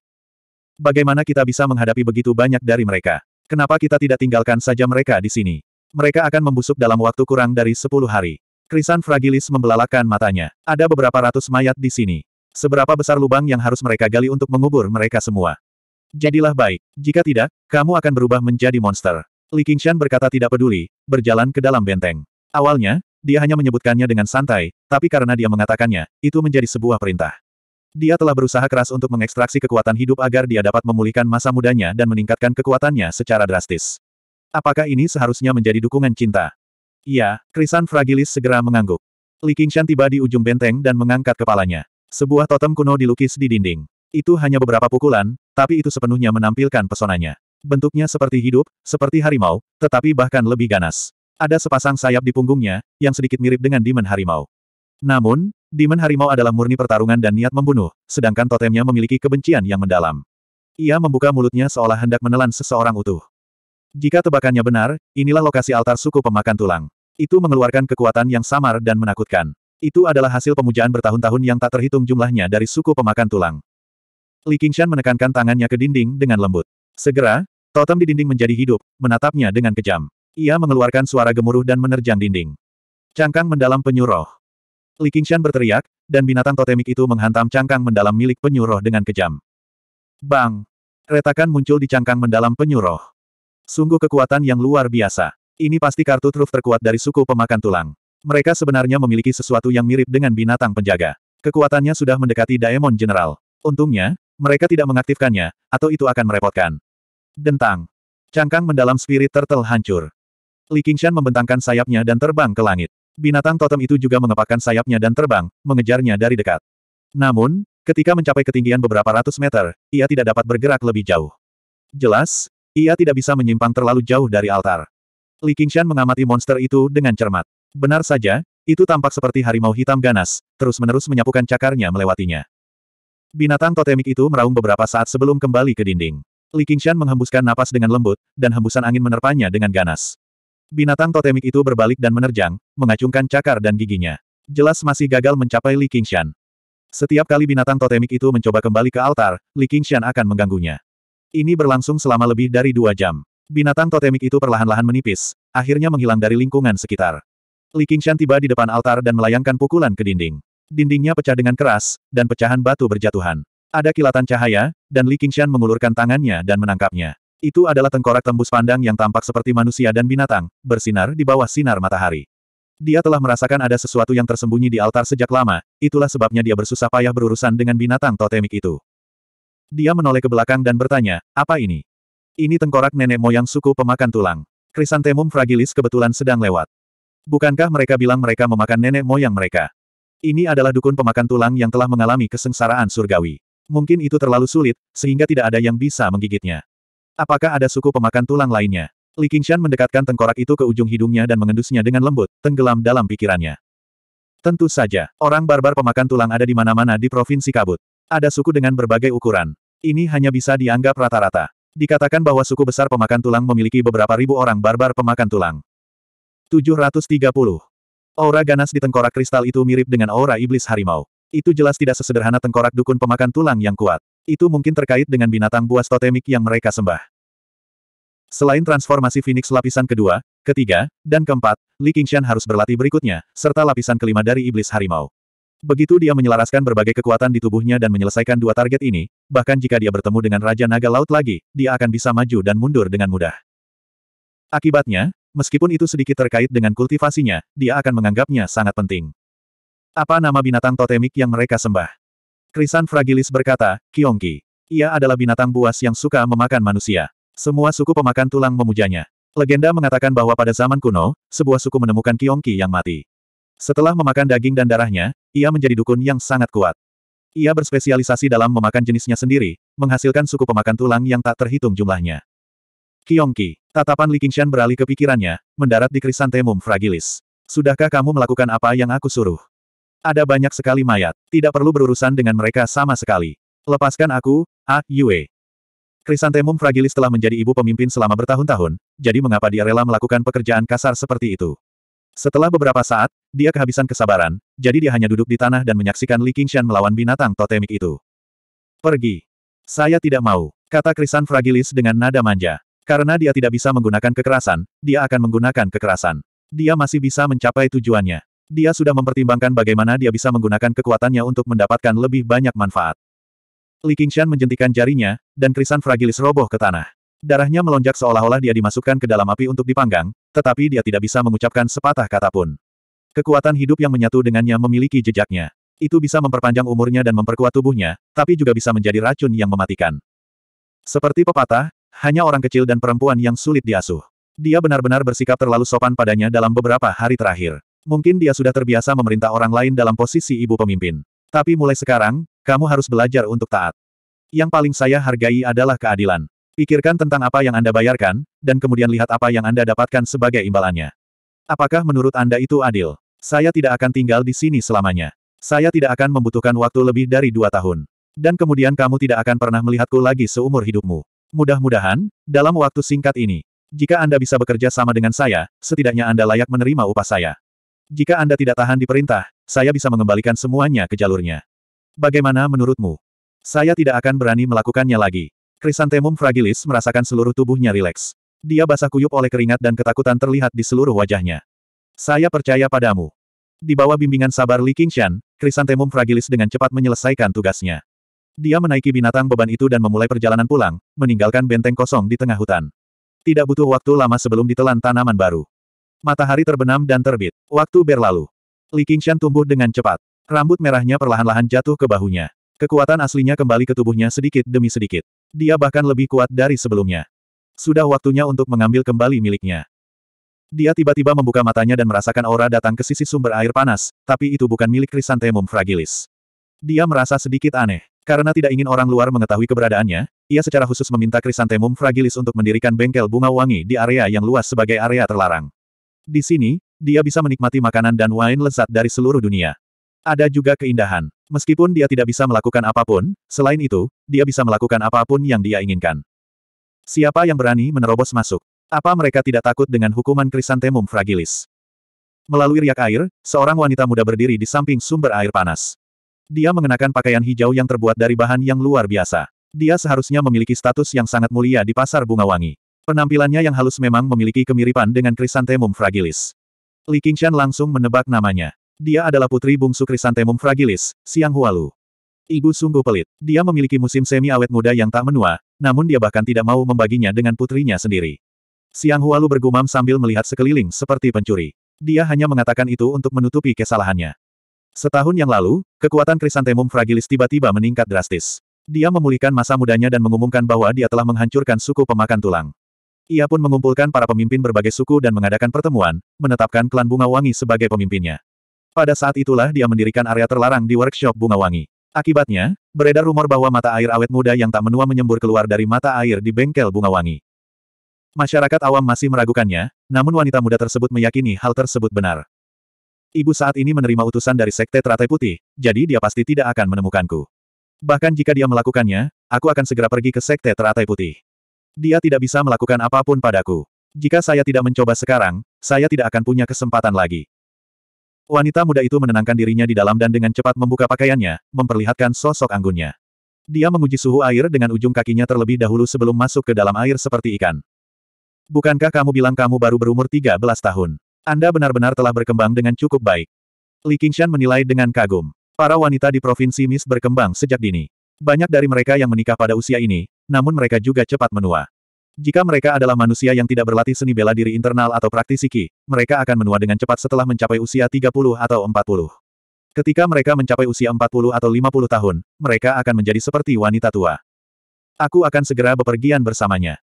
Bagaimana kita bisa menghadapi begitu banyak dari mereka? Kenapa kita tidak tinggalkan saja mereka di sini? Mereka akan membusuk dalam waktu kurang dari 10 hari. Krisan fragilis membelalakan matanya. Ada beberapa ratus mayat di sini. Seberapa besar lubang yang harus mereka gali untuk mengubur mereka semua? Jadilah baik. Jika tidak, kamu akan berubah menjadi monster. Li Qingshan berkata tidak peduli, berjalan ke dalam benteng. Awalnya, dia hanya menyebutkannya dengan santai, tapi karena dia mengatakannya, itu menjadi sebuah perintah. Dia telah berusaha keras untuk mengekstraksi kekuatan hidup agar dia dapat memulihkan masa mudanya dan meningkatkan kekuatannya secara drastis. Apakah ini seharusnya menjadi dukungan cinta? Iya, Krisan Fragilis segera mengangguk. Li Qingshan tiba di ujung benteng dan mengangkat kepalanya. Sebuah totem kuno dilukis di dinding. Itu hanya beberapa pukulan, tapi itu sepenuhnya menampilkan pesonanya. Bentuknya seperti hidup, seperti harimau, tetapi bahkan lebih ganas. Ada sepasang sayap di punggungnya, yang sedikit mirip dengan Demon Harimau. Namun, Demon Harimau adalah murni pertarungan dan niat membunuh, sedangkan totemnya memiliki kebencian yang mendalam. Ia membuka mulutnya seolah hendak menelan seseorang utuh. Jika tebakannya benar, inilah lokasi altar suku pemakan tulang. Itu mengeluarkan kekuatan yang samar dan menakutkan. Itu adalah hasil pemujaan bertahun-tahun yang tak terhitung jumlahnya dari suku pemakan tulang. Li Qingshan menekankan tangannya ke dinding dengan lembut. Segera, totem di dinding menjadi hidup, menatapnya dengan kejam. Ia mengeluarkan suara gemuruh dan menerjang dinding. Cangkang mendalam penyuruh. Li Qingshan berteriak, dan binatang totemik itu menghantam cangkang mendalam milik penyuruh dengan kejam. Bang! Retakan muncul di cangkang mendalam penyuruh. Sungguh kekuatan yang luar biasa. Ini pasti kartu truf terkuat dari suku pemakan tulang. Mereka sebenarnya memiliki sesuatu yang mirip dengan binatang penjaga. Kekuatannya sudah mendekati Daemon General. Untungnya, mereka tidak mengaktifkannya, atau itu akan merepotkan. Dentang. Cangkang mendalam spirit turtle hancur. Li Qingshan membentangkan sayapnya dan terbang ke langit. Binatang totem itu juga mengepakkan sayapnya dan terbang, mengejarnya dari dekat. Namun, ketika mencapai ketinggian beberapa ratus meter, ia tidak dapat bergerak lebih jauh. Jelas, ia tidak bisa menyimpang terlalu jauh dari altar. Li Qingshan mengamati monster itu dengan cermat. Benar saja, itu tampak seperti harimau hitam ganas, terus-menerus menyapukan cakarnya melewatinya. Binatang totemik itu meraung beberapa saat sebelum kembali ke dinding. Li Qingshan menghembuskan napas dengan lembut, dan hembusan angin menerpanya dengan ganas. Binatang totemik itu berbalik dan menerjang, mengacungkan cakar dan giginya. Jelas masih gagal mencapai Li Qingshan. Setiap kali binatang totemik itu mencoba kembali ke altar, Li Qingshan akan mengganggunya. Ini berlangsung selama lebih dari dua jam. Binatang totemik itu perlahan-lahan menipis, akhirnya menghilang dari lingkungan sekitar. Li Qingshan tiba di depan altar dan melayangkan pukulan ke dinding. Dindingnya pecah dengan keras, dan pecahan batu berjatuhan. Ada kilatan cahaya, dan Li Qingshan mengulurkan tangannya dan menangkapnya. Itu adalah tengkorak tembus pandang yang tampak seperti manusia dan binatang, bersinar di bawah sinar matahari. Dia telah merasakan ada sesuatu yang tersembunyi di altar sejak lama, itulah sebabnya dia bersusah payah berurusan dengan binatang totemik itu. Dia menoleh ke belakang dan bertanya, apa ini? Ini tengkorak nenek moyang suku pemakan tulang. Krisantemum fragilis kebetulan sedang lewat. Bukankah mereka bilang mereka memakan nenek moyang mereka? Ini adalah dukun pemakan tulang yang telah mengalami kesengsaraan surgawi. Mungkin itu terlalu sulit, sehingga tidak ada yang bisa menggigitnya. Apakah ada suku pemakan tulang lainnya? Li Qingshan mendekatkan tengkorak itu ke ujung hidungnya dan mengendusnya dengan lembut, tenggelam dalam pikirannya. Tentu saja, orang barbar pemakan tulang ada di mana-mana di Provinsi Kabut. Ada suku dengan berbagai ukuran. Ini hanya bisa dianggap rata-rata. Dikatakan bahwa suku besar pemakan tulang memiliki beberapa ribu orang barbar pemakan tulang. 730. Aura ganas di tengkorak kristal itu mirip dengan aura iblis harimau. Itu jelas tidak sesederhana tengkorak dukun pemakan tulang yang kuat. Itu mungkin terkait dengan binatang buas totemik yang mereka sembah. Selain transformasi Phoenix lapisan kedua, ketiga, dan keempat, Li Qingshan harus berlatih berikutnya, serta lapisan kelima dari Iblis Harimau. Begitu dia menyelaraskan berbagai kekuatan di tubuhnya dan menyelesaikan dua target ini, bahkan jika dia bertemu dengan Raja Naga Laut lagi, dia akan bisa maju dan mundur dengan mudah. Akibatnya, meskipun itu sedikit terkait dengan kultivasinya, dia akan menganggapnya sangat penting. Apa nama binatang totemik yang mereka sembah? Krisan Fragilis berkata, Kiongki. Ia adalah binatang buas yang suka memakan manusia. Semua suku pemakan tulang memujanya. Legenda mengatakan bahwa pada zaman kuno, sebuah suku menemukan Kiongki yang mati. Setelah memakan daging dan darahnya, ia menjadi dukun yang sangat kuat. Ia berspesialisasi dalam memakan jenisnya sendiri, menghasilkan suku pemakan tulang yang tak terhitung jumlahnya. Kiongki, tatapan Li Qingshan beralih ke pikirannya, mendarat di krisantemum fragilis. Sudahkah kamu melakukan apa yang aku suruh? Ada banyak sekali mayat, tidak perlu berurusan dengan mereka sama sekali. Lepaskan aku, A. Yue. Krisantemum fragilis telah menjadi ibu pemimpin selama bertahun-tahun, jadi mengapa dia rela melakukan pekerjaan kasar seperti itu? Setelah beberapa saat, dia kehabisan kesabaran, jadi dia hanya duduk di tanah dan menyaksikan Li Qingshan melawan binatang totemik itu. Pergi. Saya tidak mau, kata Krisan Fragilis dengan nada manja. Karena dia tidak bisa menggunakan kekerasan, dia akan menggunakan kekerasan. Dia masih bisa mencapai tujuannya. Dia sudah mempertimbangkan bagaimana dia bisa menggunakan kekuatannya untuk mendapatkan lebih banyak manfaat. Li Qingshan menjentikan jarinya, dan krisan fragilis roboh ke tanah. Darahnya melonjak seolah-olah dia dimasukkan ke dalam api untuk dipanggang, tetapi dia tidak bisa mengucapkan sepatah kata pun. Kekuatan hidup yang menyatu dengannya memiliki jejaknya. Itu bisa memperpanjang umurnya dan memperkuat tubuhnya, tapi juga bisa menjadi racun yang mematikan. Seperti pepatah, hanya orang kecil dan perempuan yang sulit diasuh. Dia benar-benar bersikap terlalu sopan padanya dalam beberapa hari terakhir. Mungkin dia sudah terbiasa memerintah orang lain dalam posisi ibu pemimpin. Tapi mulai sekarang, kamu harus belajar untuk taat. Yang paling saya hargai adalah keadilan. Pikirkan tentang apa yang Anda bayarkan, dan kemudian lihat apa yang Anda dapatkan sebagai imbalannya. Apakah menurut Anda itu adil? Saya tidak akan tinggal di sini selamanya. Saya tidak akan membutuhkan waktu lebih dari dua tahun. Dan kemudian kamu tidak akan pernah melihatku lagi seumur hidupmu. Mudah-mudahan, dalam waktu singkat ini, jika Anda bisa bekerja sama dengan saya, setidaknya Anda layak menerima upah saya. Jika Anda tidak tahan di perintah, saya bisa mengembalikan semuanya ke jalurnya. Bagaimana menurutmu? Saya tidak akan berani melakukannya lagi. Krisantemum fragilis merasakan seluruh tubuhnya rileks. Dia basah kuyup oleh keringat dan ketakutan terlihat di seluruh wajahnya. Saya percaya padamu. Di bawah bimbingan sabar Li Qingshan, Krisantemum fragilis dengan cepat menyelesaikan tugasnya. Dia menaiki binatang beban itu dan memulai perjalanan pulang, meninggalkan benteng kosong di tengah hutan. Tidak butuh waktu lama sebelum ditelan tanaman baru. Matahari terbenam dan terbit. Waktu berlalu. Li Qingshan tumbuh dengan cepat. Rambut merahnya perlahan-lahan jatuh ke bahunya. Kekuatan aslinya kembali ke tubuhnya sedikit demi sedikit. Dia bahkan lebih kuat dari sebelumnya. Sudah waktunya untuk mengambil kembali miliknya. Dia tiba-tiba membuka matanya dan merasakan aura datang ke sisi sumber air panas, tapi itu bukan milik Chrysanthemum fragilis. Dia merasa sedikit aneh. Karena tidak ingin orang luar mengetahui keberadaannya, ia secara khusus meminta Chrysanthemum fragilis untuk mendirikan bengkel bunga wangi di area yang luas sebagai area terlarang. Di sini, dia bisa menikmati makanan dan wine lezat dari seluruh dunia. Ada juga keindahan. Meskipun dia tidak bisa melakukan apapun, selain itu, dia bisa melakukan apapun yang dia inginkan. Siapa yang berani menerobos masuk? Apa mereka tidak takut dengan hukuman krisantemum fragilis? Melalui riak air, seorang wanita muda berdiri di samping sumber air panas. Dia mengenakan pakaian hijau yang terbuat dari bahan yang luar biasa. Dia seharusnya memiliki status yang sangat mulia di pasar bunga wangi. Penampilannya yang halus memang memiliki kemiripan dengan krisantemum fragilis. Li Qingshan langsung menebak namanya. Dia adalah putri bungsu Krisantemum fragilis, Siang Hualu. Ibu sungguh pelit. Dia memiliki musim semi awet muda yang tak menua, namun dia bahkan tidak mau membaginya dengan putrinya sendiri. Siang Hualu bergumam sambil melihat sekeliling seperti pencuri. Dia hanya mengatakan itu untuk menutupi kesalahannya. Setahun yang lalu, kekuatan Krisantemum fragilis tiba-tiba meningkat drastis. Dia memulihkan masa mudanya dan mengumumkan bahwa dia telah menghancurkan suku pemakan tulang. Ia pun mengumpulkan para pemimpin berbagai suku dan mengadakan pertemuan, menetapkan klan bunga wangi sebagai pemimpinnya. Pada saat itulah dia mendirikan area terlarang di workshop bunga wangi. Akibatnya, beredar rumor bahwa mata air awet muda yang tak menua menyembur keluar dari mata air di bengkel bunga wangi. Masyarakat awam masih meragukannya, namun wanita muda tersebut meyakini hal tersebut benar. Ibu saat ini menerima utusan dari Sekte Teratai Putih, jadi dia pasti tidak akan menemukanku. Bahkan jika dia melakukannya, aku akan segera pergi ke Sekte Teratai Putih. Dia tidak bisa melakukan apapun padaku. Jika saya tidak mencoba sekarang, saya tidak akan punya kesempatan lagi. Wanita muda itu menenangkan dirinya di dalam dan dengan cepat membuka pakaiannya, memperlihatkan sosok anggunnya. Dia menguji suhu air dengan ujung kakinya terlebih dahulu sebelum masuk ke dalam air seperti ikan. Bukankah kamu bilang kamu baru berumur 13 tahun? Anda benar-benar telah berkembang dengan cukup baik. Li Qingshan menilai dengan kagum. Para wanita di Provinsi Mis berkembang sejak dini. Banyak dari mereka yang menikah pada usia ini, namun mereka juga cepat menua. Jika mereka adalah manusia yang tidak berlatih seni bela diri internal atau praktisi Qi, mereka akan menua dengan cepat setelah mencapai usia 30 atau 40. Ketika mereka mencapai usia 40 atau 50 tahun, mereka akan menjadi seperti wanita tua. Aku akan segera bepergian bersamanya.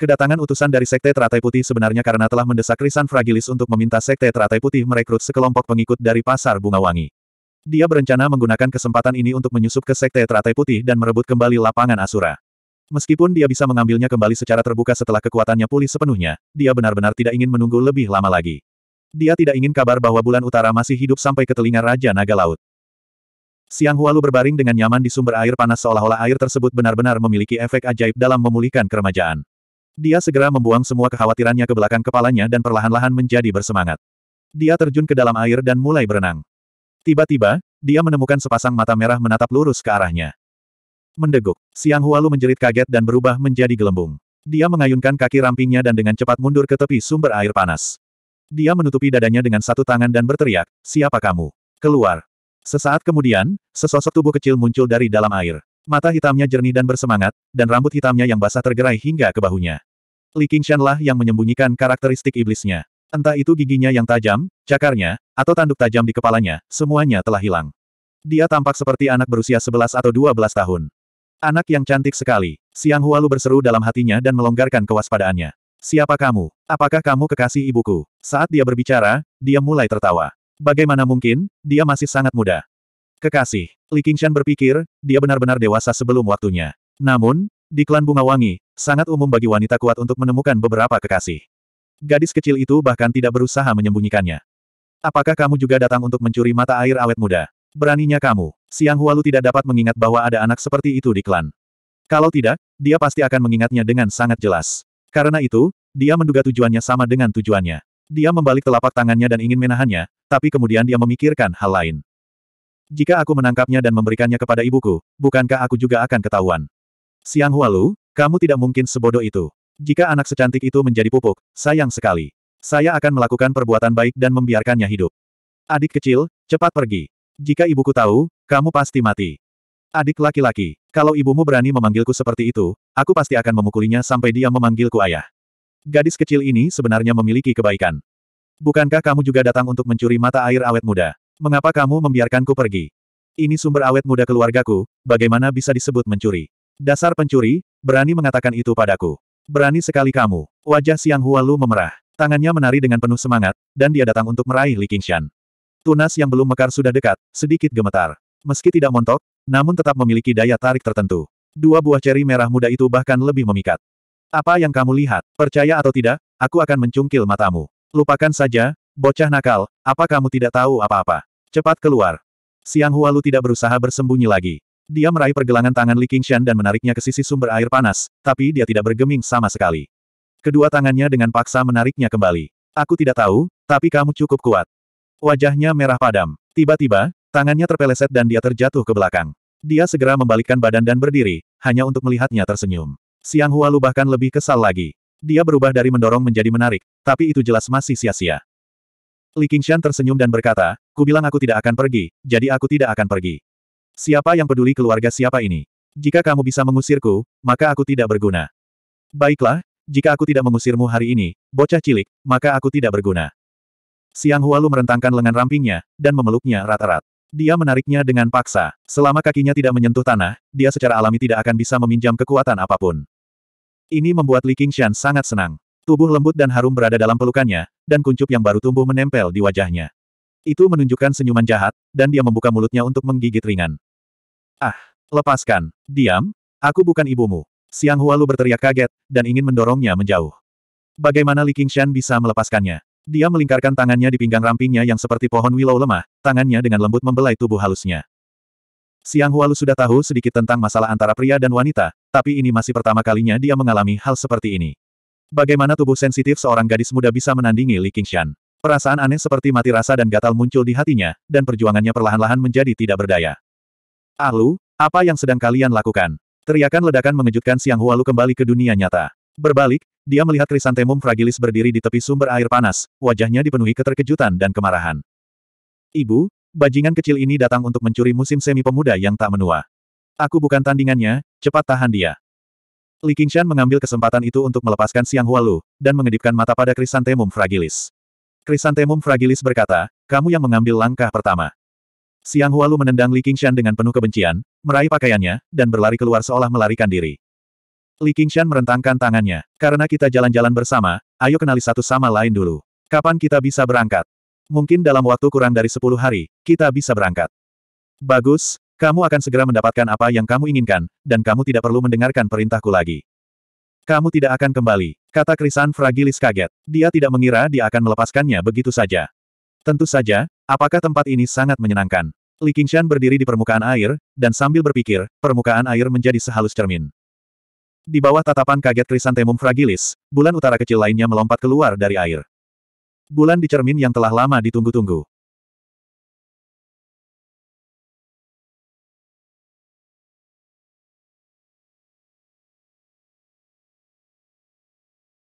Kedatangan utusan dari Sekte Teratai Putih sebenarnya karena telah mendesak Risan Fragilis untuk meminta Sekte Teratai Putih merekrut sekelompok pengikut dari Pasar Bunga Wangi. Dia berencana menggunakan kesempatan ini untuk menyusup ke Sekte Teratai Putih dan merebut kembali lapangan Asura. Meskipun dia bisa mengambilnya kembali secara terbuka setelah kekuatannya pulih sepenuhnya, dia benar-benar tidak ingin menunggu lebih lama lagi. Dia tidak ingin kabar bahwa bulan utara masih hidup sampai ke telinga Raja Naga Laut. Siang Hualu berbaring dengan nyaman di sumber air panas seolah-olah air tersebut benar-benar memiliki efek ajaib dalam memulihkan keremajaan. Dia segera membuang semua kekhawatirannya ke belakang kepalanya dan perlahan-lahan menjadi bersemangat. Dia terjun ke dalam air dan mulai berenang. Tiba-tiba, dia menemukan sepasang mata merah menatap lurus ke arahnya. Mendeguk. Siang Hualu menjerit kaget dan berubah menjadi gelembung. Dia mengayunkan kaki rampingnya dan dengan cepat mundur ke tepi sumber air panas. Dia menutupi dadanya dengan satu tangan dan berteriak, siapa kamu? Keluar. Sesaat kemudian, sesosok tubuh kecil muncul dari dalam air. Mata hitamnya jernih dan bersemangat, dan rambut hitamnya yang basah tergerai hingga ke bahunya. Li Qingshanlah yang menyembunyikan karakteristik iblisnya. Entah itu giginya yang tajam, cakarnya, atau tanduk tajam di kepalanya, semuanya telah hilang. Dia tampak seperti anak berusia 11 atau 12 tahun. Anak yang cantik sekali. Siang Hualu berseru dalam hatinya dan melonggarkan kewaspadaannya. Siapa kamu? Apakah kamu kekasih ibuku? Saat dia berbicara, dia mulai tertawa. Bagaimana mungkin, dia masih sangat muda. Kekasih. Li Qingshan berpikir, dia benar-benar dewasa sebelum waktunya. Namun, di klan Bunga Wangi, sangat umum bagi wanita kuat untuk menemukan beberapa kekasih. Gadis kecil itu bahkan tidak berusaha menyembunyikannya. Apakah kamu juga datang untuk mencuri mata air awet muda? Beraninya kamu, Siang Hualu tidak dapat mengingat bahwa ada anak seperti itu di klan. Kalau tidak, dia pasti akan mengingatnya dengan sangat jelas. Karena itu, dia menduga tujuannya sama dengan tujuannya. Dia membalik telapak tangannya dan ingin menahannya, tapi kemudian dia memikirkan hal lain. Jika aku menangkapnya dan memberikannya kepada ibuku, bukankah aku juga akan ketahuan? Siang Hualu, kamu tidak mungkin sebodoh itu. Jika anak secantik itu menjadi pupuk, sayang sekali. Saya akan melakukan perbuatan baik dan membiarkannya hidup. Adik kecil, cepat pergi. Jika ibuku tahu, kamu pasti mati. Adik laki-laki, kalau ibumu berani memanggilku seperti itu, aku pasti akan memukulinya sampai dia memanggilku ayah. Gadis kecil ini sebenarnya memiliki kebaikan. Bukankah kamu juga datang untuk mencuri mata air awet muda? Mengapa kamu membiarkanku pergi? Ini sumber awet muda keluargaku, bagaimana bisa disebut mencuri? Dasar pencuri, berani mengatakan itu padaku. Berani sekali kamu. Wajah Siang Hualu memerah. Tangannya menari dengan penuh semangat, dan dia datang untuk meraih Li Qingshan. Tunas yang belum mekar sudah dekat, sedikit gemetar. Meski tidak montok, namun tetap memiliki daya tarik tertentu. Dua buah ceri merah muda itu bahkan lebih memikat. Apa yang kamu lihat, percaya atau tidak, aku akan mencungkil matamu. Lupakan saja, bocah nakal, apa kamu tidak tahu apa-apa? Cepat keluar. Siang Hualu tidak berusaha bersembunyi lagi. Dia meraih pergelangan tangan Li Qingshan dan menariknya ke sisi sumber air panas, tapi dia tidak bergeming sama sekali. Kedua tangannya dengan paksa menariknya kembali. Aku tidak tahu, tapi kamu cukup kuat. Wajahnya merah padam. Tiba-tiba, tangannya terpeleset dan dia terjatuh ke belakang. Dia segera membalikkan badan dan berdiri, hanya untuk melihatnya tersenyum. Siang Hualu bahkan lebih kesal lagi. Dia berubah dari mendorong menjadi menarik, tapi itu jelas masih sia-sia. Li Qingshan tersenyum dan berkata, ku bilang aku tidak akan pergi, jadi aku tidak akan pergi. Siapa yang peduli keluarga siapa ini? Jika kamu bisa mengusirku, maka aku tidak berguna. Baiklah, jika aku tidak mengusirmu hari ini, bocah cilik, maka aku tidak berguna. Siang Hualu merentangkan lengan rampingnya, dan memeluknya rata-rat. Dia menariknya dengan paksa. Selama kakinya tidak menyentuh tanah, dia secara alami tidak akan bisa meminjam kekuatan apapun. Ini membuat Li Qingshan sangat senang. Tubuh lembut dan harum berada dalam pelukannya, dan kuncup yang baru tumbuh menempel di wajahnya. Itu menunjukkan senyuman jahat, dan dia membuka mulutnya untuk menggigit ringan. Ah, lepaskan. Diam, aku bukan ibumu. Siang Hualu berteriak kaget, dan ingin mendorongnya menjauh. Bagaimana Li Qingshan bisa melepaskannya? Dia melingkarkan tangannya di pinggang rampingnya yang seperti pohon willow lemah, tangannya dengan lembut membelai tubuh halusnya. Siang Hualu sudah tahu sedikit tentang masalah antara pria dan wanita, tapi ini masih pertama kalinya dia mengalami hal seperti ini. Bagaimana tubuh sensitif seorang gadis muda bisa menandingi Li Qingshan? Perasaan aneh seperti mati rasa dan gatal muncul di hatinya, dan perjuangannya perlahan-lahan menjadi tidak berdaya. Alu, apa yang sedang kalian lakukan? Teriakan ledakan mengejutkan Siang Hualu kembali ke dunia nyata. Berbalik, dia melihat krisantemum fragilis berdiri di tepi sumber air panas, wajahnya dipenuhi keterkejutan dan kemarahan. Ibu, bajingan kecil ini datang untuk mencuri musim semi pemuda yang tak menua. Aku bukan tandingannya, cepat tahan dia. Li Qingshan mengambil kesempatan itu untuk melepaskan Siang Hualu, dan mengedipkan mata pada Krisantemum Fragilis. Krisantemum Fragilis berkata, kamu yang mengambil langkah pertama. Siang Hualu menendang Li Qingshan dengan penuh kebencian, meraih pakaiannya, dan berlari keluar seolah melarikan diri. Li Qingshan merentangkan tangannya. Karena kita jalan-jalan bersama, ayo kenali satu sama lain dulu. Kapan kita bisa berangkat? Mungkin dalam waktu kurang dari 10 hari, kita bisa berangkat. Bagus, kamu akan segera mendapatkan apa yang kamu inginkan, dan kamu tidak perlu mendengarkan perintahku lagi. Kamu tidak akan kembali, kata Krisan Fragilis kaget. Dia tidak mengira dia akan melepaskannya begitu saja. Tentu saja, apakah tempat ini sangat menyenangkan? Li Qingshan berdiri di permukaan air, dan sambil berpikir, permukaan air menjadi sehalus cermin. Di bawah tatapan kaget krisantemum fragilis, bulan utara kecil lainnya melompat keluar dari air. Bulan di cermin yang telah lama ditunggu-tunggu.